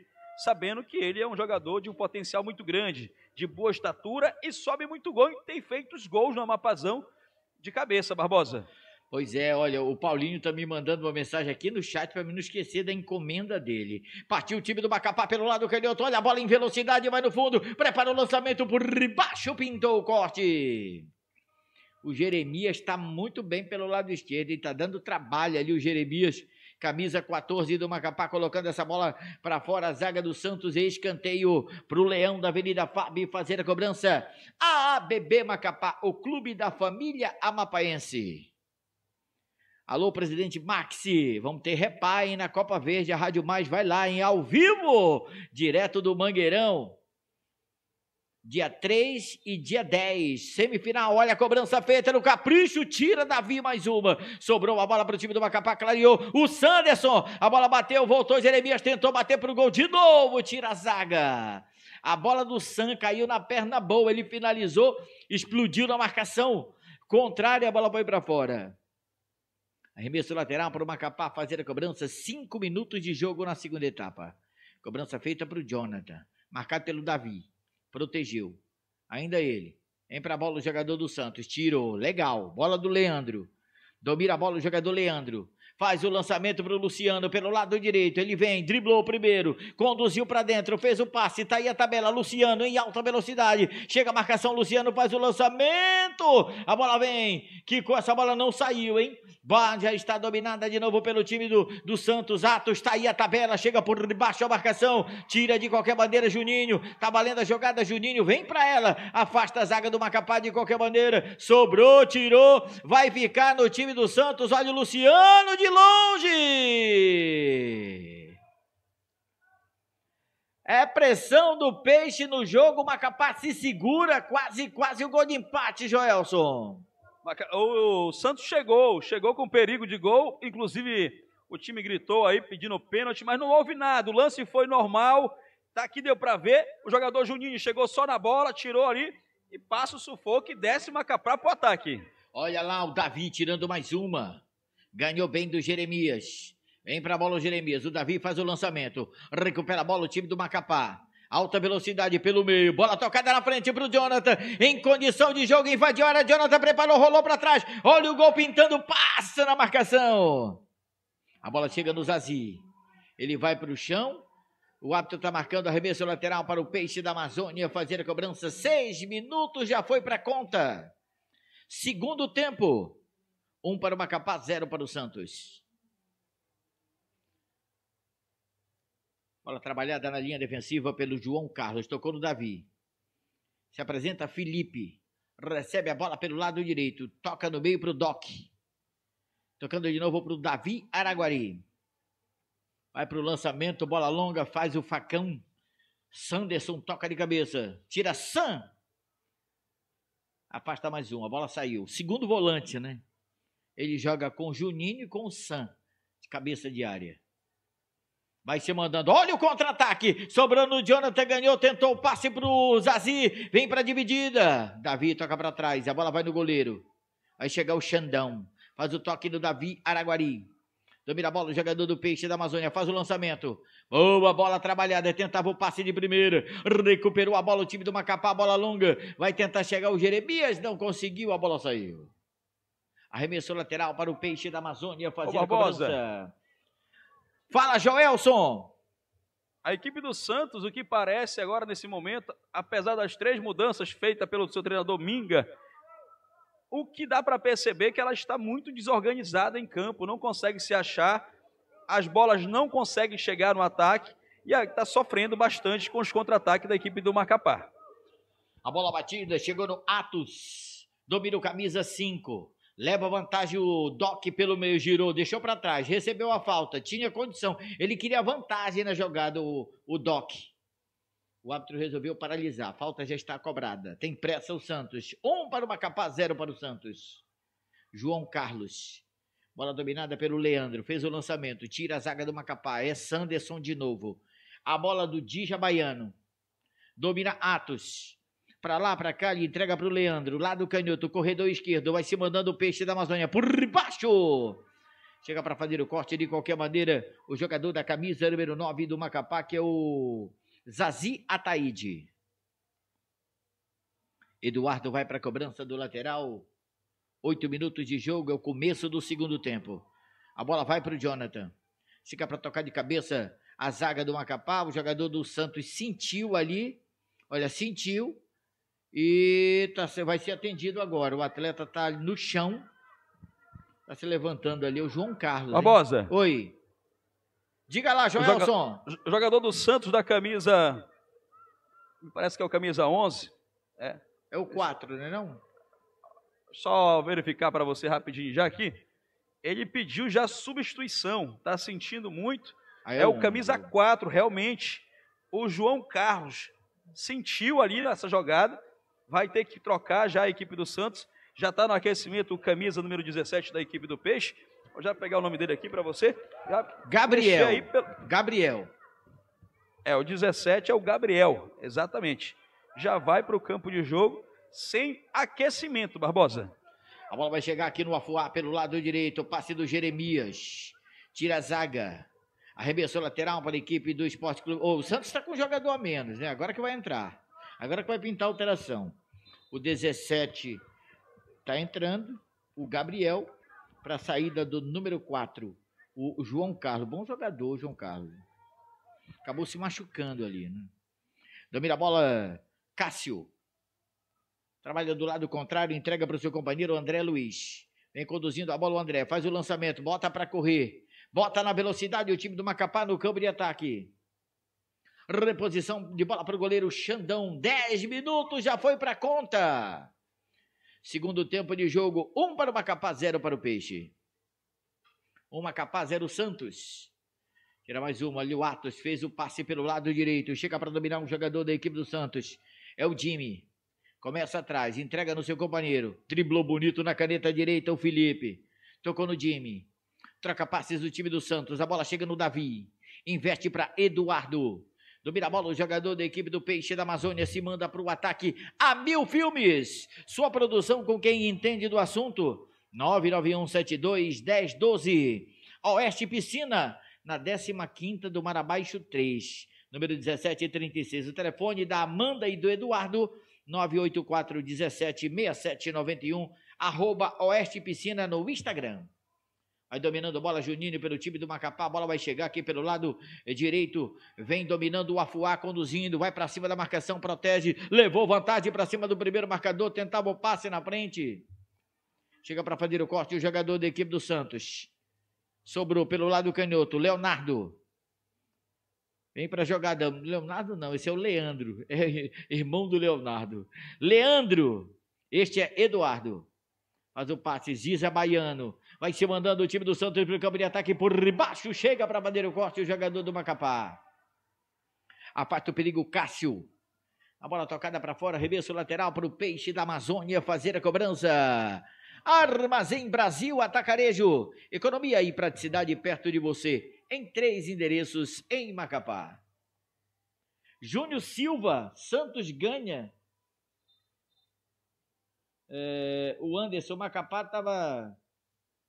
S2: sabendo que ele é um jogador de um potencial muito grande, de
S1: boa estatura e sobe muito gol e tem feito os gols no Amapazão de cabeça, Barbosa. Pois é, olha, o Paulinho tá me mandando uma mensagem aqui no chat para não esquecer da encomenda dele. Partiu o time do Macapá pelo lado canhoto, olha a bola em velocidade, vai no fundo, prepara o lançamento por baixo, pintou o corte. O Jeremias está muito bem pelo lado esquerdo e está dando trabalho ali o Jeremias camisa 14 do Macapá, colocando essa bola para fora, a zaga do Santos, escanteio para o Leão da Avenida Fábio fazer a cobrança. A ABB Macapá, o clube da família amapaense. Alô, presidente Maxi, vamos ter repai na Copa Verde, a Rádio Mais vai lá em ao vivo, direto do Mangueirão. Dia 3 e dia 10, semifinal, olha a cobrança feita no capricho, tira Davi mais uma. Sobrou a bola para o time do Macapá, clareou o Sanderson, a bola bateu, voltou Jeremias, tentou bater para o gol de novo, tira a zaga. A bola do San caiu na perna boa, ele finalizou, explodiu na marcação contrária, a bola foi para fora. Arremesso lateral para o Macapá fazer a cobrança. Cinco minutos de jogo na segunda etapa. Cobrança feita para o Jonathan. Marcado pelo Davi. Protegeu. Ainda ele. Vem para a bola o jogador do Santos. Tirou. Legal. Bola do Leandro. Domina a bola o jogador Leandro. Faz o lançamento para o Luciano pelo lado direito. Ele vem, driblou o primeiro, conduziu para dentro, fez o passe. Está aí a tabela. Luciano em alta velocidade. Chega a marcação. Luciano faz o lançamento. A bola vem. Kiko, essa bola não saiu, hein? Já está dominada de novo pelo time do, do Santos. Atos. está aí a tabela. Chega por debaixo a marcação. Tira de qualquer bandeira Juninho. Está valendo a jogada. Juninho vem para ela. Afasta a zaga do Macapá de qualquer maneira. Sobrou, tirou. Vai ficar no time do Santos. Olha o Luciano de de longe. É pressão do peixe no jogo. Macapá se segura. Quase, quase o gol de empate, Joelson. O Santos
S2: chegou, chegou com perigo de gol. Inclusive, o time gritou aí pedindo pênalti, mas não houve nada. O lance foi normal. Tá aqui deu para ver. O jogador Juninho chegou só na bola,
S1: tirou ali e passa o sufoco e desce Macapá pro ataque. Olha lá o Davi tirando mais uma. Ganhou bem do Jeremias. Vem para a bola o Jeremias. O Davi faz o lançamento. Recupera a bola o time do Macapá. Alta velocidade pelo meio. Bola tocada na frente para o Jonathan. Em condição de jogo, invadiu a área. Jonathan preparou, rolou para trás. Olha o gol pintando. Passa na marcação. A bola chega no Zazi. Ele vai para o chão. O árbitro está marcando arremesso lateral para o Peixe da Amazônia fazer a cobrança. Seis minutos já foi para conta. Segundo tempo. Um para o Macapá, zero para o Santos. Bola trabalhada na linha defensiva pelo João Carlos. Tocou no Davi. Se apresenta Felipe. Recebe a bola pelo lado direito. Toca no meio para o Doc. Tocando de novo para o Davi Araguari. Vai para o lançamento, bola longa, faz o facão. Sanderson toca de cabeça. Tira Sam. Afasta mais um, a bola saiu. Segundo volante, né? Ele joga com o Juninho e com o Sam, de cabeça de área. Vai se mandando. Olha o contra-ataque. Sobrando o Jonathan, ganhou, tentou o passe para o Zazi. Vem para a dividida. Davi toca para trás. A bola vai no goleiro. Vai chegar o Xandão. Faz o toque do Davi Araguari. Domina a bola, o jogador do Peixe da Amazônia faz o lançamento. Boa bola trabalhada, tentava o passe de primeira. Recuperou a bola o time do Macapá, bola longa. Vai tentar chegar o Jeremias, não conseguiu, a bola saiu. Arremessou lateral para o peixe da Amazônia fazer a cobrança. Fala, Joelson!
S2: A equipe do Santos, o que parece agora nesse momento, apesar das três mudanças feitas pelo seu treinador Minga, o que dá para perceber é que ela está muito desorganizada em campo, não consegue se achar, as bolas não conseguem chegar
S1: no ataque e está sofrendo bastante com os contra-ataques da equipe do Macapá. A bola batida chegou no Atos, domina o camisa 5. Leva vantagem o Doc pelo meio, girou, deixou para trás, recebeu a falta, tinha condição. Ele queria vantagem na jogada, o, o Doc. O árbitro resolveu paralisar. A falta já está cobrada. Tem pressa o Santos. Um para o Macapá, zero para o Santos. João Carlos. Bola dominada pelo Leandro. Fez o lançamento. Tira a zaga do Macapá. É Sanderson de novo. A bola do Dija Baiano. Domina Atos para lá, para cá, ele entrega para o Leandro, lá do canhoto, corredor esquerdo, vai se mandando o peixe da Amazônia por baixo. Chega para fazer o corte de qualquer maneira, o jogador da camisa número 9 do Macapá, que é o Zazi Ataíde. Eduardo vai para a cobrança do lateral. Oito minutos de jogo, é o começo do segundo tempo. A bola vai para o Jonathan. Fica para tocar de cabeça a zaga do Macapá. O jogador do Santos sentiu ali. Olha, sentiu e tá, vai ser atendido agora. O atleta está no chão, está se levantando ali, o João Carlos. Barbosa. Hein? Oi. Diga lá, Joelson.
S2: O jogador do Santos da camisa. Parece que é o camisa 11. É, é o 4, né? Não? Só verificar para você rapidinho já aqui. Ele pediu já substituição, tá sentindo muito. Aí é, é um, o camisa 4, realmente. O João Carlos sentiu ali nessa jogada vai ter que trocar já a equipe do Santos. Já está no aquecimento o camisa número 17 da equipe do Peixe. Vou já pegar o nome dele aqui para você. Já Gabriel. Pelo... Gabriel. É, o 17 é o Gabriel, exatamente. Já vai para o
S1: campo de jogo sem aquecimento, Barbosa. A bola vai chegar aqui no Afuá pelo lado direito. O passe do Jeremias. Tira a zaga. Arremessou lateral para a equipe do Esporte Clube. Oh, o Santos está com um jogador a menos, né? Agora que vai entrar. Agora que vai pintar a alteração. O 17 está entrando, o Gabriel, para a saída do número 4, o João Carlos. Bom jogador, João Carlos. Acabou se machucando ali, né? Domina a bola, Cássio. Trabalha do lado contrário, entrega para o seu companheiro André Luiz. Vem conduzindo a bola o André, faz o lançamento, bota para correr. Bota na velocidade o time do Macapá no campo de ataque. Reposição de bola para o goleiro Xandão. 10 minutos, já foi para a conta. Segundo tempo de jogo, 1 um para o Macapá, 0 para o Peixe. 1 um Macapá, 0 Santos. Tira mais uma, ali o Atos fez o passe pelo lado direito. Chega para dominar um jogador da equipe do Santos. É o Jimmy. Começa atrás, entrega no seu companheiro. Driblou bonito na caneta direita o Felipe. Tocou no Jimmy. Troca passes do time do Santos. A bola chega no Davi. Investe para Eduardo. Do Mirabola, o jogador da equipe do Peixe da Amazônia se manda para o ataque a mil filmes. Sua produção com quem entende do assunto. 991721012. Oeste Piscina, na 15 do Marabaixo 3. Número 1736. O telefone da Amanda e do Eduardo. 984 17 6791. Arroba Oeste Piscina no Instagram. Vai dominando a bola, Juninho pelo time do Macapá. A bola vai chegar aqui pelo lado direito. Vem dominando o Afuá, conduzindo. Vai para cima da marcação, protege. Levou vantagem para cima do primeiro marcador. Tentava o passe na frente. Chega para fazer o corte o jogador da equipe do Santos. Sobrou pelo lado canhoto, Leonardo. Vem para a jogada. Leonardo não, esse é o Leandro. É irmão do Leonardo. Leandro. Este é Eduardo. Faz o passe, Ziza Baiano. Vai se mandando o time do Santos para o campo de ataque por baixo. Chega para Bandeiro Corte, o jogador do Macapá. Afasta o perigo, Cássio. A bola tocada para fora, arremesso lateral para o Peixe da Amazônia fazer a cobrança. Armazém Brasil Atacarejo. Economia e praticidade perto de você. Em três endereços em Macapá. Júnior Silva, Santos ganha. É, o Anderson Macapá estava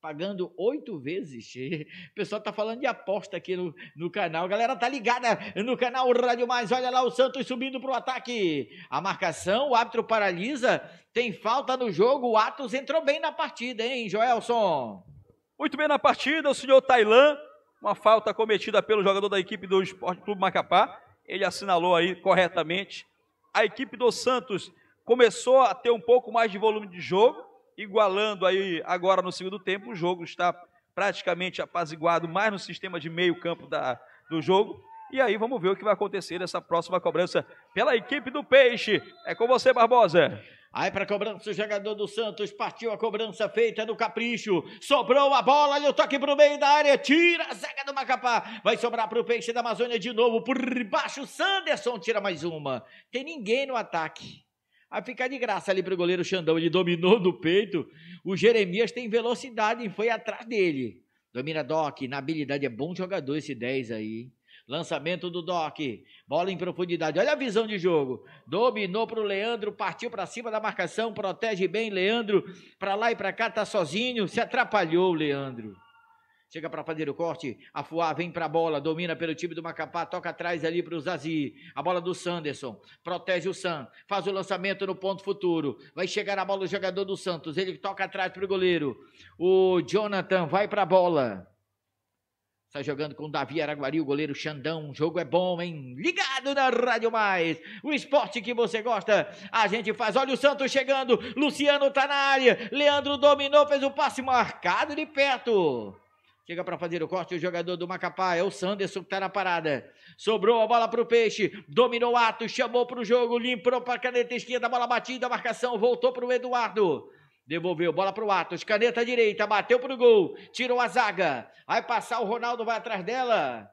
S1: pagando oito vezes. O pessoal está falando de aposta aqui no, no canal. A galera tá ligada no canal Rádio Mais. Olha lá o Santos subindo pro ataque. A marcação, o árbitro paralisa. Tem falta no jogo. O Atos entrou bem na partida, hein, Joelson? Muito bem na partida, o senhor Tailan. Uma falta cometida pelo jogador da equipe
S2: do Esporte Clube Macapá. Ele assinalou aí corretamente. A equipe do Santos começou a ter um pouco mais de volume de jogo igualando aí agora no segundo tempo. O jogo está praticamente apaziguado, mais no sistema de meio campo da, do jogo. E aí vamos ver o que vai acontecer nessa próxima cobrança pela equipe do Peixe. É com você,
S1: Barbosa. Aí para a cobrança o jogador do Santos, partiu a cobrança feita no capricho, sobrou a bola, olha o toque para o meio da área, tira a zaga do Macapá, vai sobrar para o Peixe da Amazônia de novo, por baixo, Sanderson tira mais uma, tem ninguém no ataque. Vai ficar de graça ali para o goleiro Xandão. Ele dominou do peito. O Jeremias tem velocidade e foi atrás dele. Domina Doc. Na habilidade é bom jogador esse 10 aí. Lançamento do Doc. Bola em profundidade. Olha a visão de jogo. Dominou para o Leandro. Partiu para cima da marcação. Protege bem Leandro. Para lá e para cá. Tá sozinho. Se atrapalhou o Leandro. Chega para fazer o corte. a Fuá vem para a bola. Domina pelo time do Macapá. Toca atrás ali para o Zazi. A bola do Sanderson. Protege o San. Faz o lançamento no ponto futuro. Vai chegar a bola o jogador do Santos. Ele toca atrás para o goleiro. O Jonathan vai para a bola. Está jogando com o Davi Araguari, o goleiro Xandão. O jogo é bom, hein? Ligado na Rádio Mais. O esporte que você gosta, a gente faz. Olha o Santos chegando. Luciano tá na área. Leandro dominou, fez o passe marcado de perto. Chega para fazer o corte, o jogador do Macapá é o Sanderson que está na parada. Sobrou a bola para o Peixe, dominou o ato, chamou para o jogo, limpou para a caneta esquerda, bola batida, marcação, voltou para o Eduardo. Devolveu, bola para o Atos, caneta direita, bateu para o gol, tirou a zaga, vai passar, o Ronaldo vai atrás dela.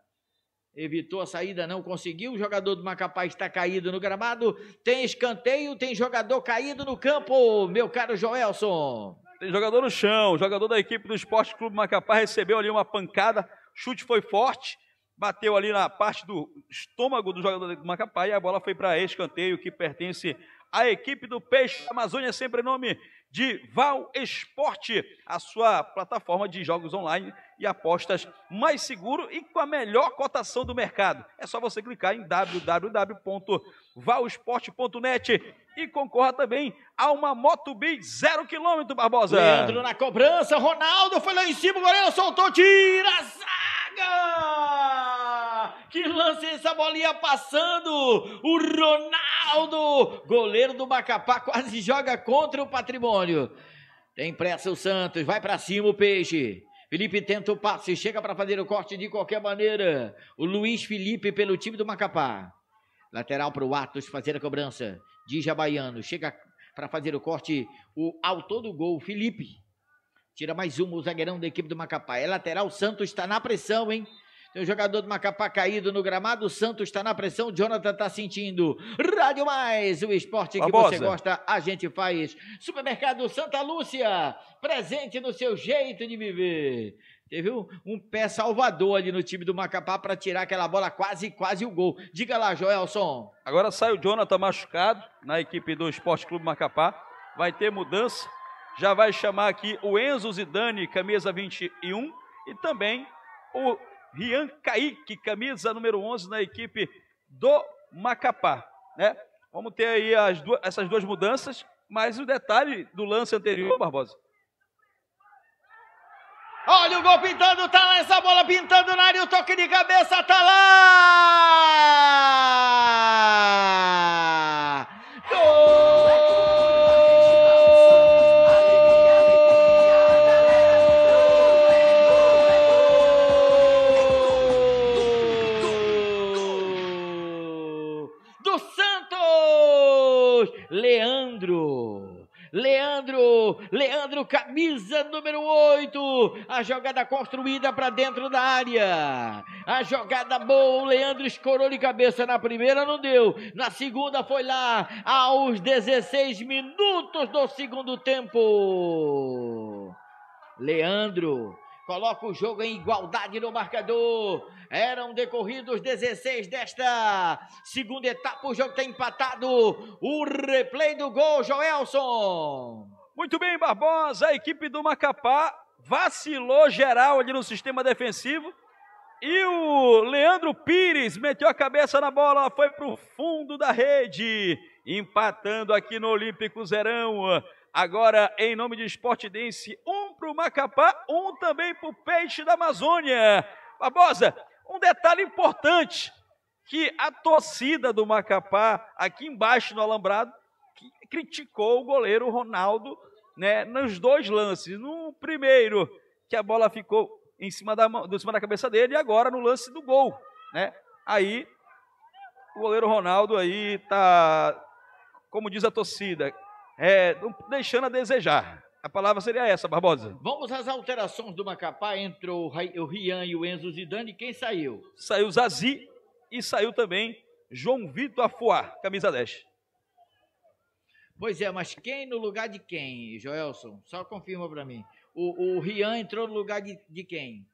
S1: Evitou a saída, não conseguiu. O jogador do Macapá está caído no gramado. Tem escanteio, tem jogador caído no campo, meu caro Joelson jogador no chão, jogador da equipe
S2: do Esporte Clube Macapá recebeu ali uma pancada, chute foi forte, bateu ali na parte do estômago do jogador do Macapá e a bola foi para escanteio que pertence à equipe do Peixe Amazônia, é sempre em nome de Val Esporte, a sua plataforma de jogos online e apostas mais seguro e com a melhor cotação do mercado. É só você clicar em www.valsport.net e concorra também a uma Moto Beat zero quilômetro, Barbosa. Leandro na cobrança, Ronaldo
S1: foi lá em cima, o goleiro soltou, tira a zaga! Que lance é essa bolinha passando! O Ronaldo, goleiro do Macapá, quase joga contra o patrimônio. Tem pressa o Santos, vai para cima o Peixe. Felipe tenta o passe, chega para fazer o corte de qualquer maneira. O Luiz Felipe pelo time do Macapá. Lateral para o Atos fazer a cobrança. Dija Baiano chega para fazer o corte. O autor do gol, Felipe. Tira mais uma, o zagueirão da equipe do Macapá. É lateral, Santos está na pressão, hein? Tem um jogador do Macapá caído no gramado. O Santos está na pressão. O Jonathan está sentindo. Rádio Mais, o esporte Babosa. que você gosta, a gente faz. Supermercado Santa Lúcia, presente no seu jeito de viver. Teve um, um, pé salvador ali no time do Macapá para tirar aquela bola quase, quase o gol. Diga lá, Joelson. Agora sai o Jonathan machucado na equipe do
S2: Esporte Clube Macapá. Vai ter mudança. Já vai chamar aqui o Enzo Zidane, camisa 21, e também o Rian Kaique, camisa número 11 na equipe do Macapá. Né? Vamos ter aí duas, essas duas mudanças, mas o detalhe do lance anterior, Barbosa.
S1: Olha o gol pintando, tá lá essa bola pintando na área, o toque de cabeça tá lá! Leandro. camisa número 8. A jogada construída para dentro da área. A jogada boa. O Leandro escorou de cabeça. Na primeira não deu. Na segunda foi lá. Aos 16 minutos do segundo tempo. Leandro coloca o jogo em igualdade no marcador. Eram decorridos 16 desta segunda etapa. O jogo está empatado. O replay do gol, Joelson. Muito bem, Barbosa. A equipe do Macapá
S2: vacilou geral ali no sistema defensivo. E o Leandro Pires meteu a cabeça na bola, foi para o fundo da rede, empatando aqui no Olímpico Zerão. Agora, em nome de Esportidense, um para o Macapá, um também para o Peixe da Amazônia. Barbosa, um detalhe importante, que a torcida do Macapá, aqui embaixo no Alambrado, criticou o goleiro Ronaldo né, nos dois lances. No primeiro, que a bola ficou em cima da, em cima da cabeça dele, e agora no lance do gol. Né? Aí, o goleiro Ronaldo aí tá, como diz a torcida, é, deixando a desejar. A palavra seria essa, Barbosa. Vamos às alterações do Macapá. Entrou o Rian e o Enzo Zidane. Quem saiu? Saiu Zazi e saiu também João Vitor Afuá, camisa 10.
S1: Pois é, mas quem no lugar de quem, Joelson? Só confirma para mim. O, o Rian entrou no lugar de, de quem?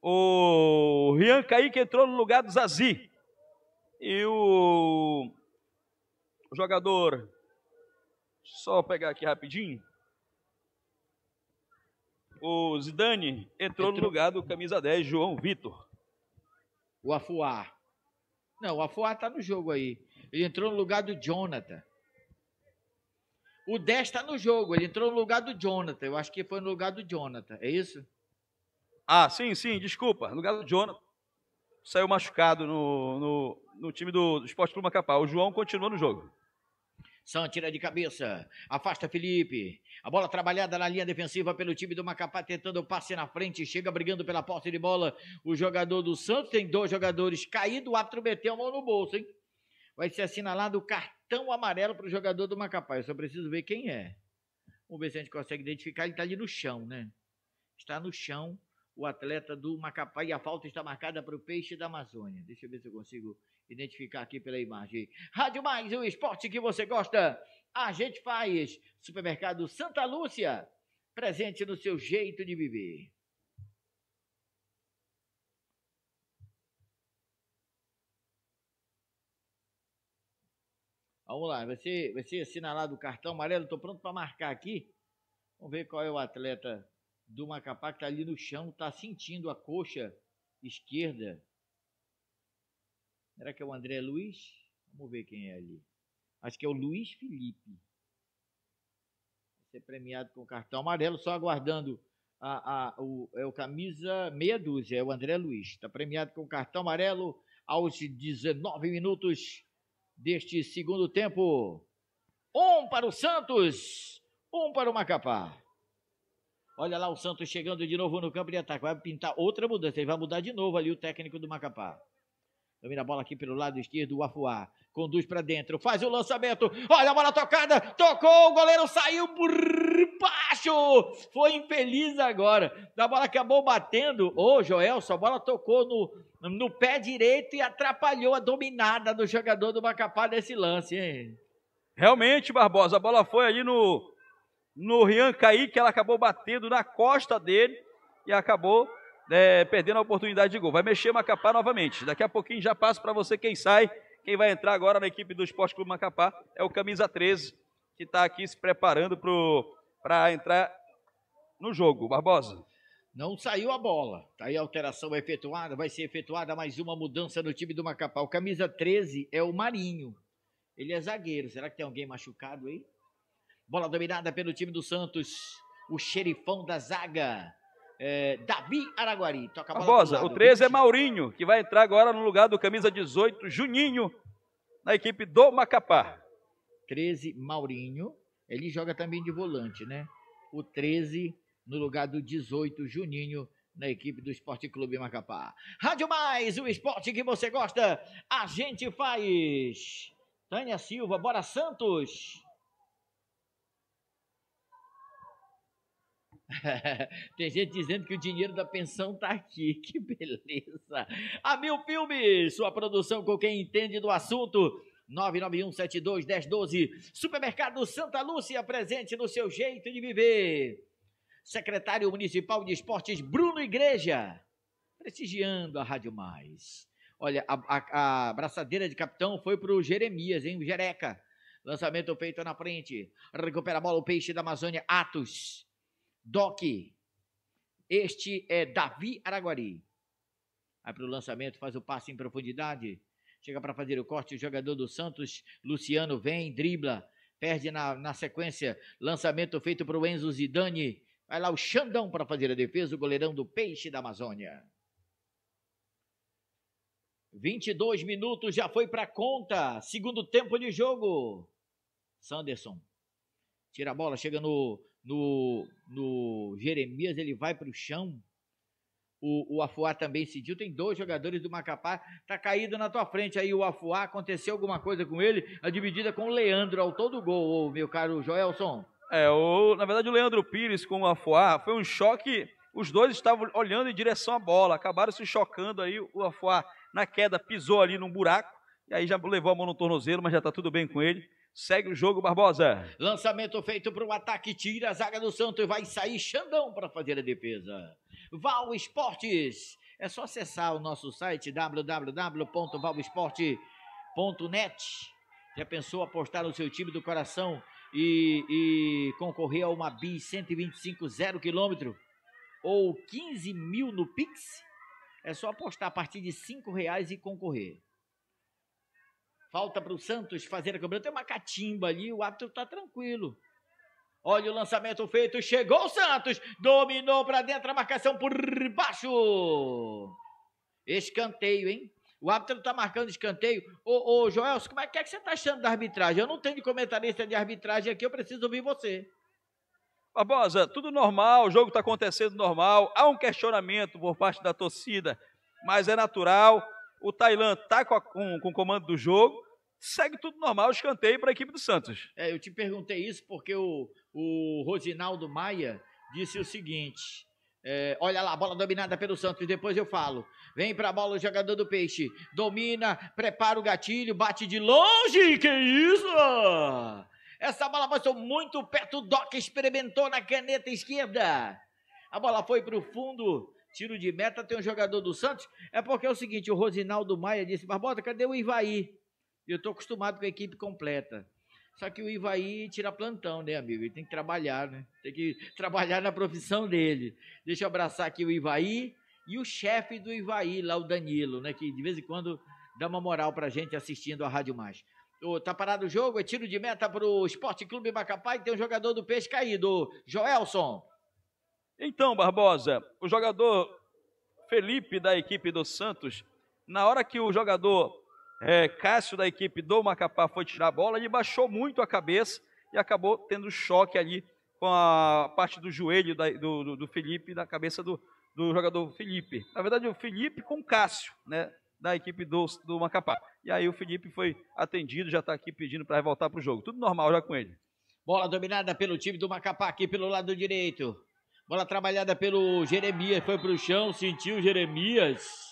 S2: O Rian Kaique entrou no lugar do Zazi. E o, o jogador. Só pegar aqui rapidinho. O Zidane entrou, entrou... no lugar do camisa 10, João Vitor.
S1: O Afuá. Não, o Afuá tá no jogo aí. Ele entrou no lugar do Jonathan. O 10 está no jogo, ele entrou no lugar do Jonathan. Eu acho que foi no lugar do Jonathan, é isso? Ah, sim, sim, desculpa. No lugar do Jonathan. Saiu machucado no, no, no time do Esporte Clube Macapá. O João continua no jogo. Sam tira de cabeça, afasta Felipe. A bola trabalhada na linha defensiva pelo time do Macapá, tentando o passe na frente, chega brigando pela porta de bola. O jogador do Santos tem dois jogadores caído, o árbitro meteu a mão no bolso, hein? vai ser assinalado o cartão amarelo para o jogador do Macapá. Eu só preciso ver quem é. Vamos ver se a gente consegue identificar. Ele está ali no chão, né? Está no chão o atleta do Macapá e a falta está marcada para o Peixe da Amazônia. Deixa eu ver se eu consigo identificar aqui pela imagem. Rádio Mais, o esporte que você gosta, a gente faz. Supermercado Santa Lúcia, presente no seu jeito de viver. Vamos lá, vai ser, vai ser assinalado o cartão amarelo. Estou pronto para marcar aqui. Vamos ver qual é o atleta do Macapá que está ali no chão, está sentindo a coxa esquerda. Será que é o André Luiz? Vamos ver quem é ali. Acho que é o Luiz Felipe. Vai ser premiado com cartão amarelo, só aguardando a, a, o, é o camisa meia dúzia, é o André Luiz. Está premiado com cartão amarelo aos 19 minutos deste segundo tempo. Um para o Santos, um para o Macapá. Olha lá o Santos chegando de novo no campo de ataque. Vai pintar outra mudança. Ele vai mudar de novo ali o técnico do Macapá. Domina a bola aqui pelo lado esquerdo, o Afuá. Conduz para dentro, faz o lançamento. Olha a bola tocada, tocou, o goleiro saiu. Brrr, baixo, foi infeliz agora. A bola acabou batendo, ô oh, Joel, sua bola tocou no, no pé direito e atrapalhou a dominada do jogador do Macapá nesse lance, hein? Realmente, Barbosa,
S2: a bola foi ali no, no Rian que ela acabou batendo na costa dele e acabou é, perdendo a oportunidade de gol. Vai mexer o Macapá novamente. Daqui a pouquinho já passo para você quem sai. Quem vai entrar agora na equipe do Esporte Clube Macapá é o Camisa 13,
S1: que está aqui se preparando para para entrar no jogo. Barbosa. Não saiu a bola. Tá aí a alteração efetuada. Vai ser efetuada mais uma mudança no time do Macapá. O camisa 13 é o Marinho. Ele é zagueiro. Será que tem alguém machucado aí? Bola dominada pelo time do Santos. O xerifão da zaga. É, Davi Araguari. Toca a bola Barbosa, o 13
S2: é Maurinho, que vai entrar agora no lugar do camisa 18, Juninho, na equipe do Macapá.
S1: 13, Maurinho. Ele joga também de volante, né? O 13 no lugar do 18, Juninho, na equipe do Esporte Clube Macapá. Rádio Mais, o esporte que você gosta, a gente faz. Tânia Silva, bora Santos. Tem gente dizendo que o dinheiro da pensão tá aqui, que beleza. A Mil Filmes, sua produção com quem entende do assunto 991721012. Supermercado Santa Lúcia, presente no seu jeito de viver. Secretário Municipal de Esportes, Bruno Igreja, prestigiando a Rádio Mais. Olha, a, abraçadeira de capitão foi para o Jeremias, hein? O Jereca. Lançamento feito na frente. Recupera a bola o peixe da Amazônia, Atos. Doc. Este é Davi Araguari. Aí para o lançamento, faz o passe em profundidade chega para fazer o corte, o jogador do Santos, Luciano, vem, dribla, perde na, na sequência, lançamento feito para o Enzo Zidane, vai lá o Xandão para fazer a defesa, o goleirão do Peixe da Amazônia. 22 minutos já foi para conta, segundo tempo de jogo. Sanderson tira a bola, chega no, no, no Jeremias, ele vai para o chão, o, o Afuá também cediu. Tem dois jogadores do Macapá, tá caído na tua frente aí o Afuá. Aconteceu alguma coisa com ele? A dividida com o Leandro ao todo gol, meu caro Joelson.
S2: É, o, na verdade o Leandro Pires com o Afuá foi um choque. Os dois estavam olhando em direção à bola, acabaram se chocando aí. O Afuá na queda pisou
S1: ali num buraco e aí já levou a mão no tornozelo, mas já tá tudo bem com ele. Segue o jogo, Barbosa. Lançamento feito para o ataque, tira a zaga do Santos e vai sair Xandão para fazer a defesa. Val Esportes. É só acessar o nosso site www.valvesporte.net. Já pensou apostar no seu time do coração e, e concorrer a uma BI 125 zero quilômetro ou 15 mil no Pix? É só apostar a partir de cinco reais e concorrer. Falta para o Santos fazer a cobrança. Tem uma catimba ali, o árbitro está tranquilo. Olha o lançamento feito, chegou o Santos, dominou para dentro a marcação por baixo. Escanteio, hein? O árbitro está marcando escanteio. Ô, ô Joelson, como é que, é que você está achando da arbitragem? Eu não tenho de comentarista de arbitragem aqui, eu preciso ouvir você. Barbosa, tudo normal, o jogo está acontecendo normal.
S2: Há um questionamento por parte da torcida, mas é natural. O Tailã está
S1: com, com, com o comando do jogo segue tudo normal, escanteio para a equipe do Santos. É, eu te perguntei isso porque o, o Rosinaldo Maia disse o seguinte. É, olha lá, bola dominada pelo Santos. Depois eu falo. Vem para a bola o jogador do Peixe. Domina, prepara o gatilho, bate de longe. Que isso? Essa bola passou muito perto. O Doc experimentou na caneta esquerda. A bola foi para o fundo. Tiro de meta. Tem um jogador do Santos. É porque é o seguinte: o Rosinaldo Maia disse: Mas bota, cadê o Ivaí? Eu estou acostumado com a equipe completa. Só que o Ivaí tira plantão, né, amigo? Ele tem que trabalhar, né? Tem que trabalhar na profissão dele. Deixa eu abraçar aqui o Ivaí e o chefe do Ivaí, lá o Danilo, né? Que de vez em quando dá uma moral pra gente assistindo a Rádio Mais. Oh, tá parado o jogo, é tiro de meta pro Esporte Clube Macapá e tem um jogador do Peixe caído, Joelson. Então, Barbosa,
S2: o jogador Felipe da equipe do Santos, na hora que o jogador é, Cássio da equipe do Macapá foi tirar a bola, ele baixou muito a cabeça e acabou tendo choque ali com a parte do joelho da, do, do, do, Felipe, da cabeça do, do, jogador Felipe. Na verdade, o Felipe com Cássio, né? Da equipe do, do Macapá. E aí o Felipe foi atendido, já está aqui pedindo para voltar para o jogo. Tudo normal já com ele.
S1: Bola dominada pelo time do Macapá aqui pelo lado direito. Bola trabalhada pelo Jeremias, foi para o chão, sentiu Jeremias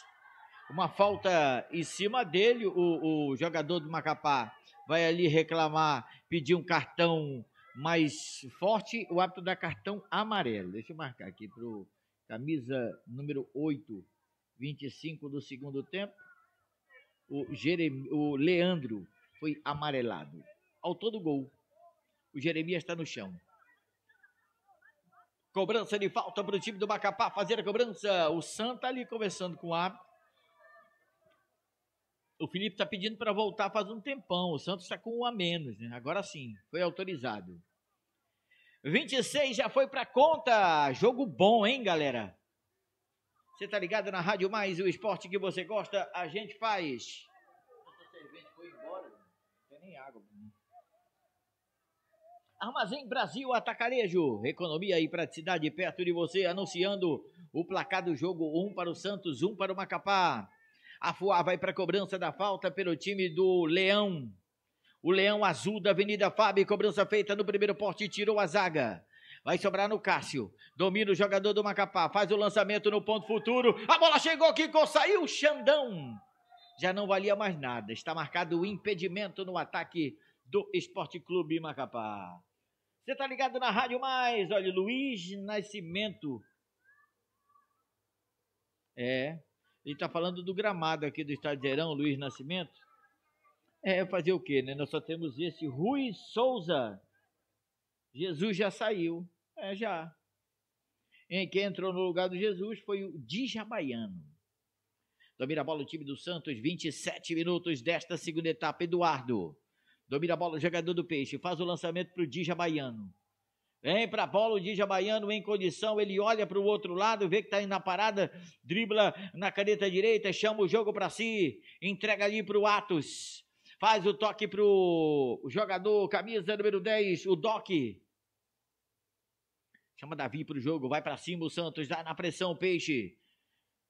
S1: uma falta em cima dele, o, o jogador do Macapá vai ali reclamar, pedir um cartão mais forte, o hábito dá cartão amarelo. Deixa eu marcar aqui para o camisa número 8, 25 do segundo tempo. O, Jerem, o Leandro foi amarelado. Ao todo gol. O Jeremias está no chão. Cobrança de falta para o time do Macapá fazer a cobrança. O Santa ali conversando com o árbitro o Felipe está pedindo para voltar faz um tempão. O Santos está com um a menos, né? Agora sim, foi autorizado. 26 já foi para conta. Jogo bom, hein, galera? Você tá ligado na Rádio Mais, o esporte que você gosta, a gente faz. cerveja foi embora, né? não tem nem água. Armazém Brasil Atacarejo. Economia e praticidade perto de você, anunciando o placar do jogo: um para o Santos, um para o Macapá. Afuá vai para a cobrança da falta pelo time do Leão. O Leão Azul da Avenida Fábio, cobrança feita no primeiro porte, tirou a zaga. Vai sobrar no Cássio. Domina o jogador do Macapá. Faz o lançamento no ponto futuro. A bola chegou, Kiko saiu. Xandão. Já não valia mais nada. Está marcado o impedimento no ataque do Esporte Clube Macapá. Você está ligado na Rádio Mais? Olha, Luiz Nascimento. É, ele gente está falando do gramado aqui do Estádio Zerão, Luiz Nascimento. É fazer o quê, né? Nós só temos esse Rui Souza. Jesus já saiu. É, já. Em quem entrou no lugar do Jesus foi o Dijabaiano. Domina a bola o time do Santos, 27 minutos desta segunda etapa. Eduardo. Domina a bola o jogador do Peixe. Faz o lançamento para o Dijabaiano. Vem para Paulo o Dija Baiano em condição, ele olha para o outro lado, vê que está indo na parada, dribla na caneta direita, chama o jogo para si, entrega ali para o Atos, faz o toque para o jogador, camisa número 10, o Doc. Chama Davi para o jogo, vai para cima o Santos, dá na pressão o Peixe,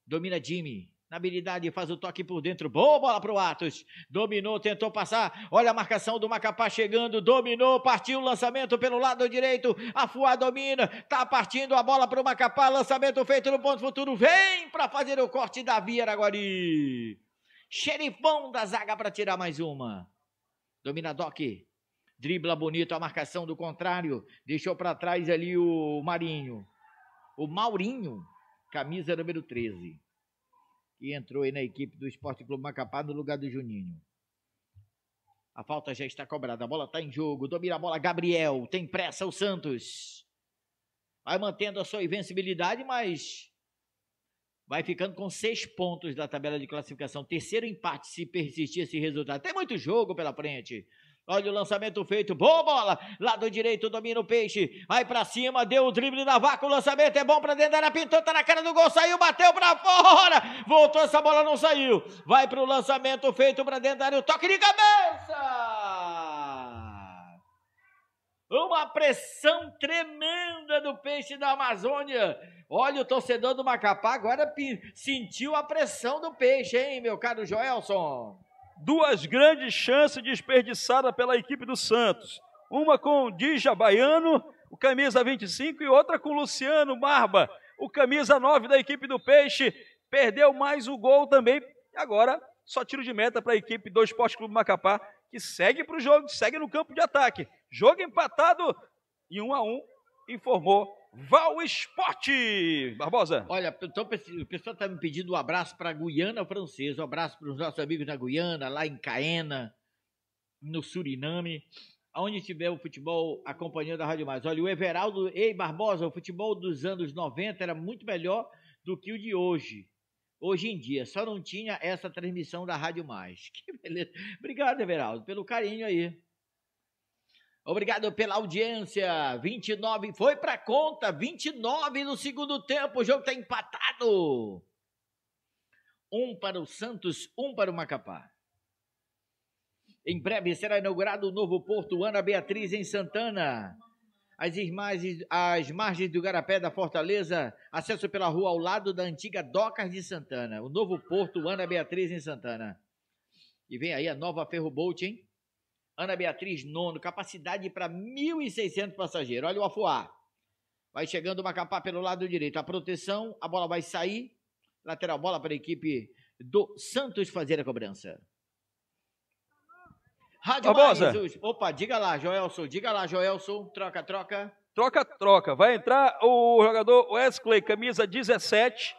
S1: domina Jimmy, na habilidade, faz o toque por dentro. Boa bola para o Atos. Dominou, tentou passar. Olha a marcação do Macapá chegando. Dominou, partiu o lançamento pelo lado direito. A Fuá domina. Tá partindo a bola para o Macapá. Lançamento feito no ponto futuro. Vem para fazer o corte da Via Araguari. Xerifão da zaga para tirar mais uma. Domina Doc. Dribla bonito a marcação do contrário. Deixou para trás ali o Marinho. O Maurinho, camisa número 13 que entrou aí na equipe do Esporte Clube Macapá no lugar do Juninho. A falta já está cobrada, a bola está em jogo, domina a bola Gabriel, tem pressa o Santos. Vai mantendo a sua invencibilidade, mas vai ficando com seis pontos da tabela de classificação. Terceiro empate se persistir esse resultado. Tem muito jogo pela frente. Olha o lançamento feito. Boa bola. Lado direito domina o peixe. Vai para cima, deu o drible na vaca. O lançamento é bom para dentro da área. Pintou, tá na cara do gol. Saiu, bateu para fora. Voltou, essa bola não saiu. Vai para o lançamento feito para dentro da área. O toque de cabeça. Uma pressão tremenda do peixe da Amazônia. Olha, o torcedor do Macapá agora sentiu a pressão do peixe, hein, meu caro Joelson?
S2: duas grandes chances desperdiçadas pela equipe do Santos. Uma com o Dija Baiano, o camisa 25, e outra com o Luciano Marba, o camisa 9 da equipe do Peixe. Perdeu mais o gol também. E Agora, só tiro de meta para a equipe do Esporte Clube Macapá, que segue para o jogo, segue no campo de ataque. Jogo empatado
S1: e 1 um a 1 um, informou Val Esporte. Barbosa. Olha, então, o pessoal está me pedindo um abraço para a Guiana Francesa, um abraço para os nossos amigos na Guiana, lá em Caena, no Suriname, aonde tiver o futebol acompanhando a Rádio Mais. Olha, o Everaldo, ei Barbosa, o futebol dos anos 90 era muito melhor do que o de hoje. Hoje em dia, só não tinha essa transmissão da Rádio Mais. Que beleza. Obrigado, Everaldo, pelo carinho aí. Obrigado pela audiência. 29 foi para conta, 29 no segundo tempo. O jogo está empatado. Um para o Santos, um para o Macapá. Em breve será inaugurado o novo Porto Ana Beatriz em Santana. As, irmãs, as margens do Garapé da Fortaleza, acesso pela rua ao lado da antiga Docas de Santana. O novo Porto Ana Beatriz em Santana. E vem aí a nova Ferrobolt, hein? Ana Beatriz nono, capacidade para 1.600 passageiros. Olha o afuá. Vai chegando o Macapá pelo lado direito. A proteção, a bola vai sair. Lateral bola para a equipe do Santos fazer a cobrança.
S2: Rádio Jesus
S1: Opa, diga lá, Joelson. Diga lá, Joelson. Troca, troca.
S2: Troca, troca. Vai entrar o jogador Wesley, camisa 17.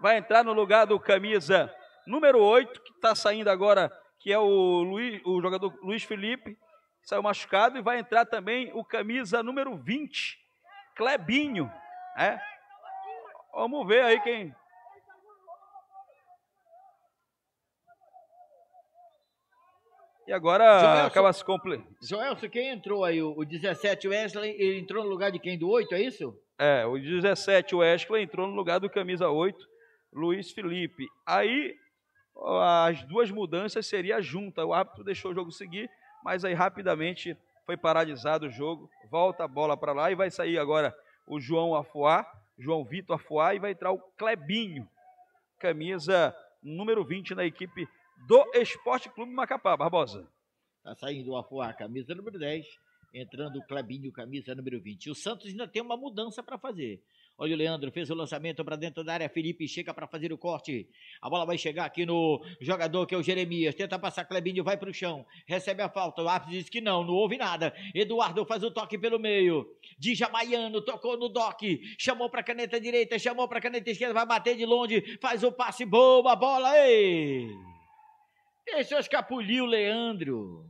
S2: Vai entrar no lugar do camisa número 8, que está saindo agora que é o, Luiz, o jogador Luiz Felipe, saiu machucado, e vai entrar também o camisa número 20, Clebinho. Né? Vamos ver aí quem.
S1: E agora Joelson, acaba se completando. Joelson, quem entrou aí? O 17 Wesley, ele entrou no lugar de quem? Do 8, é isso?
S2: É, o 17 Wesley entrou no lugar do camisa 8, Luiz Felipe. Aí as duas mudanças seria junta. O árbitro deixou o jogo seguir, mas aí rapidamente foi paralisado o jogo. Volta a bola para lá e vai sair agora o João Afuá, João Vitor Afuá e vai entrar o Clebinho, camisa número 20 na equipe do
S1: Esporte Clube Macapá, Barbosa. Tá saindo o Afuá, camisa número 10, entrando o Clebinho, camisa número 20. O Santos ainda tem uma mudança para fazer. Olha o Leandro, fez o lançamento para dentro da área. Felipe chega para fazer o corte. A bola vai chegar aqui no jogador que é o Jeremias. Tenta passar Clebinho, vai para o chão. Recebe a falta. O árbitro diz que não, não houve nada. Eduardo faz o toque pelo meio. De Jamaiano, tocou no Doc. Chamou para caneta direita, chamou para caneta esquerda. Vai bater de longe. Faz o passe, boa bola. Ei! eu escapulir o Leandro.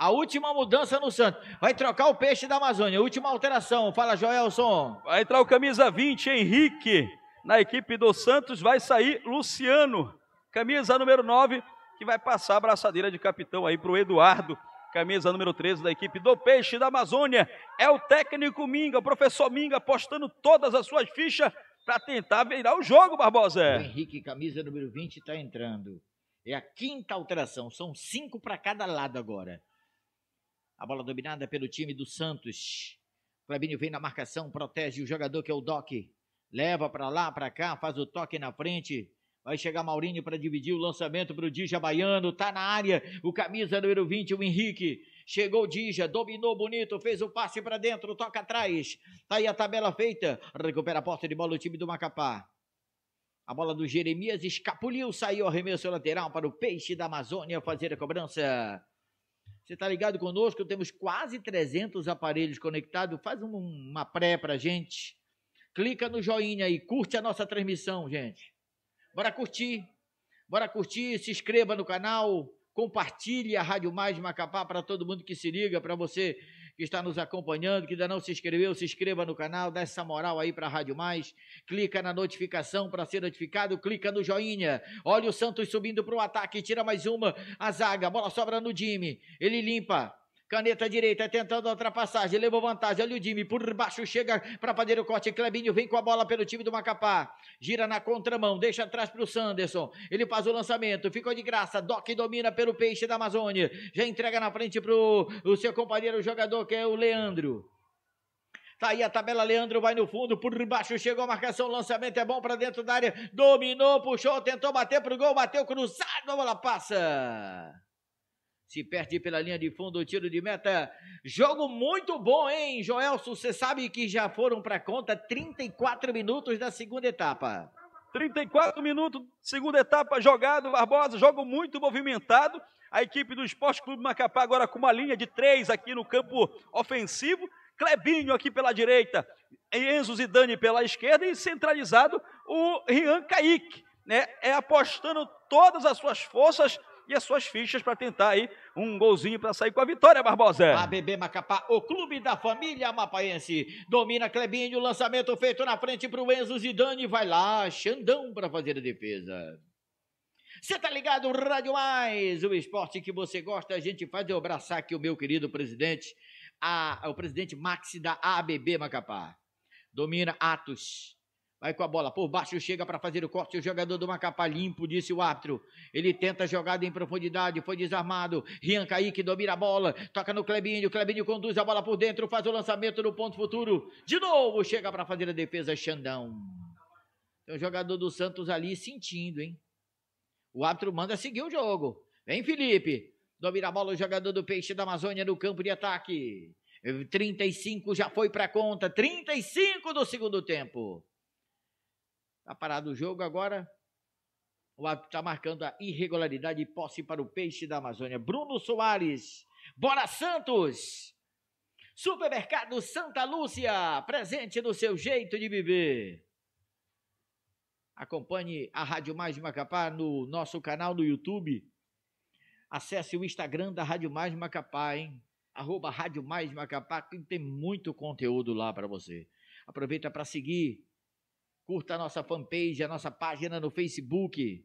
S1: A última mudança no Santos. Vai trocar o peixe da Amazônia. Última alteração. Fala, Joelson. Vai entrar o camisa 20, Henrique.
S2: Na equipe do Santos vai sair Luciano. Camisa número 9, que vai passar a braçadeira de capitão aí para o Eduardo. Camisa número 13 da equipe do Peixe da Amazônia. É o técnico Minga, o professor Minga, apostando todas as suas fichas para tentar virar o jogo, Barbosa. O
S1: Henrique, camisa número 20, está entrando. É a quinta alteração. São cinco para cada lado agora. A bola dominada pelo time do Santos. Clebinho vem na marcação, protege o jogador que é o Doc. Leva para lá, para cá, faz o toque na frente. Vai chegar Maurinho para dividir o lançamento para o Dija Baiano. Tá na área, o camisa número 20, o Henrique. Chegou o Dija, dominou bonito, fez o passe para dentro, toca atrás. Tá aí a tabela feita. Recupera a porta de bola o time do Macapá. A bola do Jeremias escapuliu, saiu arremesso lateral para o Peixe da Amazônia fazer a cobrança. Você está ligado conosco? Temos quase 300 aparelhos conectados. Faz um, uma pré para gente. Clica no joinha aí, curte a nossa transmissão, gente. Bora curtir. Bora curtir, se inscreva no canal, compartilhe a Rádio Mais Macapá para todo mundo que se liga, para você que está nos acompanhando, que ainda não se inscreveu, se inscreva no canal, dá essa moral aí para a Rádio Mais, clica na notificação para ser notificado, clica no joinha. Olha o Santos subindo para o ataque, tira mais uma, a zaga, bola sobra no Jimmy, ele limpa, Caneta direita tentando a ultrapassagem, levou vantagem. Olha o Dime. por baixo, chega para fazer o corte. Clebinho vem com a bola pelo time do Macapá. Gira na contramão, deixa atrás para o Sanderson. Ele faz o lançamento, ficou de graça. Doc domina pelo peixe da Amazônia. Já entrega na frente para o seu companheiro o jogador que é o Leandro. Tá aí a tabela, Leandro vai no fundo, por baixo chegou a marcação, lançamento é bom para dentro da área, dominou, puxou, tentou bater pro gol, bateu cruzado, a bola passa. Se perde pela linha de fundo, o tiro de meta. Jogo muito bom, hein, Joelson? Você sabe que já foram para conta 34 minutos da segunda etapa. 34 minutos, segunda etapa jogado, Barbosa, jogo muito movimentado.
S2: A equipe do Esporte Clube Macapá agora com uma linha de três aqui no campo ofensivo. Clebinho aqui pela direita, Enzo Zidane pela esquerda e centralizado o Rian Kaique. Né? É apostando todas as suas forças e as suas
S1: fichas para tentar aí um golzinho para sair com a vitória, Barbosa. ABB Macapá, o clube da família Mapaense Domina Clebinho, lançamento feito na frente para o Enzo Zidane. Vai lá, Xandão para fazer a defesa. Você tá ligado, Rádio Mais, o esporte que você gosta. A gente faz eu abraçar aqui o meu querido presidente, a, o presidente Max da ABB Macapá. Domina Atos, Vai com a bola por baixo, chega para fazer o corte. O jogador do Macapá limpo, disse o árbitro. Ele tenta a jogada em profundidade, foi desarmado. Rian Kaique domina a bola, toca no Clebinho. Clebinho conduz a bola por dentro, faz o lançamento no ponto futuro. De novo, chega para fazer a defesa, Xandão. Tem o jogador do Santos ali sentindo, hein? O árbitro manda seguir o jogo. Vem, Felipe. Domina a bola o jogador do Peixe da Amazônia no campo de ataque. 35 já foi para conta, 35 do segundo tempo. Está parado o jogo agora. O árbitro está marcando a irregularidade e posse para o peixe da Amazônia. Bruno Soares. Bora Santos! Supermercado Santa Lúcia, presente no seu jeito de viver. Acompanhe a Rádio Mais de Macapá no nosso canal no YouTube. Acesse o Instagram da Rádio Mais de Macapá, hein? Arroba Rádio Mais de Macapá, que tem muito conteúdo lá para você. Aproveita para seguir Curta a nossa fanpage, a nossa página no Facebook.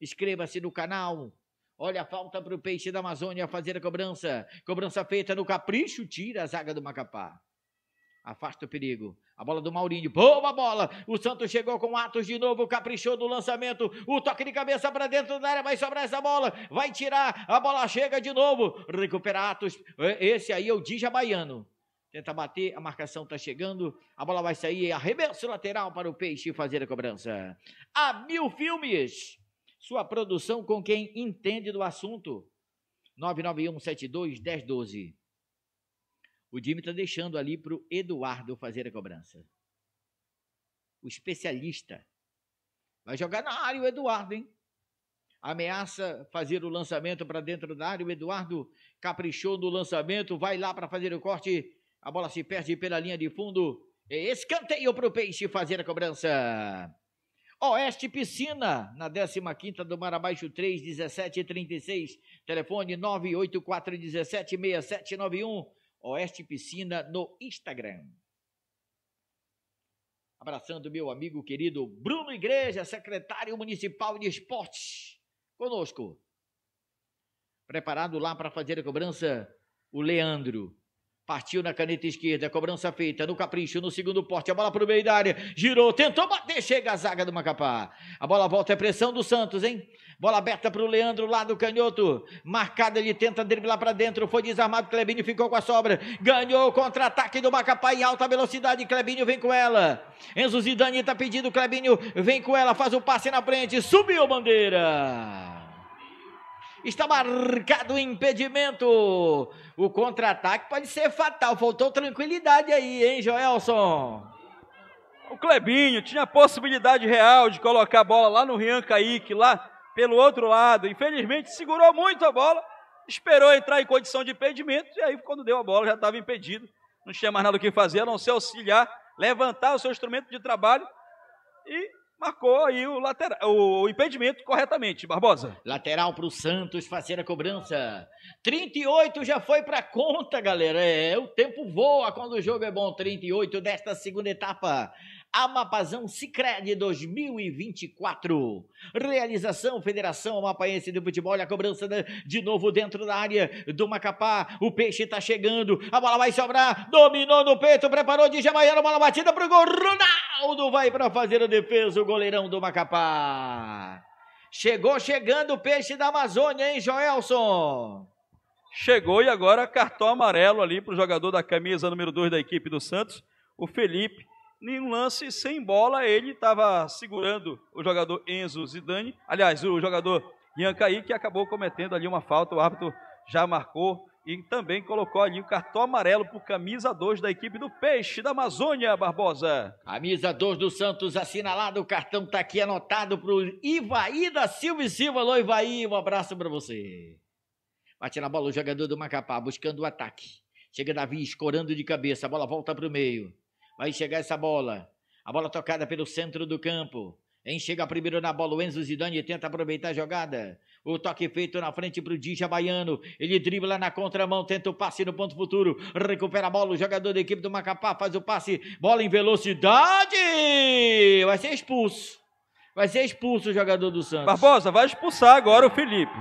S1: Inscreva-se no canal. Olha a falta para o peixe da Amazônia fazer a cobrança. Cobrança feita no capricho, tira a zaga do Macapá. Afasta o perigo. A bola do Maurinho. Boa bola. O Santos chegou com Atos de novo. Caprichou no lançamento. O toque de cabeça para dentro da área. Vai sobrar essa bola. Vai tirar. A bola chega de novo. Recupera Atos. Esse aí é o Dija Baiano. Tenta bater, a marcação está chegando, a bola vai sair, é arremesso lateral para o Peixe fazer a cobrança. A Mil Filmes, sua produção com quem entende do assunto. 991-72-1012. O Dimi está deixando ali para o Eduardo fazer a cobrança. O especialista. Vai jogar na área o Eduardo, hein? ameaça fazer o lançamento para dentro da área. O Eduardo caprichou no lançamento, vai lá para fazer o corte a bola se perde pela linha de fundo. Escanteio para o Peixe fazer a cobrança. Oeste Piscina, na 15 do Mar Abaixo 3, 17 36. Telefone 984176791. Oeste Piscina no Instagram. Abraçando meu amigo querido Bruno Igreja, secretário municipal de esportes, conosco. Preparado lá para fazer a cobrança, o Leandro. Partiu na caneta esquerda, cobrança feita, no capricho, no segundo porte, a bola para o meio da área, girou, tentou bater, chega a zaga do Macapá. A bola volta, é pressão do Santos, hein? Bola aberta para o Leandro, lá do canhoto. Marcada, ele tenta driblar para dentro. Foi desarmado, Clebinho ficou com a sobra. Ganhou o contra-ataque do Macapá em alta velocidade. Clebinho vem com ela. Enzo Zidane está pedindo, Clebinho vem com ela, faz o passe na frente. Subiu bandeira. Está marcado o impedimento. O contra-ataque pode ser fatal. Faltou tranquilidade aí, hein, Joelson? O Clebinho tinha a possibilidade
S2: real de colocar a bola lá no Rian Kaique, lá pelo outro lado. Infelizmente, segurou muito a bola, esperou entrar em condição de impedimento, e aí, quando deu a bola, já estava impedido. Não tinha mais nada o que fazer, a não ser auxiliar, levantar o seu instrumento de trabalho e
S1: marcou aí o, lateral, o impedimento corretamente, Barbosa. Lateral para o Santos fazer a cobrança. 38 já foi para conta, galera. É, é, o tempo voa quando o jogo é bom. 38 desta segunda etapa. Amapazão Sicredi 2024. Realização Federação Amapaense de Futebol. Olha a cobrança de novo dentro da área do Macapá. O peixe está chegando. A bola vai sobrar. Dominou no peito, preparou de Jamaiano. Bola batida para o gol. Ronaldo! Reinaldo vai para fazer a defesa, o goleirão do Macapá. Chegou chegando o peixe da Amazônia,
S2: hein, Joelson? Chegou e agora cartão amarelo ali para o jogador da camisa número 2 da equipe do Santos, o Felipe. Em um lance sem bola, ele estava segurando o jogador Enzo Zidane, aliás, o jogador Ian Caí, que acabou cometendo ali uma falta, o árbitro já marcou e também colocou ali o cartão amarelo pro camisa
S1: 2 da equipe do Peixe da Amazônia, Barbosa. Camisa 2 do Santos assinalado, o cartão tá aqui anotado pro Ivaí da Silva e Silva. Alô, Ivaí, um abraço para você. Bate na bola o jogador do Macapá, buscando o ataque. Chega Davi, escorando de cabeça, a bola volta pro meio. Vai chegar essa bola. A bola tocada pelo centro do campo. Hein? Chega primeiro na bola o Enzo Zidane tenta aproveitar a jogada. O toque feito na frente para o Dija Baiano. Ele dribla na contramão, tenta o passe no ponto futuro. Recupera a bola. O jogador da equipe do Macapá faz o passe. Bola em velocidade. Vai ser expulso. Vai ser expulso o jogador do Santos. Barbosa, vai expulsar agora o Felipe.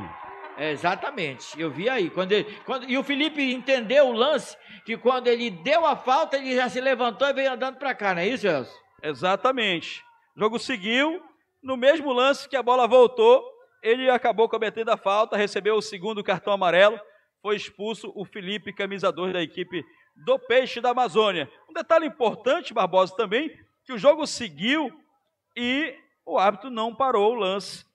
S1: exatamente, eu vi aí. Quando, ele, quando e o Felipe entendeu o lance, que quando ele deu a falta, ele já se levantou e veio andando para cá, não é isso, Elcio? Exatamente. O jogo
S2: seguiu, no mesmo lance que a bola voltou, ele acabou cometendo a falta, recebeu o segundo cartão amarelo, foi expulso o Felipe, camisador da equipe do Peixe da Amazônia. Um detalhe importante, Barbosa, também, que o jogo seguiu e o árbitro não parou o lance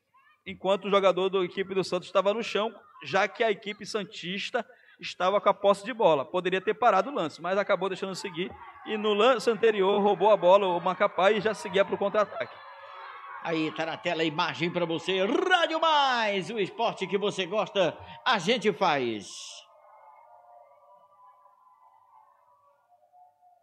S2: enquanto o jogador da equipe do Santos estava no chão, já que a equipe Santista estava com a posse de bola. Poderia ter parado o lance, mas acabou deixando seguir. E no lance anterior roubou a bola o Macapá e já seguia para o contra-ataque.
S1: Aí tá na tela a imagem para você. Rádio Mais, o esporte que você gosta, a gente faz.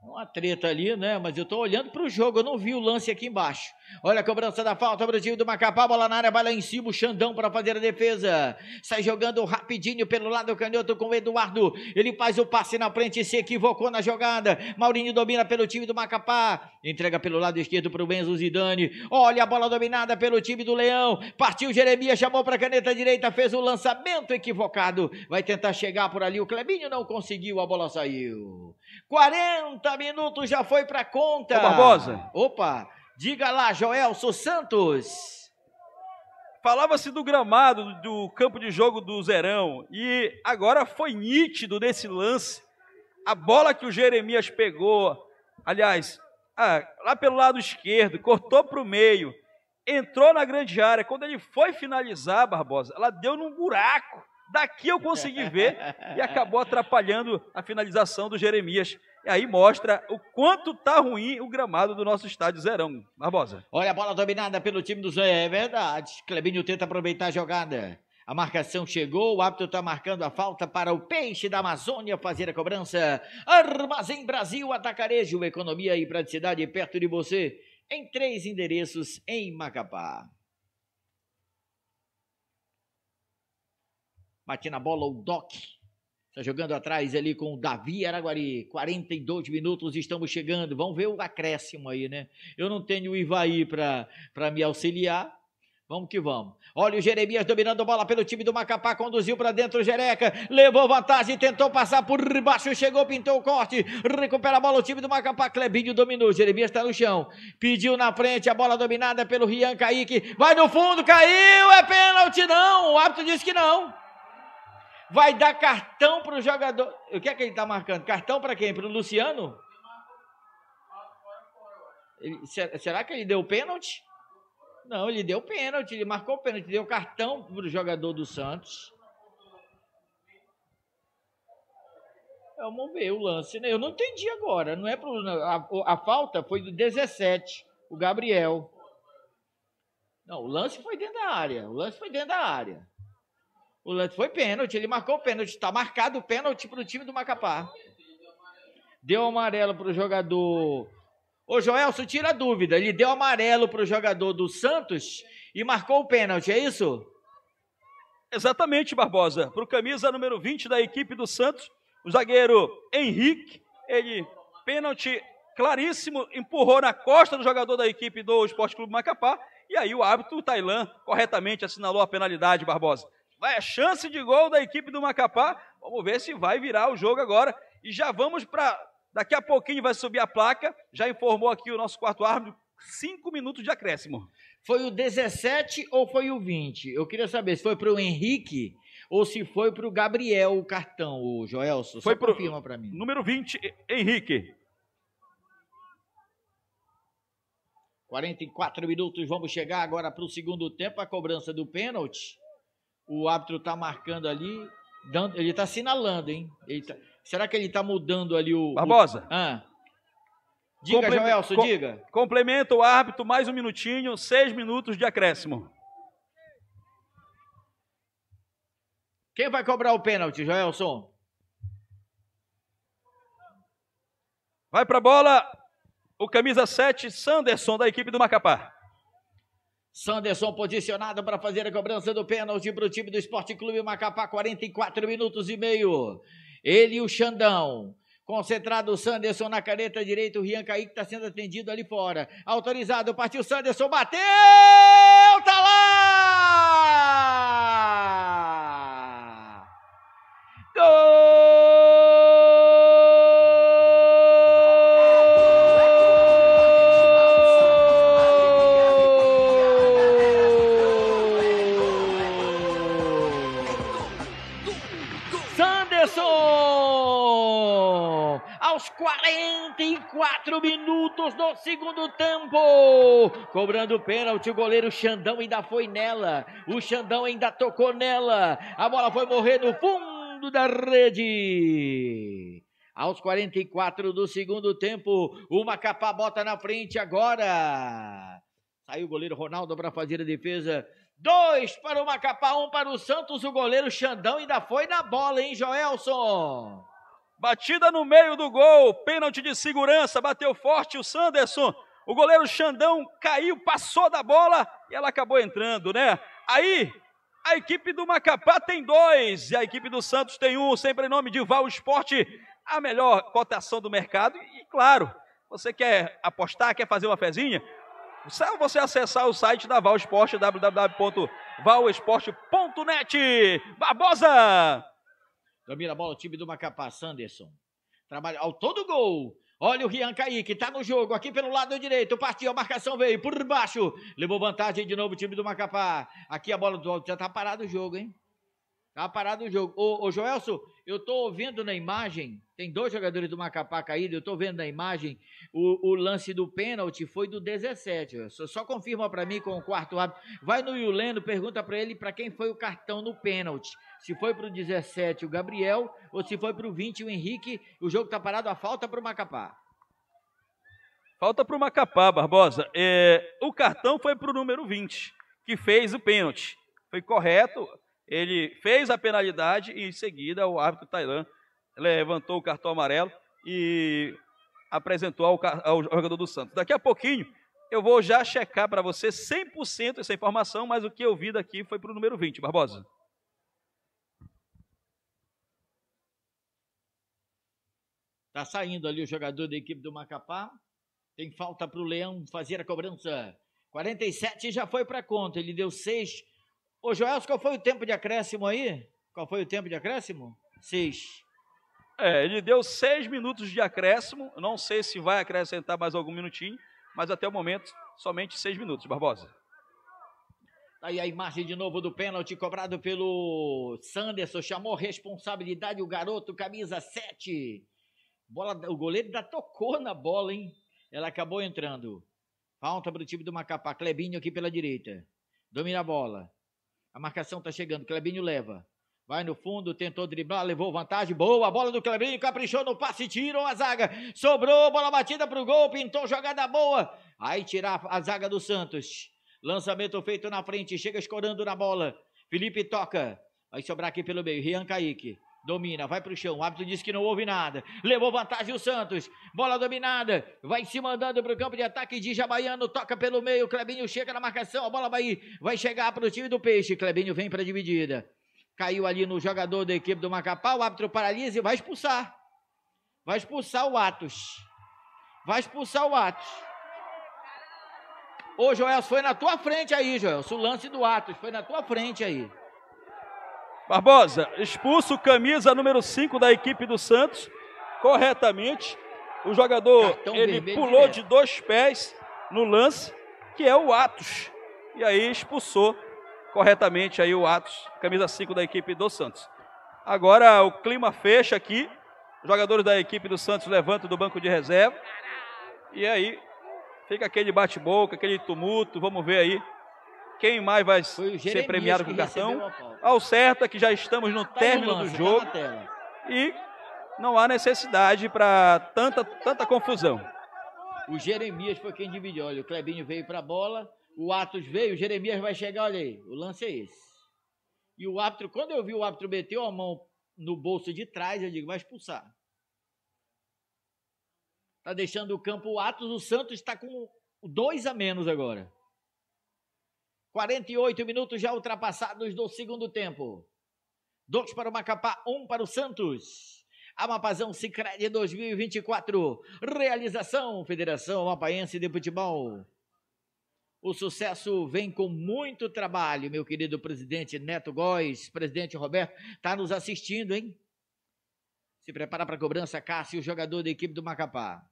S1: É uma treta ali, né? Mas eu estou olhando para o jogo, eu não vi o lance aqui embaixo. Olha a cobrança da falta para o time do Macapá, bola na área, vai lá em cima o Xandão para fazer a defesa. Sai jogando rapidinho pelo lado canhoto com o Eduardo. Ele faz o passe na frente, e se equivocou na jogada. Maurinho domina pelo time do Macapá, entrega pelo lado esquerdo para o Benzo Zidane. Olha a bola dominada pelo time do Leão. Partiu Jeremias, chamou para a caneta direita, fez o lançamento equivocado. Vai tentar chegar por ali, o Clebinho não conseguiu, a bola saiu. 40 30 minutos já foi para conta. Ô Barbosa. Opa, diga lá, Joelso Santos. Falava-se do gramado do campo de jogo
S2: do Zerão e agora foi nítido nesse lance a bola que o Jeremias pegou, aliás, ah, lá pelo lado esquerdo, cortou para o meio, entrou na grande área. Quando ele foi finalizar, Barbosa, ela deu num buraco. Daqui eu consegui ver e acabou atrapalhando a finalização do Jeremias.
S1: E aí mostra o quanto tá ruim o gramado do nosso estádio Zerão. Barbosa. Olha a bola dominada pelo time do Zé. É verdade. Clebinho tenta aproveitar a jogada. A marcação chegou, o árbitro está marcando a falta para o peixe da Amazônia fazer a cobrança. Armazém Brasil, atacarejo, economia e praticidade perto de você, em três endereços em Macapá. Bate na bola o Doc. Está jogando atrás ali com o Davi Araguari. 42 minutos, estamos chegando. Vamos ver o acréscimo aí, né? Eu não tenho o Ivaí para me auxiliar. Vamos que vamos. Olha o Jeremias dominando a bola pelo time do Macapá, conduziu para dentro o Jereca, levou vantagem, tentou passar por baixo, chegou, pintou o corte, recupera a bola o time do Macapá, Clebinho dominou, Jeremias está no chão, pediu na frente, a bola dominada pelo Rian Kaique, vai no fundo, caiu, é pênalti não, o árbitro disse que não vai dar cartão para o jogador. O que é que ele está marcando? Cartão para quem? Para o Luciano? Ele, será que ele deu pênalti? Não, ele deu pênalti, ele marcou pênalti, deu cartão para o jogador do Santos. Vamos ver o lance, né? Eu não entendi agora. Não é pro, a, a falta foi do 17, o Gabriel. Não, o lance foi dentro da área. O lance foi dentro da área. O lance foi pênalti, ele marcou o pênalti. Está marcado o pênalti para o time do Macapá. Deu amarelo para o jogador. Ô, Joelson, tira a dúvida. Ele deu amarelo para o jogador do Santos e marcou o pênalti, é isso? Exatamente,
S2: Barbosa. Para o camisa número 20 da equipe do Santos, o zagueiro Henrique, ele pênalti claríssimo, empurrou na costa do jogador da equipe do Esporte Clube Macapá. E aí o árbitro, o Tailã, corretamente assinalou a penalidade, Barbosa. Vai a chance de gol da equipe do Macapá. Vamos ver se vai virar o jogo agora. E já vamos para.
S1: Daqui a pouquinho vai subir a placa. Já informou aqui o nosso quarto árbitro. Cinco minutos de acréscimo. Foi o 17 ou foi o 20? Eu queria saber se foi para o Henrique ou se foi para o Gabriel o cartão, o Joelson. Foi confirma para mim. Número 20,
S2: Henrique.
S1: 44 minutos, vamos chegar agora para o segundo tempo, a cobrança do pênalti o árbitro está marcando ali, dando, ele está assinalando, hein? Tá, será que ele está mudando ali o. Barbosa? O, ah.
S2: Diga, Complementa, com, diga.
S1: Complementa o árbitro, mais um minutinho,
S2: seis minutos de acréscimo. Quem vai cobrar o pênalti, Joelson? Vai para a bola o camisa 7, Sanderson, da equipe do Macapá.
S1: Sanderson posicionado para fazer a cobrança do pênalti para o time do Esporte Clube Macapá, 44 minutos e meio. Ele e o Xandão. Concentrado o Sanderson na caneta direita, o Rian Kaique está sendo atendido ali fora. Autorizado, partiu Sanderson, bateu! Tá lá! Gol! 44 minutos do segundo tempo. Cobrando o pênalti, o goleiro Xandão ainda foi nela. O Xandão ainda tocou nela. A bola foi morrer no fundo da rede. Aos 44 do segundo tempo, uma capa bota na frente agora. Saiu o goleiro Ronaldo para fazer a defesa. Dois para o Macapá, um para o Santos. O goleiro Xandão ainda foi na bola, hein, Joelson? batida no meio do gol,
S2: pênalti de segurança, bateu forte o Sanderson. O goleiro Xandão caiu, passou da bola e ela acabou entrando, né? Aí a equipe do Macapá tem dois e a equipe do Santos tem um, sempre em nome de Val Esporte, a melhor cotação do mercado. E claro, você quer apostar, quer fazer uma fezinha? É só você acessar o site da Val Esporte, www.valesporte.net.
S1: Barbosa! Domina a bola o time do Macapá, Sanderson. Trabalha ao todo gol. Olha o Rian Kaique, tá no jogo, aqui pelo lado direito, partiu, a marcação veio por baixo, levou vantagem de novo o time do Macapá. Aqui a bola do alto, já tá parado o jogo, hein? tá parado o jogo. Ô, ô Joelso, eu tô ouvindo na imagem, tem dois jogadores do Macapá caído, eu tô vendo na imagem, o, o, lance do pênalti foi do 17. Só, só confirma para mim com o quarto árbitro. Vai no Yuleno, pergunta para ele para quem foi o cartão no pênalti. Se foi para o 17 o Gabriel ou se foi para o 20 o Henrique. O jogo tá parado, a falta para o Macapá.
S2: Falta para o Macapá, Barbosa. É, o cartão foi para o número 20, que fez o pênalti. Foi correto ele fez a penalidade e em seguida o árbitro Tailã levantou o cartão amarelo e apresentou ao, ao jogador do Santos. Daqui a pouquinho eu vou já checar para você 100% essa informação, mas o que eu vi daqui foi para o número 20, Barbosa.
S1: Está saindo ali o jogador da equipe do Macapá. Tem falta para o Leão fazer a cobrança. 47 já foi para conta. Ele deu seis Ô Joel, qual foi o tempo de acréscimo aí? Qual foi o tempo de acréscimo? Seis. É, ele deu seis minutos de
S2: acréscimo. Não sei se vai acrescentar mais algum minutinho, mas até o momento, somente seis minutos,
S1: Barbosa. Tá aí a imagem de novo do pênalti cobrado pelo Sanderson. Chamou responsabilidade o garoto, camisa 7. Bola, o goleiro ainda tocou na bola, hein? Ela acabou entrando. Falta para o time do Macapá. Clebinho aqui pela direita. Domina a bola. A marcação está chegando, Clebinho leva. Vai no fundo, tentou driblar, levou vantagem, boa, a bola do Clebinho, caprichou no passe, tirou a zaga, sobrou, bola batida para o gol, pintou jogada boa. Aí tirar a zaga do Santos. Lançamento feito na frente, chega escorando na bola. Felipe toca, vai sobrar aqui pelo meio, Rian Kaique domina, vai para o chão. O árbitro diz que não houve nada. Levou vantagem o Santos. Bola dominada, vai se mandando para o campo de ataque de Jabaiano, toca pelo meio. Clebinho chega na marcação, a bola vai, vai chegar para o time do Peixe. Clebinho vem para a dividida. Caiu ali no jogador da equipe do Macapá, o árbitro paralisa e vai expulsar. Vai expulsar o Atos. Vai expulsar o Atos. Ô, Joel, foi na tua frente aí, Joel. O lance do Atos foi na tua frente aí.
S2: Barbosa, expulso camisa número 5 da equipe do Santos, corretamente. O jogador, Cartão ele pulou de dois pés no lance, que é o Atos. E aí expulsou corretamente aí o Atos, camisa 5 da equipe do Santos. Agora o clima fecha aqui. Os jogadores da equipe do Santos levantam do banco de reserva. E aí fica aquele bate-boca, aquele tumulto. Vamos ver aí quem mais vai ser premiado com o cartão. Ao certo é que já estamos no tá término lance, do tá jogo. Tá e não há necessidade para tanta,
S1: tanta confusão. O Jeremias foi quem dividiu. Olha, o Clebinho veio para a bola, o Atos veio, o Jeremias vai chegar, olha aí, o lance é esse. E o árbitro, quando eu vi o árbitro meter a mão no bolso de trás, eu digo, vai expulsar. Tá deixando o campo o Atos, o Santos está com dois a menos agora. 48 minutos já ultrapassados do segundo tempo. Dois para o Macapá, um para o Santos. Amapazão Sicredi 2024. Realização Federação Amapaense de Futebol. O sucesso vem com muito trabalho, meu querido presidente Neto Góes, presidente Roberto, está nos assistindo, hein? Se prepara para a cobrança, Cássio, jogador da equipe do Macapá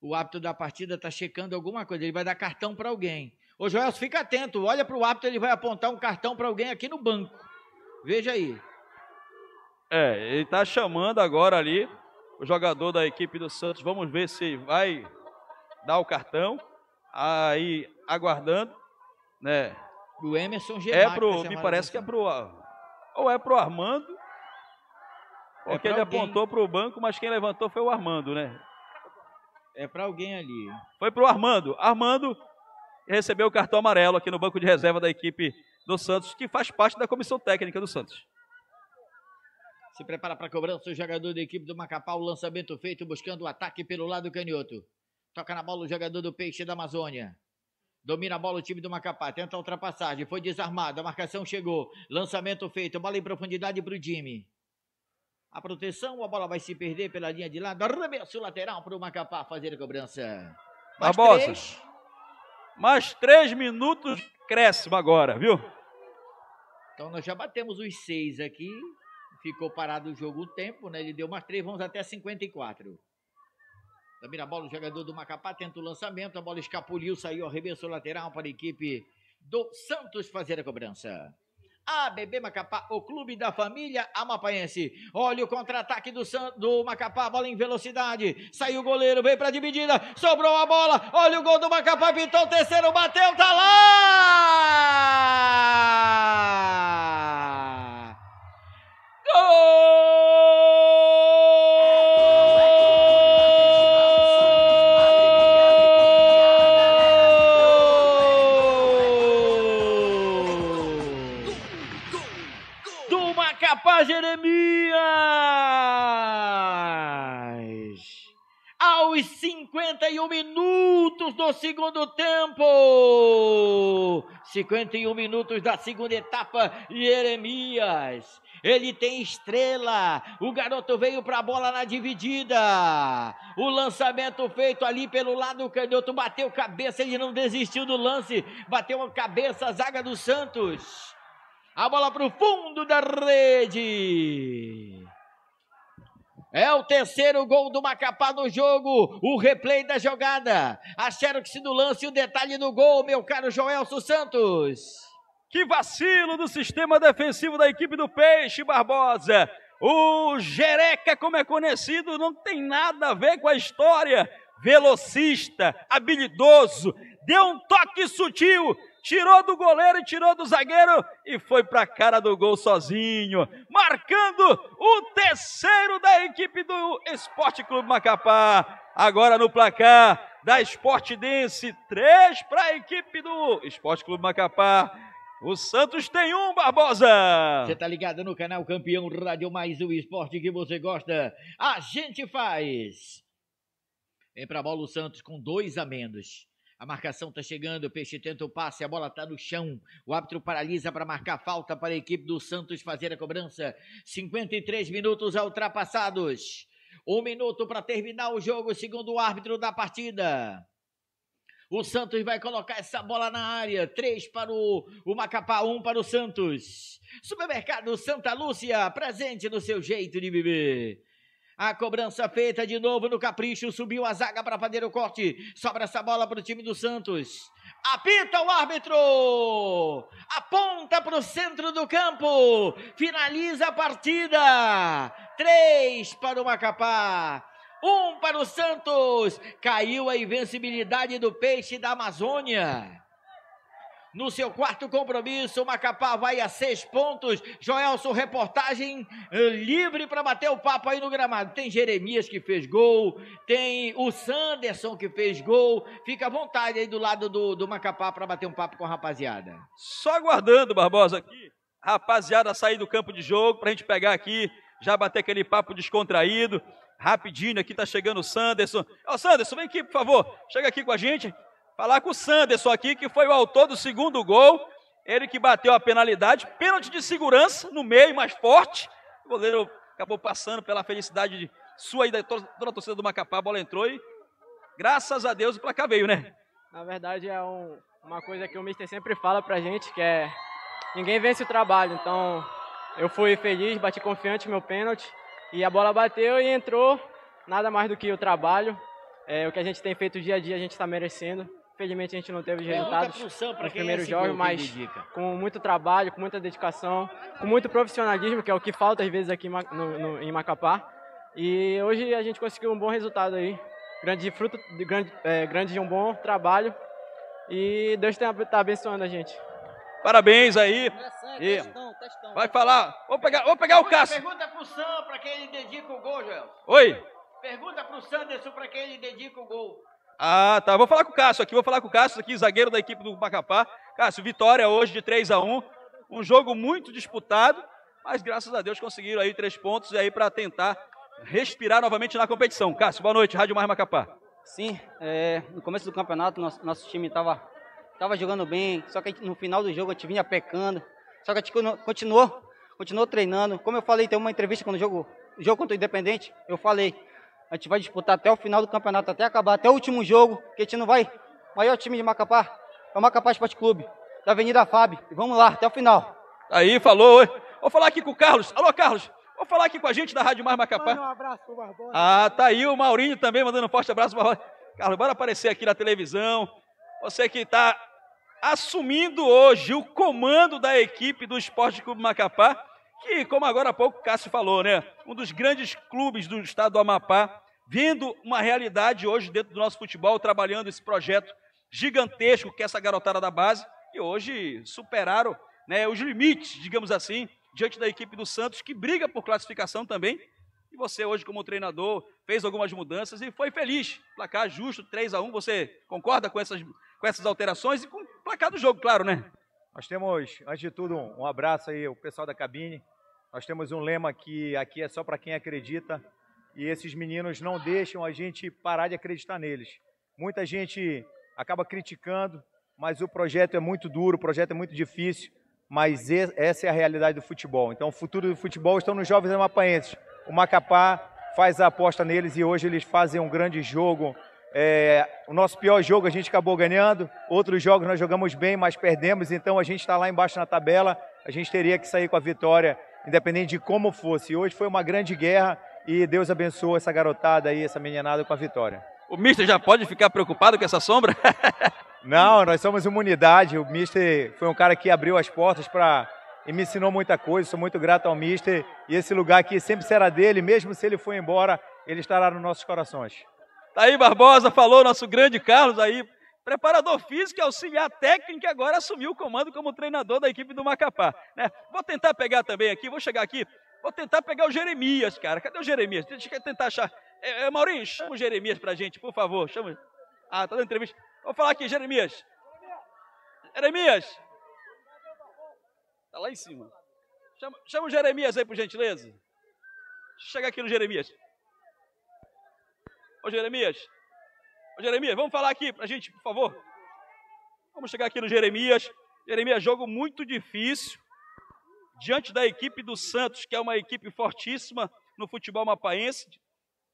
S1: o hábito da partida está checando alguma coisa, ele vai dar cartão para alguém. Ô Joel, fica atento, olha para o hábito, ele vai apontar um cartão para alguém aqui no banco. Veja aí.
S2: É, ele está chamando agora ali o jogador da equipe do Santos. Vamos ver se vai dar o cartão. Aí, aguardando, né? O Emerson Gerard. É pro, me parece que é pro ou é pro Armando.
S4: É Porque é ele alguém. apontou
S2: pro banco, mas quem levantou foi o Armando, né? É para alguém ali. Foi para o Armando. Armando recebeu o cartão amarelo aqui no banco de reserva da equipe do Santos, que faz parte da comissão técnica do Santos.
S1: Se prepara para a cobrança o jogador da equipe do Macapá. O lançamento feito, buscando o ataque pelo lado canhoto. Toca na bola o jogador do Peixe da Amazônia. Domina a bola o time do Macapá. Tenta a ultrapassagem. Foi desarmado. A marcação chegou. Lançamento feito. Bola em profundidade para o time. A proteção, a bola vai se perder pela linha de lado. Arremesso lateral para o Macapá fazer a cobrança.
S2: Mais Barbosa. Três. Mais três minutos cresce agora, viu?
S1: Então nós já batemos os seis aqui. Ficou parado o jogo o tempo, né? Ele deu mais três, vamos até 54. Também a bola, o jogador do Macapá tenta o lançamento. A bola escapuliu, saiu arremesso lateral para a equipe do Santos fazer a cobrança. ABB Macapá, o clube da família amapaense. Olha o contra-ataque do, do Macapá, bola em velocidade. Saiu o goleiro, veio para dividida, sobrou a bola. Olha o gol do Macapá, pintou o terceiro, bateu, tá lá! Gol! 51 minutos do segundo tempo. 51 minutos da segunda etapa. Jeremias. Ele tem estrela. O garoto veio para a bola na dividida. O lançamento feito ali pelo lado do canhoto. Bateu cabeça. Ele não desistiu do lance. Bateu a cabeça a zaga do Santos. A bola para o fundo da rede. É o terceiro gol do Macapá no jogo. O replay da jogada. A Xerox do lance e o detalhe do gol, meu caro Joelso Santos. Que vacilo do sistema
S2: defensivo da equipe do Peixe, Barbosa. O Jereca, como é conhecido, não tem nada a ver com a história. Velocista, habilidoso, deu um toque sutil tirou do goleiro, e tirou do zagueiro e foi para a cara do gol sozinho, marcando o terceiro da equipe do Esporte Clube Macapá. Agora no placar da Esporte Dance três para a equipe do Esporte Clube Macapá. O Santos tem um, Barbosa!
S1: Você tá ligado no canal Campeão Rádio Mais, o esporte que você gosta. A gente faz! Vem pra bola o Santos com dois a menos. A marcação está chegando, o Peixe tenta o passe, a bola está no chão. O árbitro paralisa para marcar falta para a equipe do Santos fazer a cobrança. 53 minutos ultrapassados. Um minuto para terminar o jogo, segundo o árbitro da partida. O Santos vai colocar essa bola na área. Três para o, o Macapá, um para o Santos. Supermercado Santa Lúcia, presente no seu jeito de beber. A cobrança feita de novo no capricho. Subiu a zaga para fazer o corte. Sobra essa bola para o time do Santos. Apita o árbitro. Aponta para o centro do campo. Finaliza a partida. Três para o Macapá. Um para o Santos. Caiu a invencibilidade do peixe da Amazônia. No seu quarto compromisso, o Macapá vai a seis pontos. Joelson, reportagem eh, livre para bater o papo aí no gramado. Tem Jeremias que fez gol, tem o Sanderson que fez gol. Fica à vontade aí do lado do, do Macapá para bater um papo com a rapaziada. Só aguardando, Barbosa, aqui.
S2: Rapaziada, sair do campo de jogo para a gente pegar aqui, já bater aquele papo descontraído rapidinho aqui, tá chegando o Sanderson. Ó, oh, Sanderson, vem aqui, por favor. Chega aqui com a gente. Falar com o Sanderson aqui, que foi o autor do segundo gol. Ele que bateu a penalidade. Pênalti de segurança no meio, mais forte. O goleiro acabou passando pela felicidade de sua e da toda a torcida do Macapá. A bola entrou e, graças a Deus, o placar veio, né?
S1: Na verdade, é um, uma coisa que o Mister sempre fala pra gente, que é ninguém vence o trabalho. Então, eu fui feliz, bati confiante meu pênalti e a bola bateu e entrou. Nada mais do que o trabalho. É, o que a gente tem feito dia a dia, a gente está merecendo. Felizmente a gente não teve os é resultados nos é primeiros jogos, mas com muito trabalho, com muita dedicação, com muito profissionalismo, que é o que falta às vezes aqui no, no, em Macapá. E hoje a gente conseguiu um bom resultado aí, grande fruto, grande, é, grande de um bom trabalho. E Deus está abençoando a gente. Parabéns aí. E... testão, Vai falar.
S2: Vou pegar, vou pegar o Cássio.
S1: Pergunta pro Sam para quem ele dedica o gol, Joel. Oi. Pergunta pro Sanderson para quem ele dedica o gol.
S2: Ah, tá. Vou falar com o Cássio aqui, vou falar com o Cássio aqui, zagueiro da equipe do Macapá. Cássio, vitória hoje de 3 a 1 Um jogo muito disputado, mas graças a Deus conseguiram aí três pontos e aí para tentar respirar novamente na competição. Cássio, boa noite, Rádio Mais Macapá. Sim, é, no começo do campeonato nosso, nosso time estava tava jogando bem, só que no final do jogo a gente vinha pecando, só que a gente continuou, continuou treinando. Como eu falei, tem uma entrevista quando o jogo, jogo contra o Independente, eu falei,
S4: a gente vai disputar até o final do campeonato, até acabar, até o último jogo, que a gente não vai. O maior time de Macapá é o Macapá Esporte Clube, da Avenida Fábio. E vamos lá, até o final. Aí,
S2: falou, hein? Vou falar aqui com o Carlos. Alô, Carlos. Vou falar aqui com a gente da Rádio Mais Macapá. um
S3: abraço pro Barbosa. Ah,
S2: tá aí o Maurinho também mandando um forte abraço pro Barbosa. Carlos, bora aparecer aqui na televisão. Você que está assumindo hoje o comando da equipe do Esporte Clube Macapá que, como agora há pouco o Cássio falou, né? Um dos grandes clubes do estado do Amapá, vendo uma realidade hoje dentro do nosso futebol, trabalhando esse projeto gigantesco que é essa garotada da base, e hoje superaram né, os limites, digamos assim, diante da equipe do Santos, que briga por classificação também. E você hoje, como treinador, fez algumas mudanças e foi feliz. Placar justo, 3 a 1 Você concorda com essas, com
S4: essas alterações e com o placar do jogo, claro, né? Nós temos, antes de tudo, um abraço aí ao pessoal da cabine. Nós temos um lema que aqui é só para quem acredita e esses meninos não deixam a gente parar de acreditar neles. Muita gente acaba criticando, mas o projeto é muito duro, o projeto é muito difícil, mas essa é a realidade do futebol. Então, o futuro do futebol estão nos jovens amapaenses. O Macapá faz a aposta neles e hoje eles fazem um grande jogo, é, o nosso pior jogo a gente acabou ganhando, outros jogos nós jogamos bem, mas perdemos, então a gente está lá embaixo na tabela, a gente teria que sair com a vitória, independente de como fosse. Hoje foi uma grande guerra e Deus abençoou essa garotada aí, essa meninada com a vitória.
S2: O Mister já pode ficar preocupado com essa sombra?
S4: Não, nós somos uma unidade. O Mister foi um cara que abriu as portas para e me ensinou muita coisa. Sou muito grato ao Mister. E esse lugar aqui sempre será dele, mesmo se ele for embora, ele estará nos nossos corações
S2: aí Barbosa falou, nosso grande Carlos aí, preparador físico e auxiliar técnico, e agora assumiu o comando como treinador da equipe do Macapá. Né? Vou tentar pegar também aqui, vou chegar aqui, vou tentar pegar o Jeremias, cara. Cadê o Jeremias? Deixa eu tentar achar. É, é, Maurinho, chama o Jeremias pra gente, por favor. Chama. Ah, tá dando entrevista. Vou falar aqui, Jeremias. Jeremias! Tá lá em cima. Chama, chama o Jeremias aí, por gentileza. Chega aqui no Jeremias. Ô Jeremias, ô Jeremias, vamos falar aqui para a gente, por favor. Vamos chegar aqui no Jeremias. Jeremias, jogo muito difícil diante da equipe do Santos, que é uma equipe fortíssima no futebol mapaense,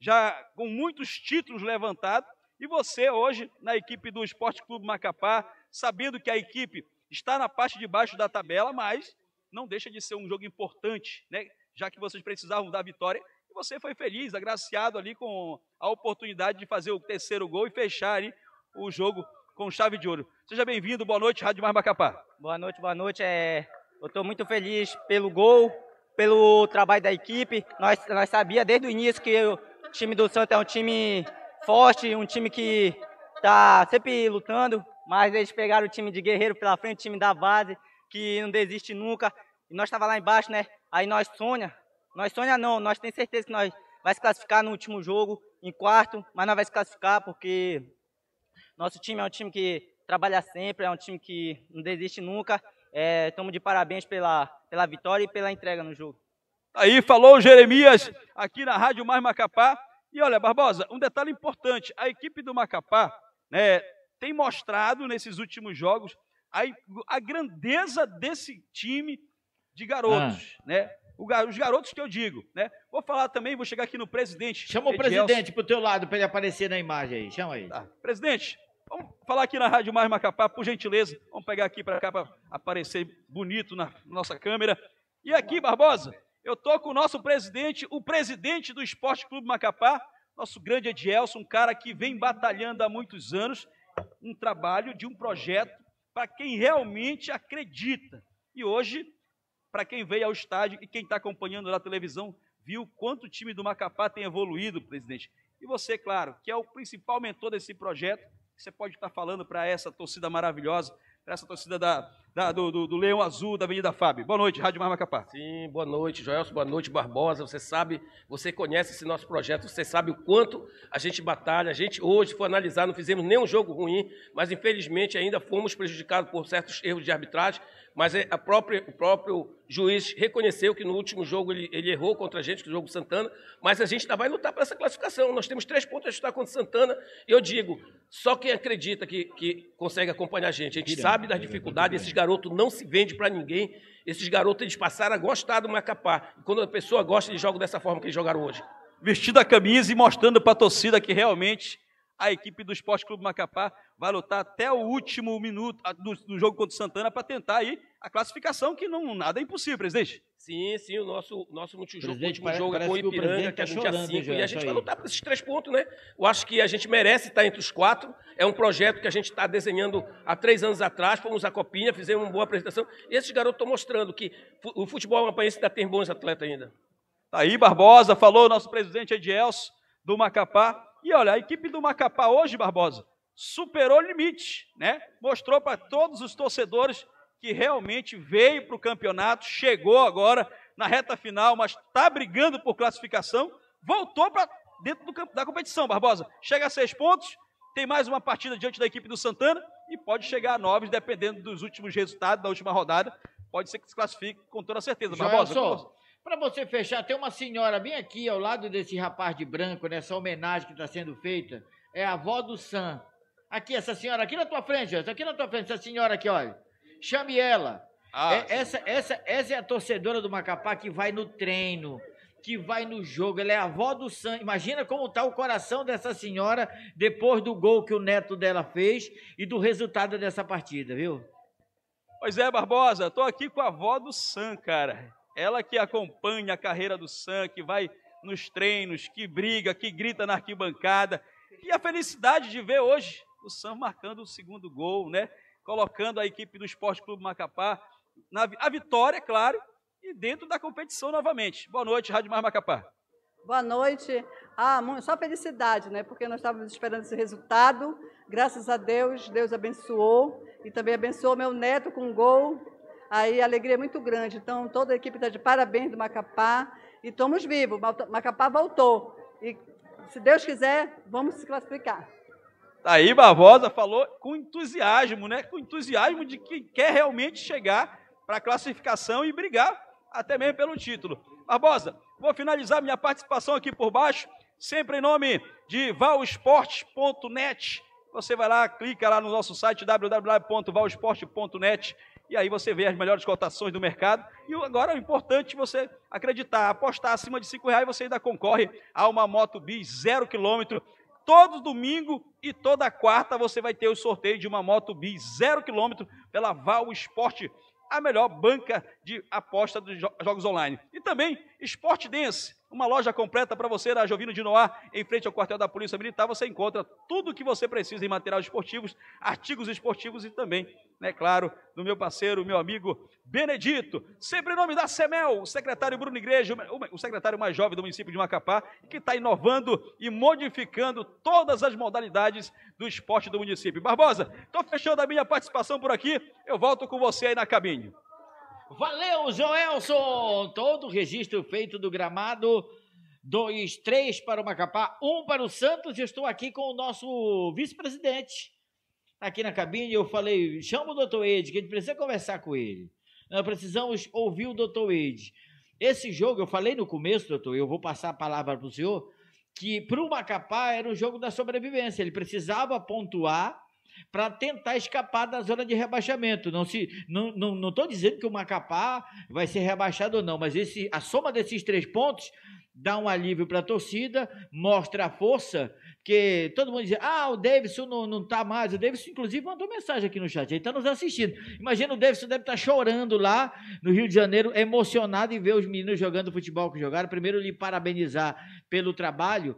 S2: já com muitos títulos levantados. E você hoje na equipe do Esporte Clube Macapá, sabendo que a equipe está na parte de baixo da tabela, mas não deixa de ser um jogo importante, né? Já que vocês precisavam da vitória você foi feliz, agraciado ali com a oportunidade de fazer o terceiro gol e fechar ali o jogo com chave de ouro. Seja bem-vindo, boa noite, Rádio Mais Macapá. Boa noite, boa noite. É, eu estou muito feliz pelo gol, pelo trabalho da equipe. Nós, nós sabíamos desde o início que o time do Santos é um time forte, um time que está sempre lutando,
S1: mas eles pegaram o time de guerreiro pela frente, o time da base, que não desiste nunca. E nós estava lá embaixo, né? Aí nós, Sônia, nós sonha não, nós temos certeza que nós vai se classificar no último jogo, em quarto, mas nós vai se classificar porque nosso time é um time que
S2: trabalha sempre, é um time que não desiste nunca. É, de parabéns pela, pela vitória e pela entrega no jogo. Aí falou o Jeremias aqui na Rádio Mais Macapá. E olha, Barbosa, um detalhe importante: a equipe do Macapá né, tem mostrado nesses últimos jogos a, a grandeza desse time de
S1: garotos.
S2: Ah. Né? os garotos que eu digo, né? Vou falar também, vou chegar aqui no presidente. Chama o presidente
S1: pro teu lado para ele aparecer na imagem aí. Chama aí. Tá.
S2: Presidente, vamos falar aqui na Rádio Mais Macapá, por gentileza. Vamos pegar aqui para cá para aparecer bonito na nossa câmera. E aqui, Barbosa, eu tô com o nosso presidente, o presidente do Esporte Clube Macapá, nosso grande Edielson, um cara que vem batalhando há muitos anos, um trabalho de um projeto para quem realmente acredita. E hoje para quem veio ao estádio e quem está acompanhando na televisão, viu quanto o time do Macapá tem evoluído, presidente. E você, claro, que é o principal mentor desse projeto, você pode estar tá falando para essa torcida maravilhosa, para essa torcida da, da, do, do, do, Leão Azul, da Avenida Fábio. Boa noite, Rádio Mar Macapá. Sim, boa noite, Joelson, boa noite, Barbosa. Você sabe, você conhece esse nosso projeto, você sabe o quanto a gente batalha. A gente hoje foi analisar, não fizemos nenhum jogo ruim, mas infelizmente ainda fomos prejudicados por certos erros de arbitragem. Mas é, a própria, o próprio juiz reconheceu que no último jogo ele, ele errou contra a gente, que é o jogo Santana, mas a gente ainda vai lutar para essa classificação. Nós temos três pontos a chutar contra Santana. E eu digo, só quem acredita que, que consegue acompanhar a gente, a gente sabe das dificuldades esses garotos garoto não se vende para ninguém. Esses garotos eles passaram a gostar do Macapá. E quando a pessoa gosta, eles jogam dessa forma que eles jogaram hoje. Vestindo a camisa e mostrando para a torcida que realmente a equipe do Esporte Clube Macapá vai lutar até o último minuto do, jogo contra o Santana para tentar aí a classificação, que não nada é impossível, presidente. Sim, sim, o nosso, nosso multijogo, presidente, último jogo é com o Ipiranga, que, é tá que a gente é e a gente vai lutar por esses três pontos, né? Eu acho que a gente merece estar entre os quatro, é um projeto que a gente está desenhando há três anos atrás, fomos à Copinha, fizemos uma boa apresentação, e esses garotos estão mostrando que o futebol mapanhense ainda tem bons atletas ainda. Tá aí, Barbosa, falou o nosso presidente Edielson, do Macapá, e olha, a equipe do Macapá hoje, Barbosa, superou o limite, né? Mostrou para todos os torcedores que realmente veio para o campeonato, chegou agora na reta final, mas está brigando por classificação, voltou para dentro do, da competição, Barbosa. Chega a seis pontos, tem mais uma partida diante da equipe do Santana e pode chegar a nove, dependendo dos últimos resultados da última rodada. Pode ser que se classifique com toda certeza, Barbosa.
S1: Para você fechar, tem uma senhora bem aqui, ao lado desse rapaz de branco, nessa homenagem que está sendo feita. É a avó do Sam. Aqui, essa senhora, aqui na tua frente, essa aqui na tua frente, essa senhora aqui, olha. Chame ela. Ah, é, essa, essa, essa é a torcedora do Macapá que vai no treino, que vai no jogo. Ela é a avó do Sam. Imagina como está o coração dessa senhora depois do gol que o neto dela fez e do resultado dessa partida, viu? Pois é, Barbosa, Tô aqui com a avó do Sam, cara.
S2: Ela que acompanha a carreira do Sam, que vai nos treinos, que briga, que grita na arquibancada. E a felicidade de ver hoje o Sam marcando o segundo gol, né? Colocando a equipe do Esporte Clube Macapá na a vitória, claro, e dentro da competição novamente. Boa noite, Rádio Mais Macapá.
S5: Boa noite. Ah,
S1: só felicidade, né? Porque nós estávamos esperando esse resultado. Graças a Deus, Deus abençoou e também abençoou meu neto com um gol Aí a alegria é muito grande. Então, toda a equipe está de parabéns do Macapá. E estamos vivos. Macapá voltou. E,
S2: se Deus quiser, vamos se classificar. Tá aí Barbosa falou com entusiasmo, né? Com entusiasmo de que quer realmente chegar para a classificação e brigar até mesmo pelo título. Barbosa, vou finalizar minha participação aqui por baixo, sempre em nome de valsport.net. Você vai lá, clica lá no nosso site www.valsport.net e aí você vê as melhores cotações do mercado. E agora é importante você acreditar, apostar acima de cinco reais, você ainda concorre a uma moto B zero quilômetro. Todo domingo e toda quarta você vai ter o sorteio de uma moto B zero quilômetro pela Val Esporte, a melhor banca de aposta dos jogos online. E também Esporte Dance uma loja completa para você na Jovino de Noá, em frente ao quartel da Polícia Militar, você encontra tudo o que você precisa em materiais esportivos, artigos esportivos e também, né, claro, do meu parceiro, meu amigo Benedito, sempre em nome da SEMEL, o secretário Bruno Igreja, o secretário mais jovem do município de Macapá, que está inovando e modificando todas as modalidades do esporte do município. Barbosa, estou fechando a
S1: minha participação por aqui, eu volto com você aí na cabine. Valeu, Joelson! Todo o registro feito do gramado. Dois, três para o Macapá, um para o Santos. Estou aqui com o nosso vice-presidente. Tá aqui na cabine eu falei, chama o doutor Ed, que a gente precisa conversar com ele. Nós precisamos ouvir o doutor Ed. Esse jogo, eu falei no começo, doutor, eu vou passar a palavra para o senhor, que para o Macapá era um jogo da sobrevivência. Ele precisava pontuar para tentar escapar da zona de rebaixamento. Não se, não estou não, estou dizendo que o Macapá vai ser rebaixado ou não, mas esse, a soma desses três pontos dá um alívio para a torcida, mostra a força, que todo mundo diz, ah, o Davidson não, não tá mais, o Davidson inclusive mandou mensagem aqui no chat, ele está nos assistindo, imagina o Davidson deve estar tá chorando lá no Rio de Janeiro, emocionado em ver os meninos jogando futebol que jogaram, primeiro lhe parabenizar pelo trabalho,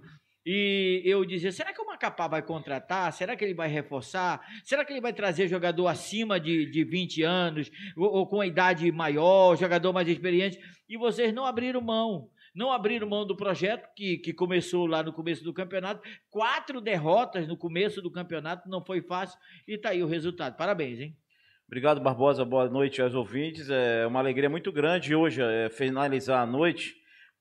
S1: e eu dizia, será que o Macapá vai contratar? Será que ele vai reforçar? Será que ele vai trazer jogador acima de, de 20 anos, ou, ou com idade maior, jogador mais experiente? E vocês não abriram mão não abriram mão do projeto que, que começou lá no começo do campeonato. Quatro derrotas no começo do campeonato, não foi fácil e está aí o resultado.
S5: Parabéns, hein? Obrigado, Barbosa. Boa noite aos ouvintes. É uma alegria muito grande hoje é, finalizar a noite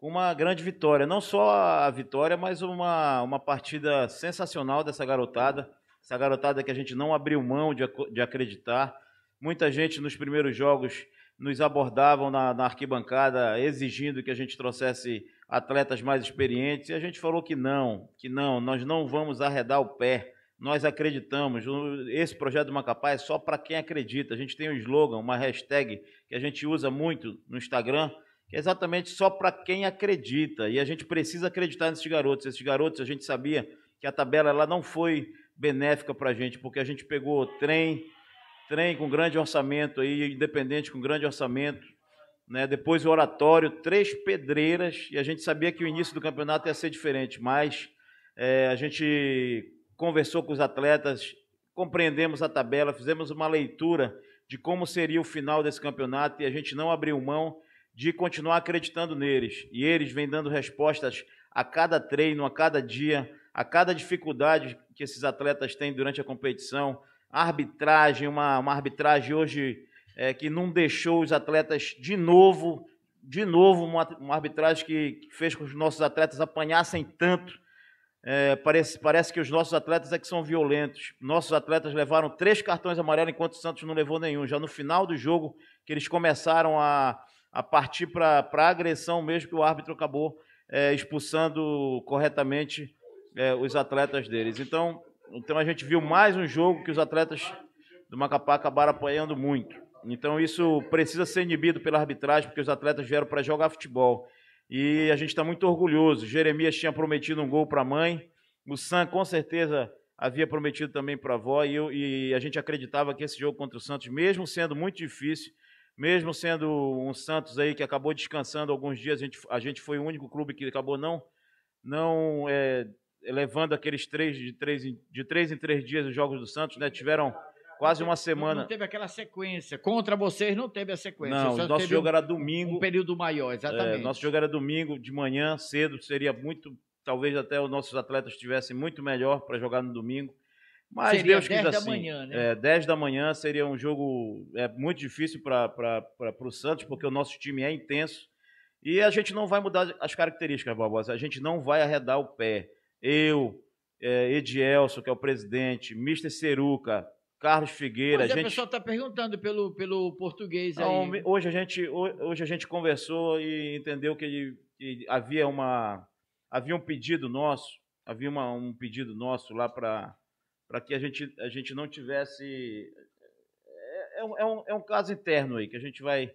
S5: uma grande vitória. Não só a vitória, mas uma, uma partida sensacional dessa garotada. Essa garotada que a gente não abriu mão de, de acreditar. Muita gente nos primeiros jogos nos abordavam na, na arquibancada exigindo que a gente trouxesse atletas mais experientes e a gente falou que não, que não, nós não vamos arredar o pé. Nós acreditamos, esse projeto do Macapá é só para quem acredita. A gente tem um slogan, uma hashtag que a gente usa muito no Instagram, que é exatamente só para quem acredita. E a gente precisa acreditar nesses garotos. Esses garotos, a gente sabia que a tabela ela não foi benéfica para a gente, porque a gente pegou trem, trem com grande orçamento, aí, independente com grande orçamento, né? depois o oratório, três pedreiras, e a gente sabia que o início do campeonato ia ser diferente, mas é, a gente conversou com os atletas, compreendemos a tabela, fizemos uma leitura de como seria o final desse campeonato e a gente não abriu mão de continuar acreditando neles. E eles vêm dando respostas a cada treino, a cada dia, a cada dificuldade que esses atletas têm durante a competição. A arbitragem, uma, uma arbitragem hoje é, que não deixou os atletas de novo, de novo, uma, uma arbitragem que fez com que os nossos atletas apanhassem tanto. É, parece, parece que os nossos atletas é que são violentos. Nossos atletas levaram três cartões amarelos enquanto o Santos não levou nenhum. Já no final do jogo, que eles começaram a, a partir para a agressão mesmo que o árbitro acabou é, expulsando corretamente é, os atletas deles. Então, então a gente viu mais um jogo que os atletas do Macapá acabaram apanhando muito. Então isso precisa ser inibido pela arbitragem, porque os atletas vieram para jogar futebol. E a gente está muito orgulhoso. Jeremias tinha prometido um gol para a mãe, o Sam com certeza havia prometido também para a avó, e, eu, e a gente acreditava que esse jogo contra o Santos, mesmo sendo muito difícil, mesmo sendo um Santos aí que acabou descansando alguns dias, a gente, a gente foi o único clube que acabou não, não é, levando aqueles três de, três de três em três dias os jogos do Santos, né? Tiveram quase uma semana. Não
S1: teve aquela sequência. Contra vocês não teve a sequência. Não, o nosso jogo um,
S5: era domingo. Um período maior, é, exatamente. É, nosso jogo era domingo, de manhã, cedo, seria muito. Talvez até os nossos atletas estivessem muito melhor para jogar no domingo. Mas seria Deus 10 da assim, manhã, né? É, 10 da manhã seria um jogo é, muito difícil para o Santos, porque o nosso time é intenso. E a gente não vai mudar as características, Barbosa. A gente não vai arredar o pé. Eu, é, Edielson, que é o presidente, Mr. Ceruca, Carlos Figueira. Mas a, a gente... pessoa
S1: está perguntando pelo, pelo português não, aí.
S5: Hoje a, gente, hoje a gente conversou e entendeu que, que havia, uma, havia um pedido nosso, havia uma, um pedido nosso lá para para que a gente, a gente não tivesse. É, é, um, é, um, é um caso interno aí que a gente vai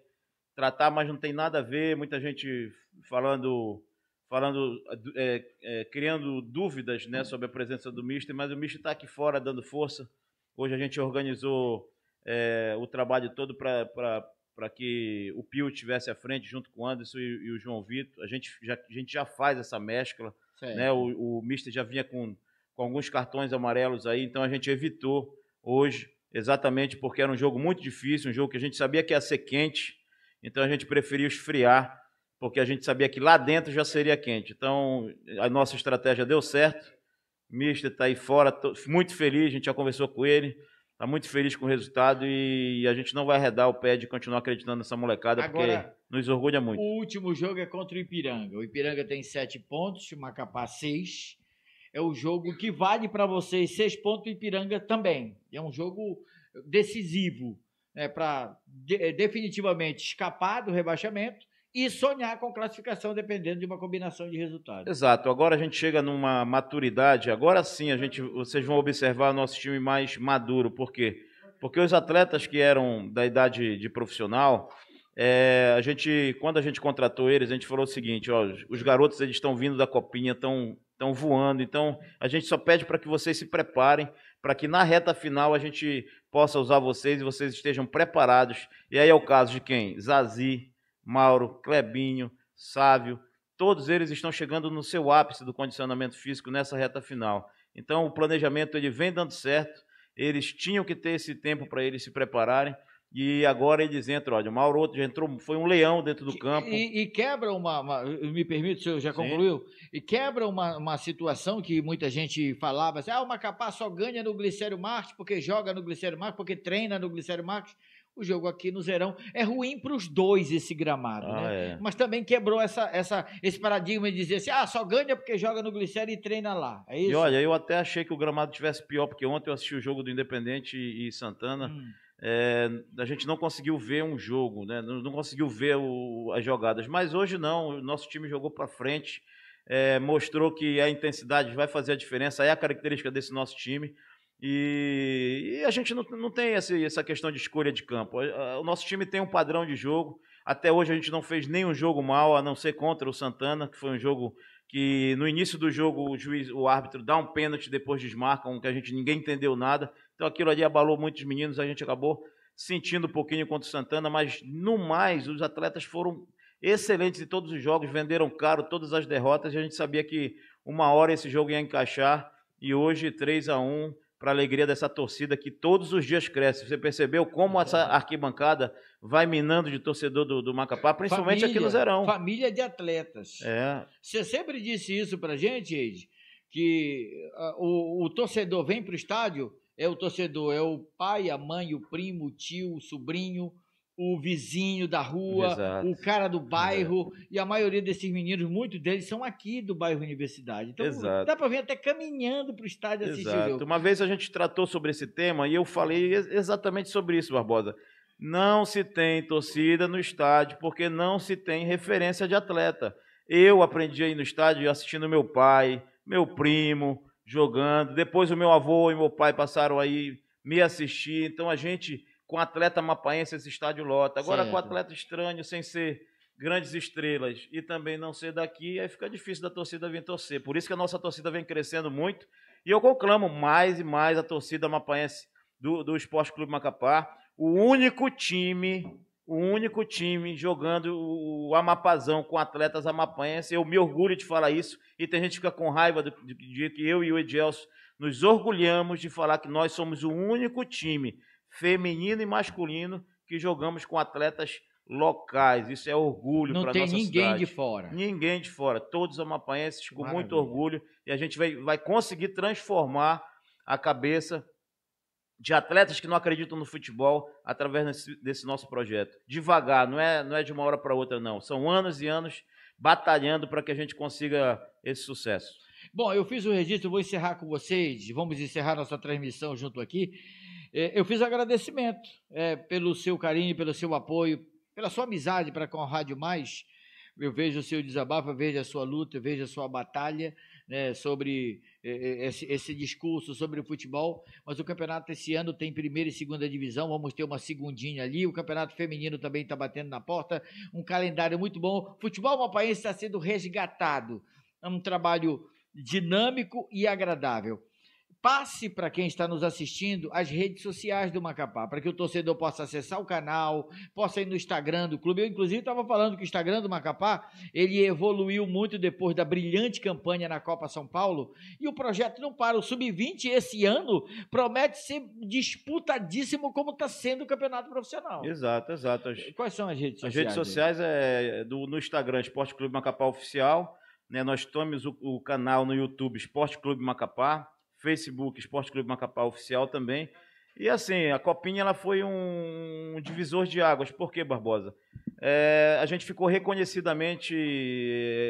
S5: tratar, mas não tem nada a ver. Muita gente falando, falando é, é, criando dúvidas né, sobre a presença do Mister, mas o Mister está aqui fora dando força. Hoje a gente organizou é, o trabalho todo para que o Pio tivesse à frente, junto com o Anderson e, e o João Vitor. A gente já, a gente já faz essa mescla. Né? O, o Mister já vinha com com alguns cartões amarelos aí, então a gente evitou hoje, exatamente porque era um jogo muito difícil, um jogo que a gente sabia que ia ser quente, então a gente preferiu esfriar, porque a gente sabia que lá dentro já seria quente. Então a nossa estratégia deu certo, o Mister está aí fora, muito feliz, a gente já conversou com ele, está muito feliz com o resultado e a gente não vai arredar o pé de continuar acreditando nessa molecada, Agora, porque nos orgulha muito.
S1: O último jogo é contra o Ipiranga. O Ipiranga tem sete pontos, Macapá seis é o jogo que vale para vocês seis pontos e Ipiranga também. É um jogo decisivo né, para de, eh, definitivamente escapar do rebaixamento e sonhar com classificação dependendo de uma combinação de resultados.
S5: Exato. Agora a gente chega numa maturidade. Agora sim a gente, vocês vão observar nosso time mais maduro, por quê? Porque os atletas que eram da idade de profissional, é, a gente, quando a gente contratou eles, a gente falou o seguinte: ó, os garotos eles estão vindo da copinha, estão estão voando. Então, a gente só pede para que vocês se preparem, para que na reta final a gente possa usar vocês e vocês estejam preparados. E aí é o caso de quem? Zazi, Mauro, Clebinho, Sávio, todos eles estão chegando no seu ápice do condicionamento físico nessa reta final. Então, o planejamento ele vem dando certo. Eles tinham que ter esse tempo para eles se prepararem e agora eles entram, olha, o Mauro outro já entrou, foi um leão dentro do campo. E, e quebra uma, uma, me permite, o senhor já concluiu? Sim. E quebra uma, uma situação
S1: que muita gente falava assim: ah, o Macapá só ganha no Glicério Marte porque joga no Glicério Marte porque treina no Glicério Marte, O jogo aqui no Zerão é ruim para os dois esse gramado, ah, né? É. Mas também quebrou essa, essa, esse paradigma de dizer assim: ah, só ganha porque joga no Glicério e treina lá. É isso? E
S5: olha, eu até achei que o gramado tivesse pior, porque ontem eu assisti o jogo do Independente e, e Santana. Hum é, a gente não conseguiu ver um jogo, né? não, não conseguiu ver o, as jogadas. Mas hoje não, o nosso time jogou para frente, é, mostrou que a intensidade vai fazer a diferença, é a característica desse nosso time. E, e a gente não, não tem essa, essa questão de escolha de campo. O nosso time tem um padrão de jogo. Até hoje a gente não fez nenhum jogo mal, a não ser contra o Santana, que foi um jogo que no início do jogo o juiz, o árbitro dá um pênalti, depois desmarca um que a gente ninguém entendeu nada. Então aquilo ali abalou muitos meninos, a gente acabou sentindo um pouquinho contra o Santana, mas no mais os atletas foram excelentes em todos os jogos, venderam caro todas as derrotas, e a gente sabia que uma hora esse jogo ia encaixar, e hoje 3 a 1 para a alegria dessa torcida que todos os dias cresce. Você percebeu como essa arquibancada vai minando de torcedor do, do Macapá, principalmente família, aqui no Zerão.
S1: Família de atletas. É. Você sempre disse isso para gente, Ed, que uh, o, o torcedor vem para o estádio é o torcedor, é o pai, a mãe, o primo, o tio, o sobrinho, o vizinho da rua, Exato. o cara do bairro. É. E a maioria desses meninos, muitos deles são aqui do bairro Universidade. Então Exato. dá para ver até caminhando para o estádio assistir Exato. o jogo.
S5: Uma vez a gente tratou sobre esse tema e eu falei exatamente sobre isso, Barbosa. Não se tem torcida no estádio porque não se tem referência de atleta. Eu aprendi aí no estádio assistindo meu pai, meu primo, jogando. Depois o meu avô e meu pai passaram aí me assistir. Então a gente, com atleta mapaense, esse estádio lota. Agora certo. com atleta estranho, sem ser grandes estrelas e também não ser daqui, aí fica difícil da torcida vir torcer. Por isso que a nossa torcida vem crescendo muito. E eu conclamo mais e mais a torcida mapaense do, do Esporte Clube Macapá. O único time o único time jogando o Amapazão com atletas amapanhenses. Eu me orgulho de falar isso e tem gente que fica com raiva do, dia que eu e o Edelso nos orgulhamos de falar que nós somos o único time feminino e masculino que jogamos com atletas locais. Isso é orgulho para nossa cidade. Não tem ninguém de fora. Ninguém de fora. Todos amapanhenses com Maravilha. muito orgulho e a gente vai, vai conseguir transformar a cabeça de atletas que não acreditam no futebol através desse, desse nosso projeto. Devagar, não é, não é de uma hora para outra, não. São anos e anos batalhando para que a gente consiga esse sucesso.
S1: Bom, eu fiz o registro, vou encerrar com vocês, vamos encerrar nossa transmissão junto aqui. É, eu fiz agradecimento é, pelo seu carinho, pelo seu apoio, pela sua amizade para com a Rádio Mais. Eu vejo o seu desabafo, eu vejo a sua luta, eu vejo a sua batalha né, sobre eh, eh, esse, esse, discurso sobre o futebol, mas o campeonato esse ano tem primeira e segunda divisão, vamos ter uma segundinha ali, o campeonato feminino também está batendo na porta, um calendário muito bom. O futebol mapaense está sendo resgatado, é um trabalho dinâmico e agradável passe para quem está nos assistindo as redes sociais do Macapá, para que o torcedor possa acessar o canal, possa ir no Instagram do clube. Eu, inclusive, estava falando que o Instagram do Macapá, ele evoluiu muito depois da brilhante campanha na Copa São Paulo, e o projeto não para. O Sub-20 esse ano promete ser disputadíssimo como está sendo o campeonato profissional.
S5: Exato, exato. As, Quais são as redes sociais? As redes sociais é, é do, no Instagram, Esporte Clube Macapá Oficial, né? Nós temos o, o canal no YouTube Esporte Clube Macapá, Facebook Esporte Clube Macapá Oficial também. E assim, a Copinha ela foi um divisor de águas. Por que, Barbosa? É, a gente ficou reconhecidamente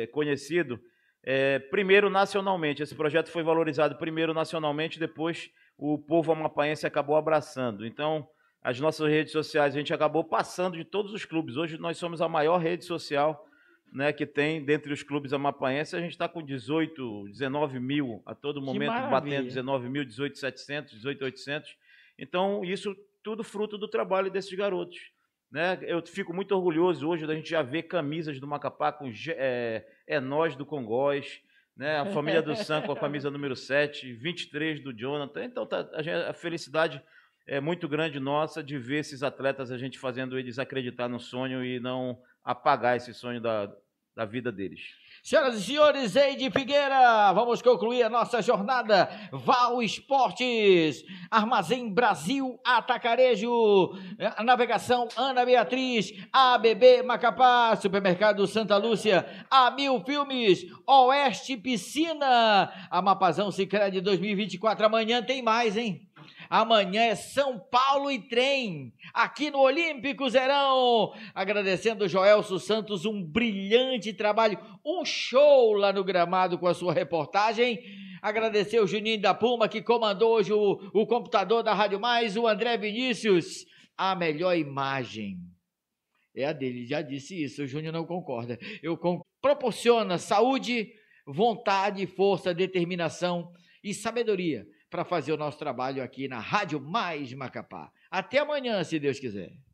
S5: é, conhecido, é, primeiro nacionalmente. Esse projeto foi valorizado primeiro nacionalmente, depois o povo amapaense acabou abraçando. Então, as nossas redes sociais, a gente acabou passando de todos os clubes. Hoje nós somos a maior rede social né, que tem dentre os clubes amapaenses, a gente está com 18, 19 mil a todo momento, batendo 19 mil, 18,700, 18,800. Então, isso tudo fruto do trabalho desses garotos. Né? Eu fico muito orgulhoso hoje da gente já ver camisas do Macapá com é, é nós do Congós, né? a família do Sam com a camisa número 7, 23 do Jonathan. Então, tá, a, gente, a felicidade é muito grande nossa de ver esses atletas, a gente fazendo eles acreditar no sonho e não apagar esse sonho da, da vida deles. Senhoras e senhores, Eide Figueira, vamos concluir a nossa
S1: jornada. Val Esportes, Armazém Brasil Atacarejo, Navegação Ana Beatriz, ABB Macapá, Supermercado Santa Lúcia, A Mil Filmes, Oeste Piscina, Amapazão de 2024. Amanhã tem mais, hein? Amanhã é São Paulo e trem, aqui no Olímpico Zerão. Agradecendo Joelso Santos, um brilhante trabalho, um show lá no gramado com a sua reportagem. Agradecer o Juninho da Puma, que comandou hoje o, o computador da Rádio Mais, o André Vinícius. A melhor imagem é a dele, já disse isso, o Júnior não concorda. Eu con proporciona saúde, vontade, força, determinação e sabedoria para fazer o nosso trabalho aqui na Rádio Mais Macapá. Até amanhã, se Deus quiser.